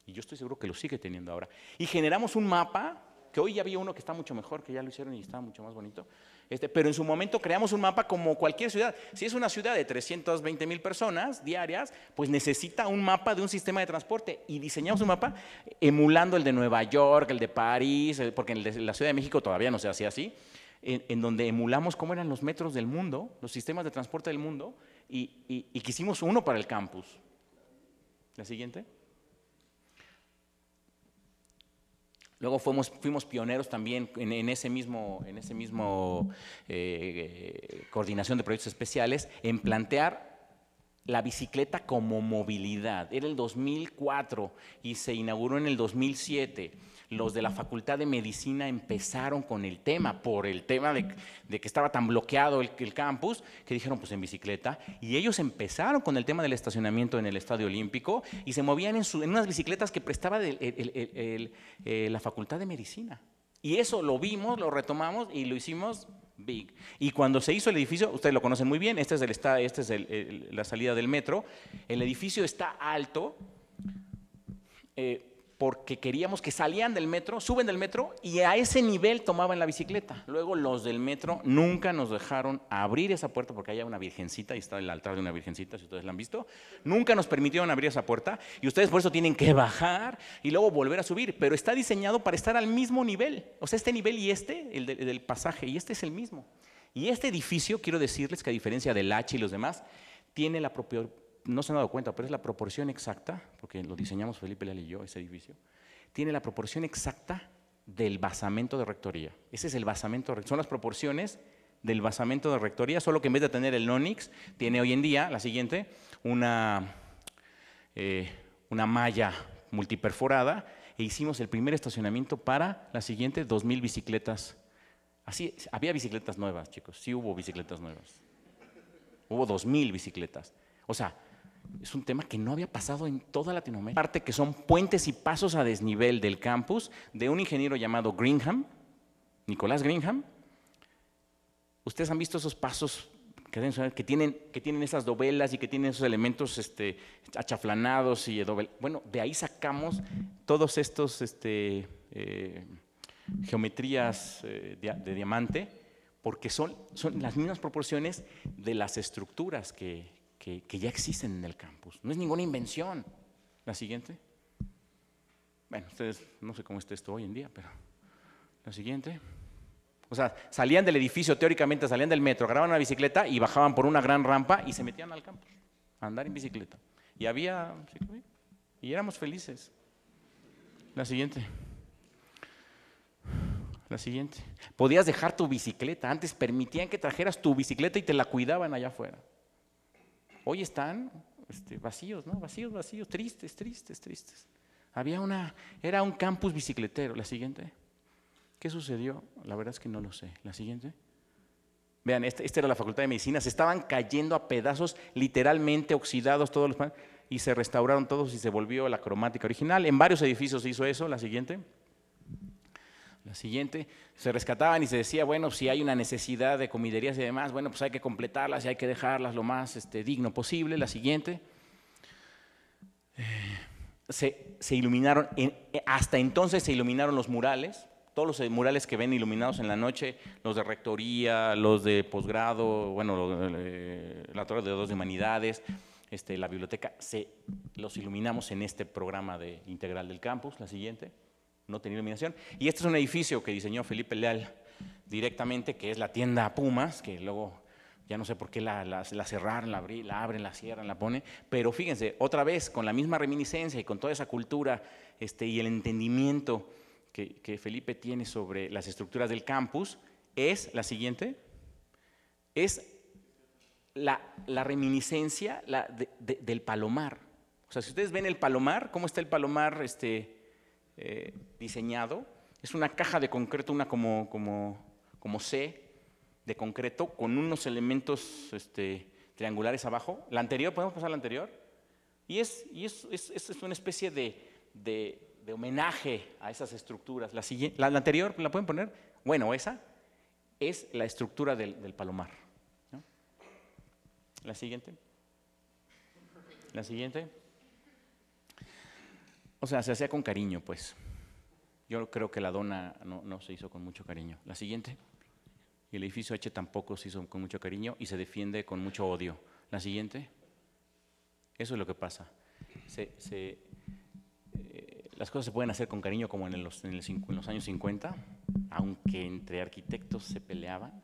Y yo estoy seguro que lo sigue teniendo ahora. Y generamos un mapa que hoy ya había uno que está mucho mejor, que ya lo hicieron y está mucho más bonito. Este, pero en su momento creamos un mapa como cualquier ciudad. Si es una ciudad de 320 mil personas diarias, pues necesita un mapa de un sistema de transporte y diseñamos un mapa emulando el de Nueva York, el de París, eh, porque en la Ciudad de México todavía no se hacía así, en, donde emulamos cómo eran los metros del mundo, los sistemas de transporte del mundo y, y, uno para el campus. La siguiente. Luego fuimos, pioneros también en, esa ese mismo, en ese mismo eh, eh, coordinación de proyectos especiales en plantear la bicicleta como movilidad. Era el 2004 y se inauguró en el 2007 los de la Facultad de Medicina empezaron con el tema, por el tema de, que estaba tan bloqueado el, campus, que dijeron pues en bicicleta, y ellos empezaron con el tema del estacionamiento en el Estadio Olímpico y se movían en, unas bicicletas que prestaba eh, la Facultad de Medicina. Y eso lo vimos, lo retomamos y lo hicimos big. Y cuando se hizo el edificio, ustedes lo conocen muy bien, este esta este es, la salida del metro, el edificio está alto. Eh, porque queríamos que salían del metro, suben del metro y a ese nivel tomaban la bicicleta. Luego los del metro nunca nos dejaron abrir esa puerta porque hay una virgencita, y está el altar de una virgencita, si ustedes la han visto. Nunca nos permitieron abrir esa puerta y ustedes por eso tienen que bajar y luego volver a subir, pero está diseñado para estar al mismo nivel. O sea, este nivel y este, el del pasaje, y este es el mismo. Y este edificio, quiero decirles que a diferencia del H y los demás, tiene la propia no se han dado cuenta, pero es la proporción exacta, porque lo diseñamos Felipe Leal y yo, ese edificio, tiene la proporción exacta del basamento de rectoría. Ese es el basamento, son las proporciones del basamento de rectoría, solo que en vez de tener el nonix, tiene hoy en día, la siguiente, una, eh, una malla multiperforada e hicimos el primer estacionamiento para la siguiente 2.000 bicicletas. Así, había bicicletas nuevas, chicos, sí hubo bicicletas nuevas. Hubo 2.000 bicicletas. O sea, es un tema que no había pasado en toda Latinoamérica. Parte que son puentes y pasos a desnivel del campus de un ingeniero llamado Greenham, Nicolás Greenham. Ustedes han visto esos pasos que tienen, que tienen esas dovelas y que tienen esos elementos este, achaflanados y Bueno, de ahí sacamos todos estos este, eh, geometrías eh, de, diamante, porque son, son las mismas proporciones de las estructuras que, que, ya existen en el campus. No es ninguna invención. La siguiente. Bueno, ustedes no sé cómo está esto hoy en día, pero la siguiente. O sea, salían del edificio, teóricamente salían del metro, agarraban una bicicleta y bajaban por una gran rampa y se metían al campus a andar en bicicleta. Y había y éramos felices. La siguiente. La siguiente. Podías dejar tu bicicleta. Antes permitían que trajeras tu bicicleta y te la cuidaban allá afuera hoy están este, vacíos, ¿no? Vacíos, vacíos, tristes, tristes, tristes. Había una, era un campus bicicletero. La siguiente. ¿Qué sucedió? La verdad es que no lo sé. La siguiente. Vean, este, esta, era la facultad de medicina. Se estaban cayendo a pedazos, literalmente oxidados todos los y se restauraron todos y se volvió la cromática original. En varios edificios se hizo eso. La siguiente. La siguiente, se rescataban y se decía, bueno, si hay una necesidad de comiderías y demás, bueno, pues hay que completarlas y hay que dejarlas lo más este, digno posible. La siguiente, eh, se, iluminaron, eh, hasta entonces se iluminaron los murales, todos los eh, murales que ven iluminados en la noche, los de rectoría, los de posgrado, bueno, la Torre de Dos de Humanidades, este, la biblioteca, se, los iluminamos en este programa de integral del campus. La siguiente no tenía iluminación. Y este es un edificio que diseñó Felipe Leal directamente, que es la tienda Pumas, que luego ya no sé por qué la, la, cerraron, la, abrí, la abren, la cierran, la pone Pero fíjense, otra vez, con la misma reminiscencia y con toda esa cultura este, y el entendimiento que, Felipe tiene sobre las estructuras del campus, es la siguiente, es la, reminiscencia la del palomar. O sea, si ustedes ven el palomar, ¿cómo está el palomar este, eh, diseñado. Es una caja de concreto, una como, como, como C de concreto, con unos elementos este, triangulares abajo. La anterior, podemos pasar a la anterior. Y es, y es, es una especie de, de, homenaje a esas estructuras. La, siguiente, la, anterior, ¿la pueden poner? Bueno, esa es la estructura del, del palomar. La siguiente. La siguiente. O sea, se hacía con cariño, pues. Yo creo que la dona no, se hizo con mucho cariño. La siguiente. Y el edificio H tampoco se hizo con mucho cariño y se defiende con mucho odio. La siguiente. Eso es lo que pasa. Eh, las cosas se pueden hacer con cariño como en los, años 50, aunque entre arquitectos se peleaban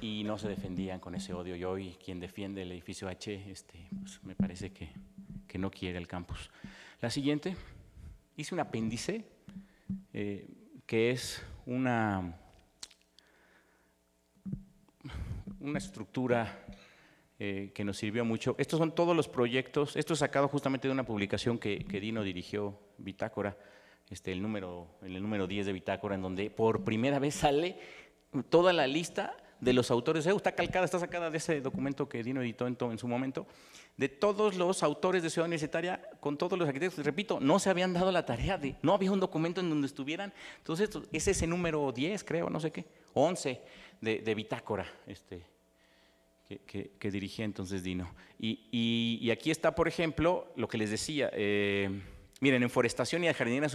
y no se defendían con ese odio. Y hoy quien defiende el edificio H, este, pues, me parece que que no quiere el campus. La siguiente, hice un apéndice eh, que es una, una estructura eh, que nos sirvió mucho. Estos son todos los proyectos, esto es sacado justamente de una publicación que, Dino dirigió, Bitácora, este, el, número, el número 10 de Bitácora, en donde por primera vez sale toda la lista de los autores, está calcada, está sacada de ese documento que Dino editó en, su momento, de todos los autores de Ciudad Universitaria, con todos los arquitectos, repito, no se habían dado la tarea de, no había un documento en donde estuvieran, entonces es ese número 10, creo, no sé qué, 11 de, bitácora, este, que, dirigía entonces Dino. Y, aquí está, por ejemplo, lo que les decía, eh, miren, en forestación y jardinería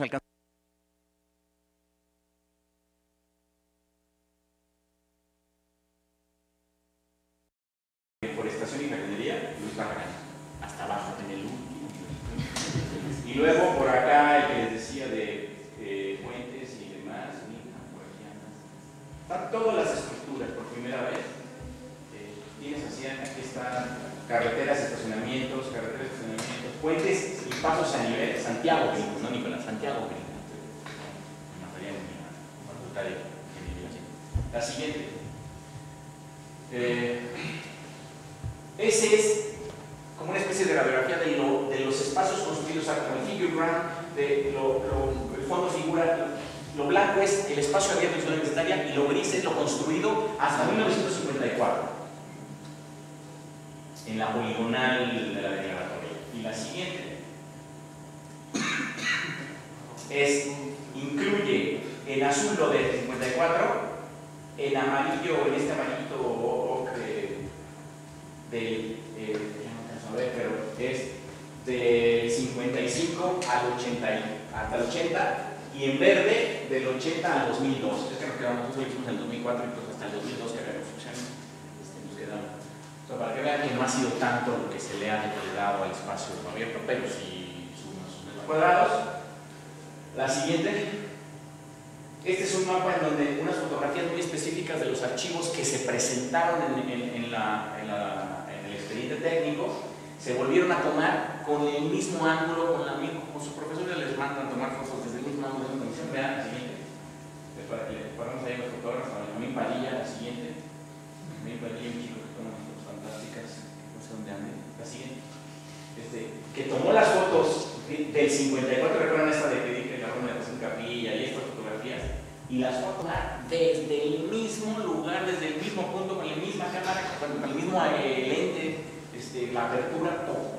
desde el mismo lugar, desde el mismo punto, con la misma cámara, con el mismo eh, lente, este, la apertura, todo,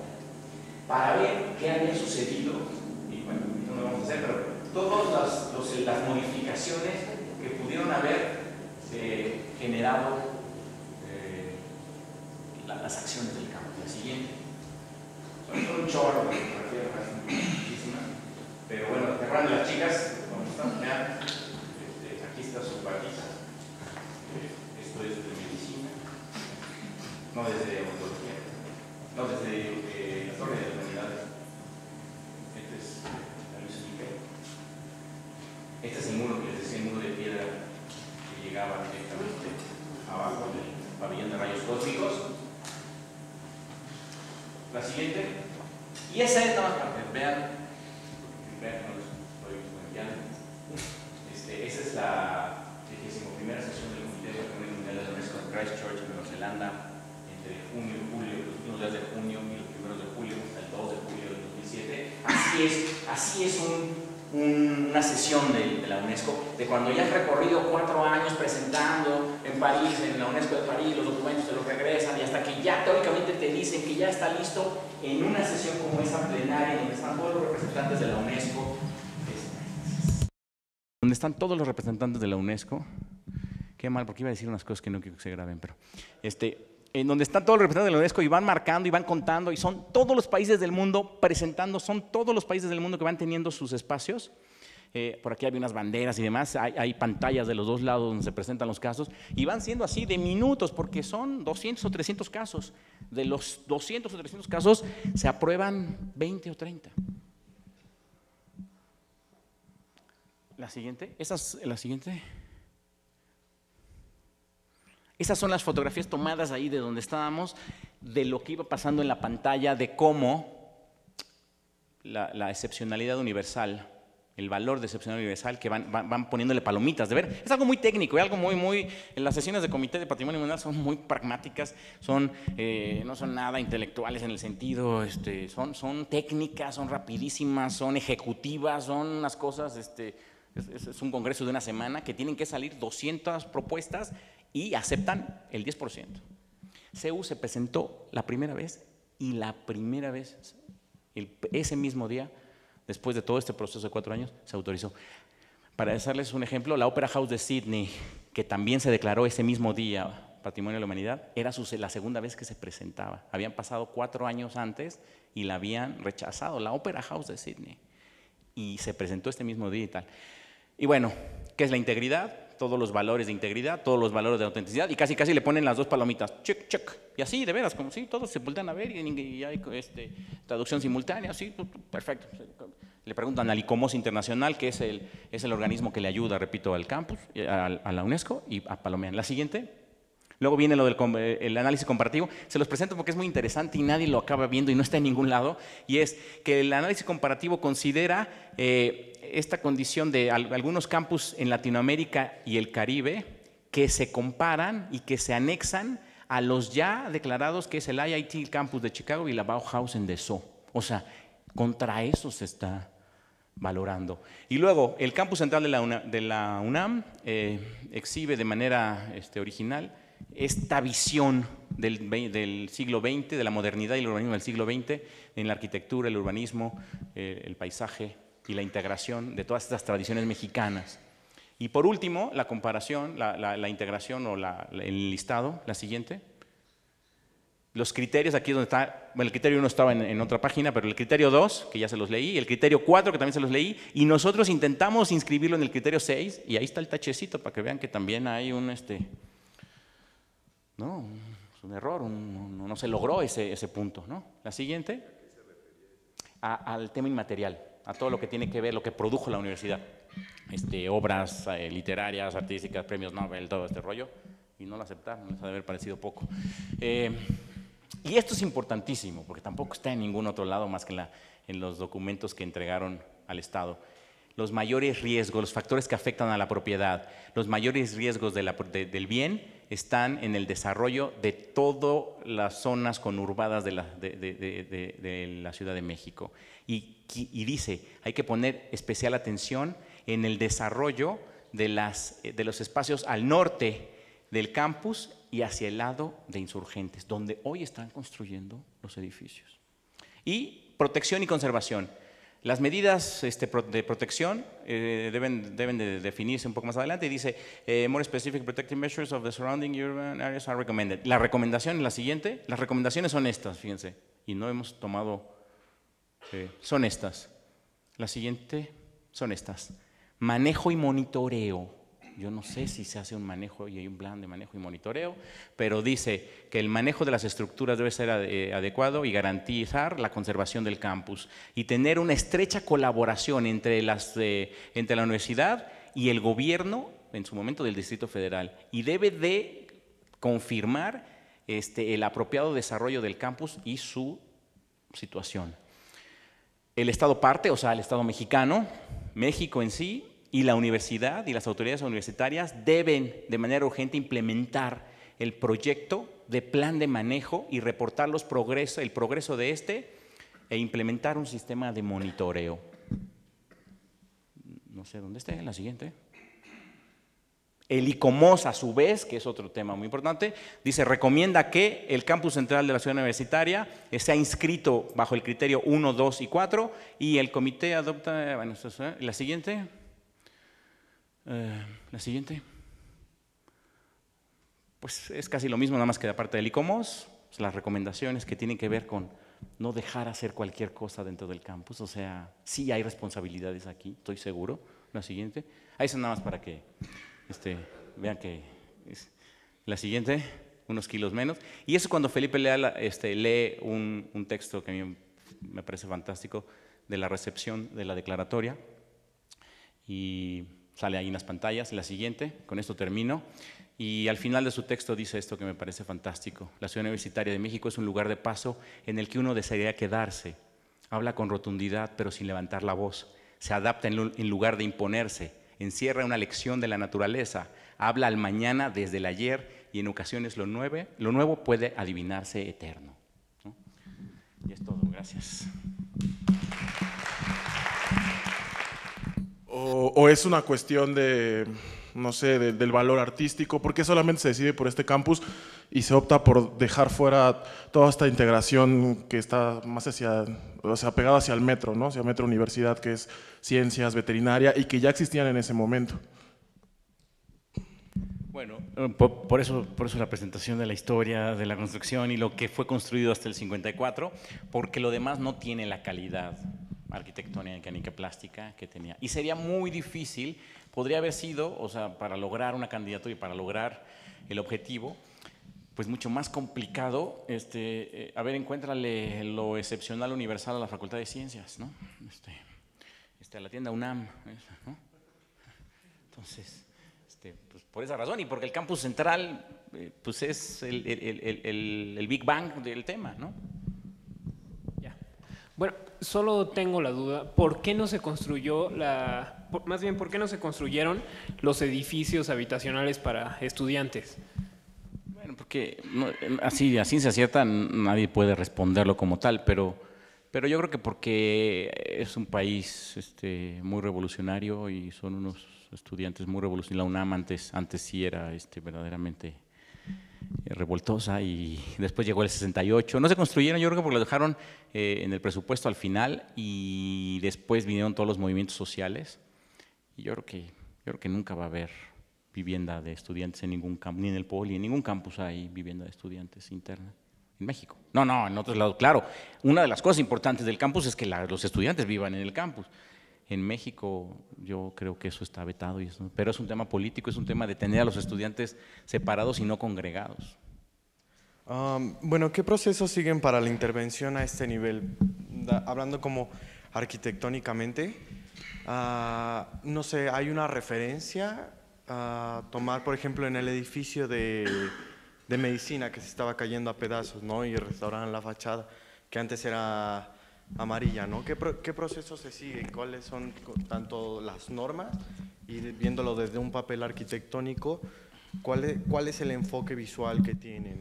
para ver qué había sucedido. Y bueno, no lo vamos a hacer, pero todas las, modificaciones que pudieron haber eh, generado eh, las acciones del campo. La siguiente. Son, un chorro, Pero bueno, ¿te las chicas? cuando estamos ya esto es de medicina, no desde oncología, no desde eh, la torre de la humanidad. Este es la luz Este es el muro que de piedra que llegaba directamente abajo del pabellón de rayos cósmicos. La siguiente. Y esa es la más parte. vean de, la UNESCO, de cuando ya has recorrido cuatro años presentando en París, en la UNESCO de París, los documentos se los regresan y hasta que ya teóricamente te dicen que ya está listo en una sesión como esa plenaria donde están todos los representantes de la UNESCO. Donde están todos los representantes de la UNESCO. Qué mal, porque iba a decir unas cosas que no quiero que se graben, pero... Este, en donde están todos los representantes de la UNESCO y van marcando y van contando y son todos los países del mundo presentando, son todos los países del mundo que van teniendo sus espacios eh, por aquí hay unas banderas y demás, hay, pantallas de los dos lados donde se presentan los casos, y van siendo así de minutos, porque son 200 o 300 casos. De los 200 o 300 casos se aprueban 20 o 30. La siguiente, la siguiente. Esas son las fotografías tomadas ahí de donde estábamos, de lo que iba pasando en la pantalla, de cómo la excepcionalidad universal el valor de excepcional universal que van, van, poniéndole palomitas de ver. Es algo muy técnico, es algo muy, muy, en las sesiones de Comité de Patrimonio Mundial son muy pragmáticas, son, eh, no son nada intelectuales en el sentido, este, son, son técnicas, son rapidísimas, son ejecutivas, son unas cosas, este, es, un congreso de una semana que tienen que salir 200 propuestas y aceptan el 10%. CEU se presentó la primera vez y la primera vez, ese mismo día, después de todo este proceso de cuatro años, se autorizó. Para darles un ejemplo, la Opera House de Sydney, que también se declaró ese mismo día Patrimonio de la Humanidad, era la segunda vez que se presentaba. Habían pasado cuatro años antes y la habían rechazado, la Opera House de Sydney. Y se presentó este mismo día y tal. Y bueno, ¿qué es la integridad? todos los valores de integridad, todos los valores de autenticidad, y casi casi le ponen las dos palomitas, check, check, y así, de veras, como si todos se voltean a ver y, hay este, traducción simultánea, así, pues, perfecto. Le preguntan al ICOMOS Internacional, que es el, es el organismo que le ayuda, repito, al campus, eh, a, a la UNESCO, y a palomean. La siguiente, Luego viene lo del eh, análisis comparativo. Se los presento porque es muy interesante y nadie lo acaba viendo y no está en ningún lado. Y es que el análisis comparativo considera eh, esta condición de algunos campus en Latinoamérica y el Caribe que se comparan y que se anexan a los ya declarados que es el IIT el campus de Chicago y la Bauhaus en Dessau. O sea, contra eso se está valorando. Y luego, el campus central de la UNAM, eh, exhibe de manera este, original esta visión del, siglo XX, de la modernidad y el urbanismo del siglo XX, en la arquitectura, el urbanismo, eh, el paisaje y la integración de todas estas tradiciones mexicanas. Y por último, la comparación, la, integración o el listado, la siguiente. Los criterios, aquí es donde está, bueno, el criterio 1 estaba en, otra página, pero el criterio 2, que ya se los leí, el criterio 4, que también se los leí, y nosotros intentamos inscribirlo en el criterio 6, y ahí está el tachecito, para que vean que también hay un, este, no, es un error, no, se logró ese, punto. La siguiente, al tema inmaterial, a todo lo que tiene que ver, lo que produjo la universidad. Este, obras eh, literarias, artísticas, premios Nobel, todo este rollo, y no lo aceptaron, les ha de haber parecido poco. Eh, y esto es importantísimo, porque tampoco está en ningún otro lado más que en, los documentos que entregaron al Estado los mayores riesgos, los factores que afectan a la propiedad, los mayores riesgos del bien están en el desarrollo de todas las zonas conurbadas de la, Ciudad de México. Y, dice, hay que poner especial atención en el desarrollo eh, de los espacios al norte del campus y hacia el lado de insurgentes, donde hoy están construyendo los edificios. Y protección y conservación. Las medidas este, de protección eh, deben, de definirse un poco más adelante y dice, eh, more specific protective measures of the surrounding urban areas are recommended. La recomendación es la siguiente, las recomendaciones son estas, fíjense, y no hemos tomado, eh, son estas. La siguiente son estas. Manejo y monitoreo yo no sé si se hace un manejo y hay un plan de manejo y monitoreo, pero dice que el manejo de las estructuras debe ser eh, adecuado y garantizar la conservación del campus y tener una estrecha colaboración eh, entre, la universidad y el gobierno, en su momento del Distrito Federal, y debe de confirmar este, el apropiado desarrollo del campus y su situación. El Estado parte, o sea, el Estado mexicano, México en sí, y la universidad y las autoridades universitarias deben de manera urgente implementar el proyecto de plan de manejo y reportar los progreso, el progreso de este e implementar un sistema de monitoreo. No sé dónde está, la siguiente. El ICOMOS, a su vez, que es otro tema muy importante, dice, recomienda que el campus central de la ciudad universitaria sea inscrito bajo el criterio 1, 2 y 4 y el comité adopta... Bueno, ¿eh? la siguiente. Eh, la siguiente. Pues es casi lo mismo, nada más que aparte del ICOMOS, pues, las recomendaciones que tienen que ver con no dejar hacer cualquier cosa dentro del campus. O sea, sí hay responsabilidades aquí, estoy seguro. La siguiente. Ahí son nada más para que este, vean que es la siguiente, unos kilos menos. Y eso cuando Felipe lea este, lee un, un texto que a mí me parece fantástico de la recepción de la declaratoria. Y Sale ahí en las pantallas. La siguiente, con esto termino. Y al final de su texto dice esto que me parece fantástico. La ciudad universitaria de México es un lugar de paso en el que uno desearía quedarse. Habla con rotundidad, pero sin levantar la voz. Se adapta en lugar de imponerse. Encierra una lección de la naturaleza. Habla al mañana desde el ayer y en ocasiones lo, nueve, lo nuevo puede adivinarse eterno. Y es todo. Gracias. O, es una cuestión de, no sé, del valor artístico. ¿Por qué solamente se decide por este campus y se opta por dejar fuera toda esta integración que está más hacia, o sea, pegada hacia el metro, ¿no? Hacia Metro Universidad, que es ciencias, veterinaria, y que ya existían en ese momento. Bueno, eh, por, eso, por eso la presentación de la historia, de la construcción y lo que fue construido hasta el 54, porque lo demás no tiene la calidad arquitectónica mecánica, plástica que tenía. Y sería muy difícil, podría haber sido, o sea, para lograr una candidatura y para lograr el objetivo, pues mucho más complicado, este, eh, a ver, encuéntrale lo excepcional universal a la Facultad de Ciencias, ¿no? Este, este a la tienda UNAM, ¿no? Entonces, este, pues por esa razón, y porque el campus central, eh, pues es el, el Big Bang del tema, ¿no? Bueno, solo tengo la duda, ¿por qué no se construyó la, más bien, por qué no se construyeron los edificios habitacionales para estudiantes? Bueno, porque em, así se acierta, nadie puede responderlo como tal, pero, pero yo creo que porque es un país este, muy revolucionario y son unos estudiantes muy revolucionarios. La UNAM antes, antes sí era este, verdaderamente eh, revoltosa y después llegó el 68. No se construyeron, yo creo que porque lo dejaron eh, en el presupuesto al final y después vinieron todos los movimientos sociales. Y yo creo que, yo creo que nunca va a haber vivienda de estudiantes en ningún campus, ni en el Poli, en ningún campus hay vivienda de estudiantes interna en México. No, no, en otros lados, claro. Una de las cosas importantes del campus es que los estudiantes vivan en el campus. En México yo creo que eso está vetado, y pero es un tema político, es un tema de tener a los estudiantes separados y no congregados. Um, bueno, ¿qué procesos siguen para la intervención a este nivel? hablando como arquitectónicamente, ah, no sé, ¿hay una referencia a tomar, por ejemplo, en el edificio de, medicina que se estaba cayendo a pedazos ¿no? y restauraban la fachada, que antes era amarilla, ¿no? ¿Qué, proceso se sigue? ¿Cuáles son tanto las normas y viéndolo desde un papel arquitectónico, cuál es, el enfoque visual que tiene,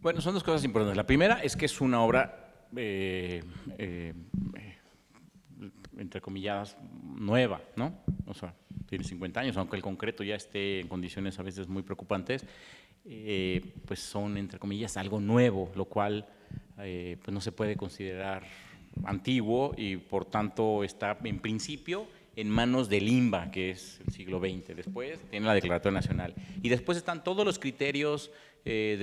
Bueno, son dos cosas importantes. La primera es que es una obra, eh, eh, entre comillas, nueva, ¿no? O sea, tiene 50 años, aunque el concreto ya esté en condiciones a veces muy preocupantes, eh, pues son, entre comillas, algo nuevo, lo cual pues no se puede considerar antiguo y por tanto está en principio en manos del INBA, que es el siglo XX. Después tiene la Declaración Nacional. Y después están todos los criterios eh,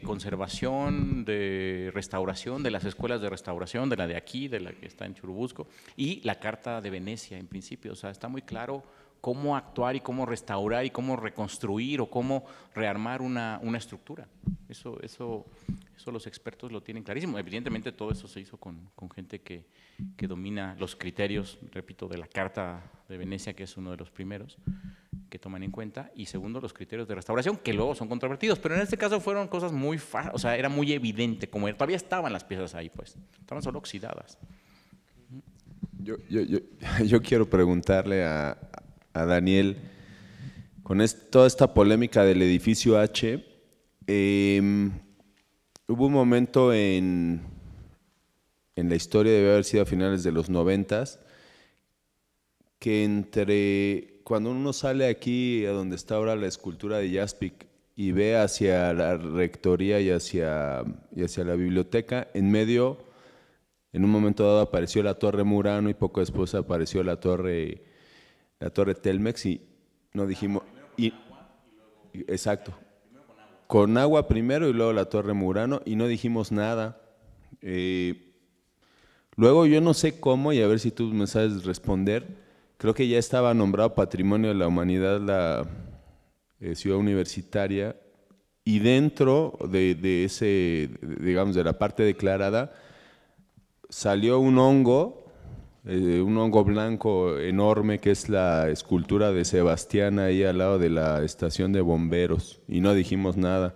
de conservación, de restauración, de las escuelas de restauración, de la de aquí, de la que está en Churubusco, y la Carta de Venecia, en principio. O sea, está muy claro cómo actuar y cómo restaurar y cómo reconstruir o cómo rearmar una, una estructura. Eso, eso, eso los expertos lo tienen clarísimo. Evidentemente todo eso se hizo con, con gente que, que, domina los criterios, repito, de la Carta de Venecia, que es uno de los primeros que toman en cuenta, y segundo, los criterios de restauración, que luego son controvertidos, pero en este caso fueron cosas muy o sea, era muy evidente, como todavía estaban las piezas ahí, pues, estaban solo oxidadas. Yo, yo, yo, yo quiero preguntarle a, Daniel con toda esta polémica del edificio H. Em, hubo un momento en, en la historia, debe haber sido a finales de los noventas, que entre cuando uno sale aquí, a donde está ahora la escultura de Jaspic, y ve hacia la rectoría y hacia, y hacia la biblioteca, en medio, en un momento dado apareció la Torre Murano y poco después apareció la Torre la torre Telmex y no dijimos... Y, exacto. Con agua primero y luego la torre Murano y no dijimos nada. Eh, luego yo no sé cómo y a ver si tú me sabes responder. Creo que ya estaba nombrado Patrimonio de la Humanidad la eh, ciudad universitaria y dentro de, de ese, digamos, de la parte declarada salió un hongo eh, un hongo blanco enorme que es la escultura de Sebastián ahí al lado de la estación de bomberos y no dijimos nada.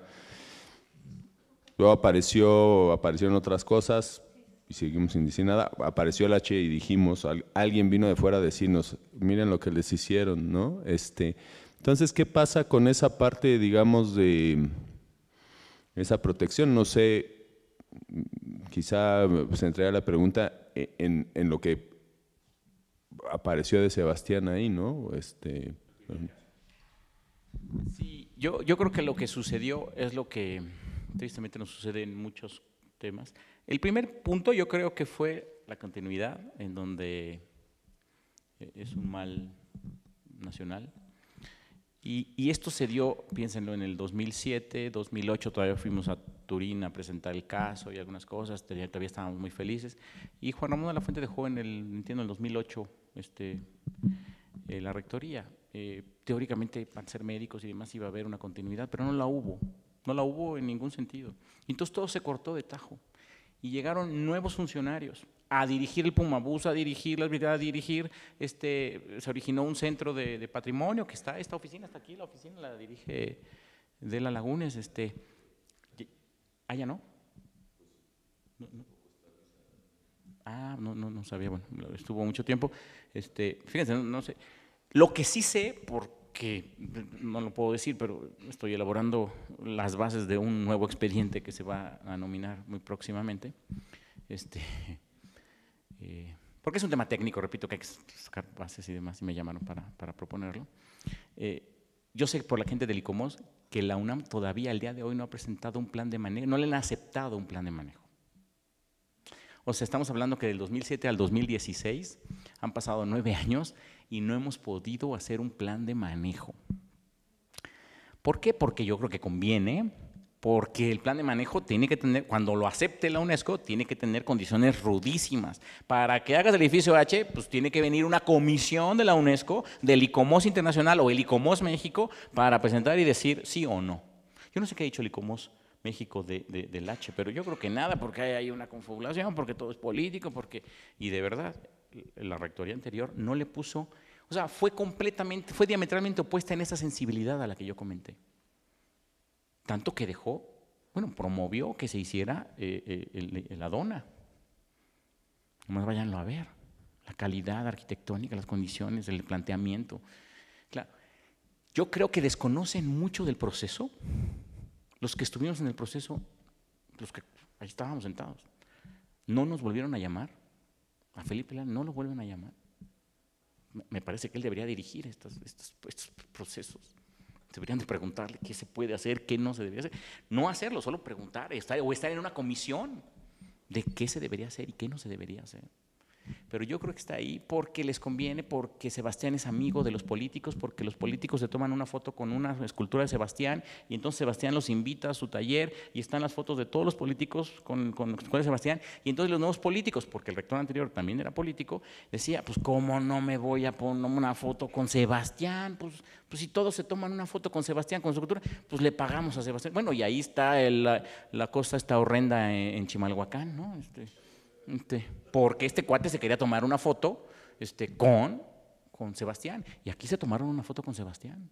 Luego apareció, aparecieron otras cosas y seguimos sin decir nada. Apareció el H y dijimos, alguien vino de fuera a decirnos, miren lo que les hicieron, ¿no? Este, entonces, ¿qué pasa con esa parte, digamos, de esa protección? No sé, quizá se entrega la pregunta en lo que apareció de Sebastián ahí, ¿no? Este, Sí, yo, yo creo que lo que sucedió es lo que tristemente nos sucede en muchos temas. El primer punto yo creo que fue la continuidad, en donde eh, es un mal nacional. Y, esto se dio, piénsenlo, en el 2007, 2008 todavía fuimos a Turín a presentar el caso y algunas cosas, todavía estábamos muy felices. Y Juan Ramón de la Fuente dejó en el, entiendo, en el 2008 este, eh, la rectoría. Eh, teóricamente, para ser médicos y demás, iba a haber una continuidad, pero no la hubo. No la hubo en ningún sentido. Entonces todo se cortó de tajo. Y llegaron nuevos funcionarios a dirigir el Pumabús, a dirigir la a dirigir, este, se originó un centro de, patrimonio que está, esta oficina está aquí, la oficina la dirige de la Lagunes, este, allá ah, no, no. Ah, no, no, no sabía, bueno, estuvo mucho tiempo. Este, fíjense, no, sé. Lo que sí sé, porque no lo puedo decir, pero estoy elaborando las bases de un nuevo expediente que se va a nominar muy próximamente. Este, eh, porque es un tema técnico, repito, que hay que sacar bases y demás, y me llamaron para, proponerlo. Eh, yo sé por la gente del ICOMOS que la UNAM todavía al día de hoy no ha presentado un plan de manejo, no le han aceptado un plan de manejo. O sea, estamos hablando que del 2007 al 2016 han pasado nueve años y no hemos podido hacer un plan de manejo. ¿Por qué? Porque yo creo que conviene, porque el plan de manejo tiene que tener, cuando lo acepte la UNESCO, tiene que tener condiciones rudísimas. Para que hagas el edificio H, pues tiene que venir una comisión de la UNESCO, del ICOMOS Internacional o el ICOMOS México, para presentar y decir sí o no. Yo no sé qué ha dicho el ICOMOS México de, del H, pero yo creo que nada, porque hay, hay una confabulación, porque todo es político, porque... Y de verdad, la rectoría anterior no le puso, o sea, fue completamente, fue diametralmente opuesta en esa sensibilidad a la que yo comenté. Tanto que dejó, bueno, promovió que se hiciera eh, eh, la dona. Nomás váyanlo a ver, la calidad arquitectónica, las condiciones, el planteamiento. yo creo que desconocen mucho del proceso los que estuvimos en el proceso, los que ahí estábamos sentados, no nos volvieron a llamar. A Felipe Lán no lo vuelven a llamar. Me parece que él debería dirigir estos, procesos. Deberían de preguntarle qué se puede hacer, qué no se debería hacer. No hacerlo, solo preguntar o estar en una comisión de qué se debería hacer y qué no se debería hacer. Pero yo creo que está ahí porque les conviene, porque Sebastián es amigo de los políticos, porque los políticos se toman una foto con una escultura de Sebastián y entonces Sebastián los invita a su taller y están las fotos de todos los políticos con, con, Sebastián. Y entonces los nuevos políticos, porque el rector anterior también era político, decía, pues cómo no me voy a poner una foto con Sebastián, pues, pues si todos se toman una foto con Sebastián, con su escultura, pues le pagamos a Sebastián. Bueno, y ahí está la, cosa está horrenda en, Chimalhuacán, ¿no? Este, este, porque este cuate se quería tomar una foto este, con, con Sebastián. Y aquí se tomaron una foto con Sebastián.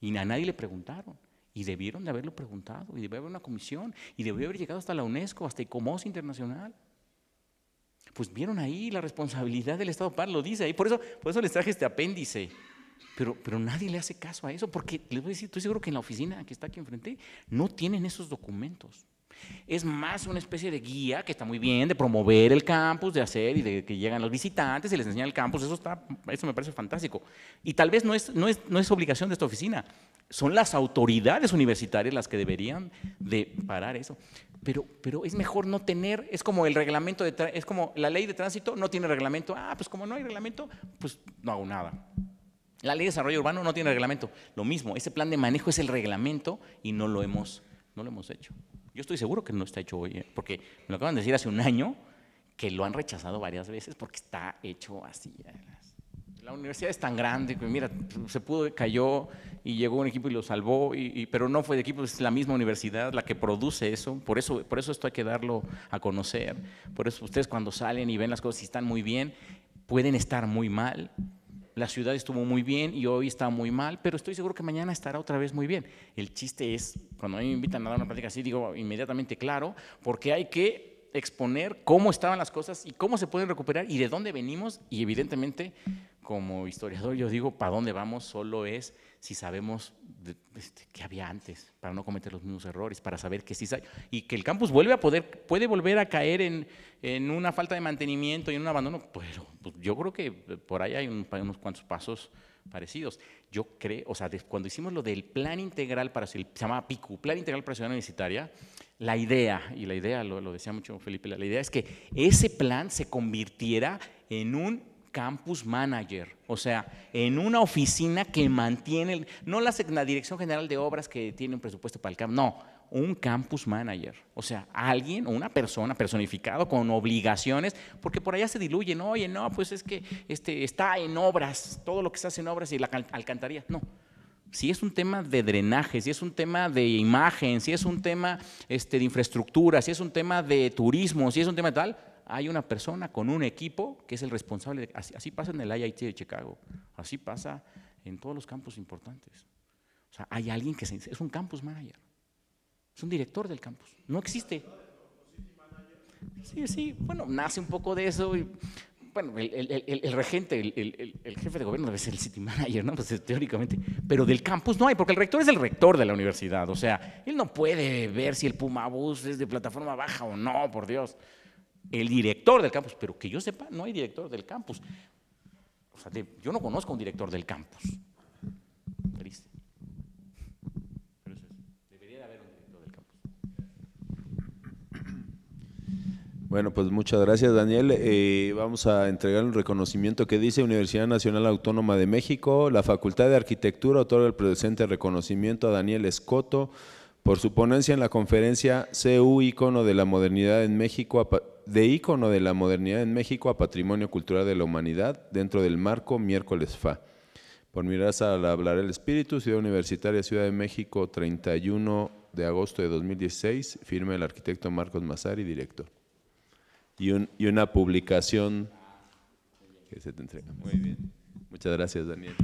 Y a nadie le preguntaron. Y debieron de haberlo preguntado. Y debió haber una comisión. Y debió haber llegado hasta la UNESCO, hasta ICOMOS Internacional. Pues vieron ahí la responsabilidad del Estado Paz, lo dice ahí. Por eso, por eso les traje este apéndice. Pero, pero nadie le hace caso a eso, porque les voy a decir, estoy seguro que en la oficina que está aquí enfrente no tienen esos documentos. Es más una especie de guía que está muy bien, de promover el campus, de hacer y de que llegan los visitantes y les enseñan el campus. Eso, está, eso me parece fantástico. Y tal vez no es, obligación de esta oficina. Son las autoridades universitarias las que deberían de parar eso. Pero, es mejor no tener, es como el reglamento, de, es como la ley de tránsito no tiene reglamento, ah, pues como no hay reglamento, pues no hago nada. La ley de desarrollo urbano no tiene reglamento, lo mismo, ese plan de manejo es el reglamento y no no lo hemos hecho. Yo estoy seguro que no está hecho hoy, ¿eh? porque me lo acaban de decir hace un año que lo han rechazado varias veces porque está hecho así. ¿eh? La universidad es tan grande que, mira, se pudo, cayó y llegó un equipo y lo salvó, y, pero no fue de equipo, es la misma universidad la que produce eso. Por eso, por eso esto hay que darlo a conocer. Por eso ustedes cuando salen y ven las cosas y están muy bien, pueden estar muy mal, la ciudad estuvo muy bien y hoy está muy mal, pero estoy seguro que mañana estará otra vez muy bien. El chiste es, cuando a mí me invitan a dar una plática así, digo inmediatamente, claro, porque hay que exponer cómo estaban las cosas y cómo se pueden recuperar y de dónde venimos y evidentemente como historiador yo digo, ¿para dónde vamos? Solo es si sabemos qué había antes, para no cometer los mismos errores, para saber que sí y que el campus vuelve a poder, puede volver a caer en, una falta de mantenimiento y en un abandono, pero pues, yo creo que por ahí hay, unos cuantos pasos parecidos. Yo creo, o sea, cuando hicimos lo del plan integral para, se llamaba PICU, Plan Integral para Ciudad Universitaria, la idea, y la idea, lo, lo decía mucho Felipe, la idea es que ese plan se convirtiera en un campus manager, o sea, en una oficina que mantiene, no la, Dirección General de Obras que tiene un presupuesto para el campus, no, un campus manager, o sea, alguien o una persona personificado con obligaciones, porque por allá se diluyen, oye, no, pues es que este, está en obras, todo lo que se hace en obras y la alcantarilla, no. Si es un tema de drenaje, si es un tema de imagen, si es un tema este, de infraestructura, si es un tema de turismo, si es un tema de tal, hay una persona con un equipo que es el responsable. así, pasa en el IIT de Chicago, así pasa en todos los campos importantes. O sea, hay alguien que se, es un campus manager, es un director del campus. No existe. Sí, sí, bueno, nace un poco de eso bueno, el, regente, el, jefe de gobierno debe ser el city manager, ¿no? Pues teóricamente, pero del campus no hay, porque el rector es el rector de la universidad, o sea, él no puede ver si el bus es de plataforma baja o no, por Dios el director del campus, pero que yo sepa, no hay director del campus. O sea, yo no conozco un director del campus. Triste. Pero Debería haber un director del campus. Bueno, pues muchas gracias, Daniel. Eh, vamos a entregar un reconocimiento que dice Universidad Nacional Autónoma de México. La Facultad de Arquitectura otorga el presente reconocimiento a Daniel Escoto por su ponencia en la conferencia CU Icono de la Modernidad en México de ícono de la modernidad en México a Patrimonio Cultural de la Humanidad dentro del marco Miércoles FA. Por miras al hablar el espíritu, Ciudad Universitaria, Ciudad de México, 31 de agosto de 2016, firma el arquitecto Marcos Mazari, director. Y, y una publicación que se te entrega. Muy bien. Muchas gracias, Daniel.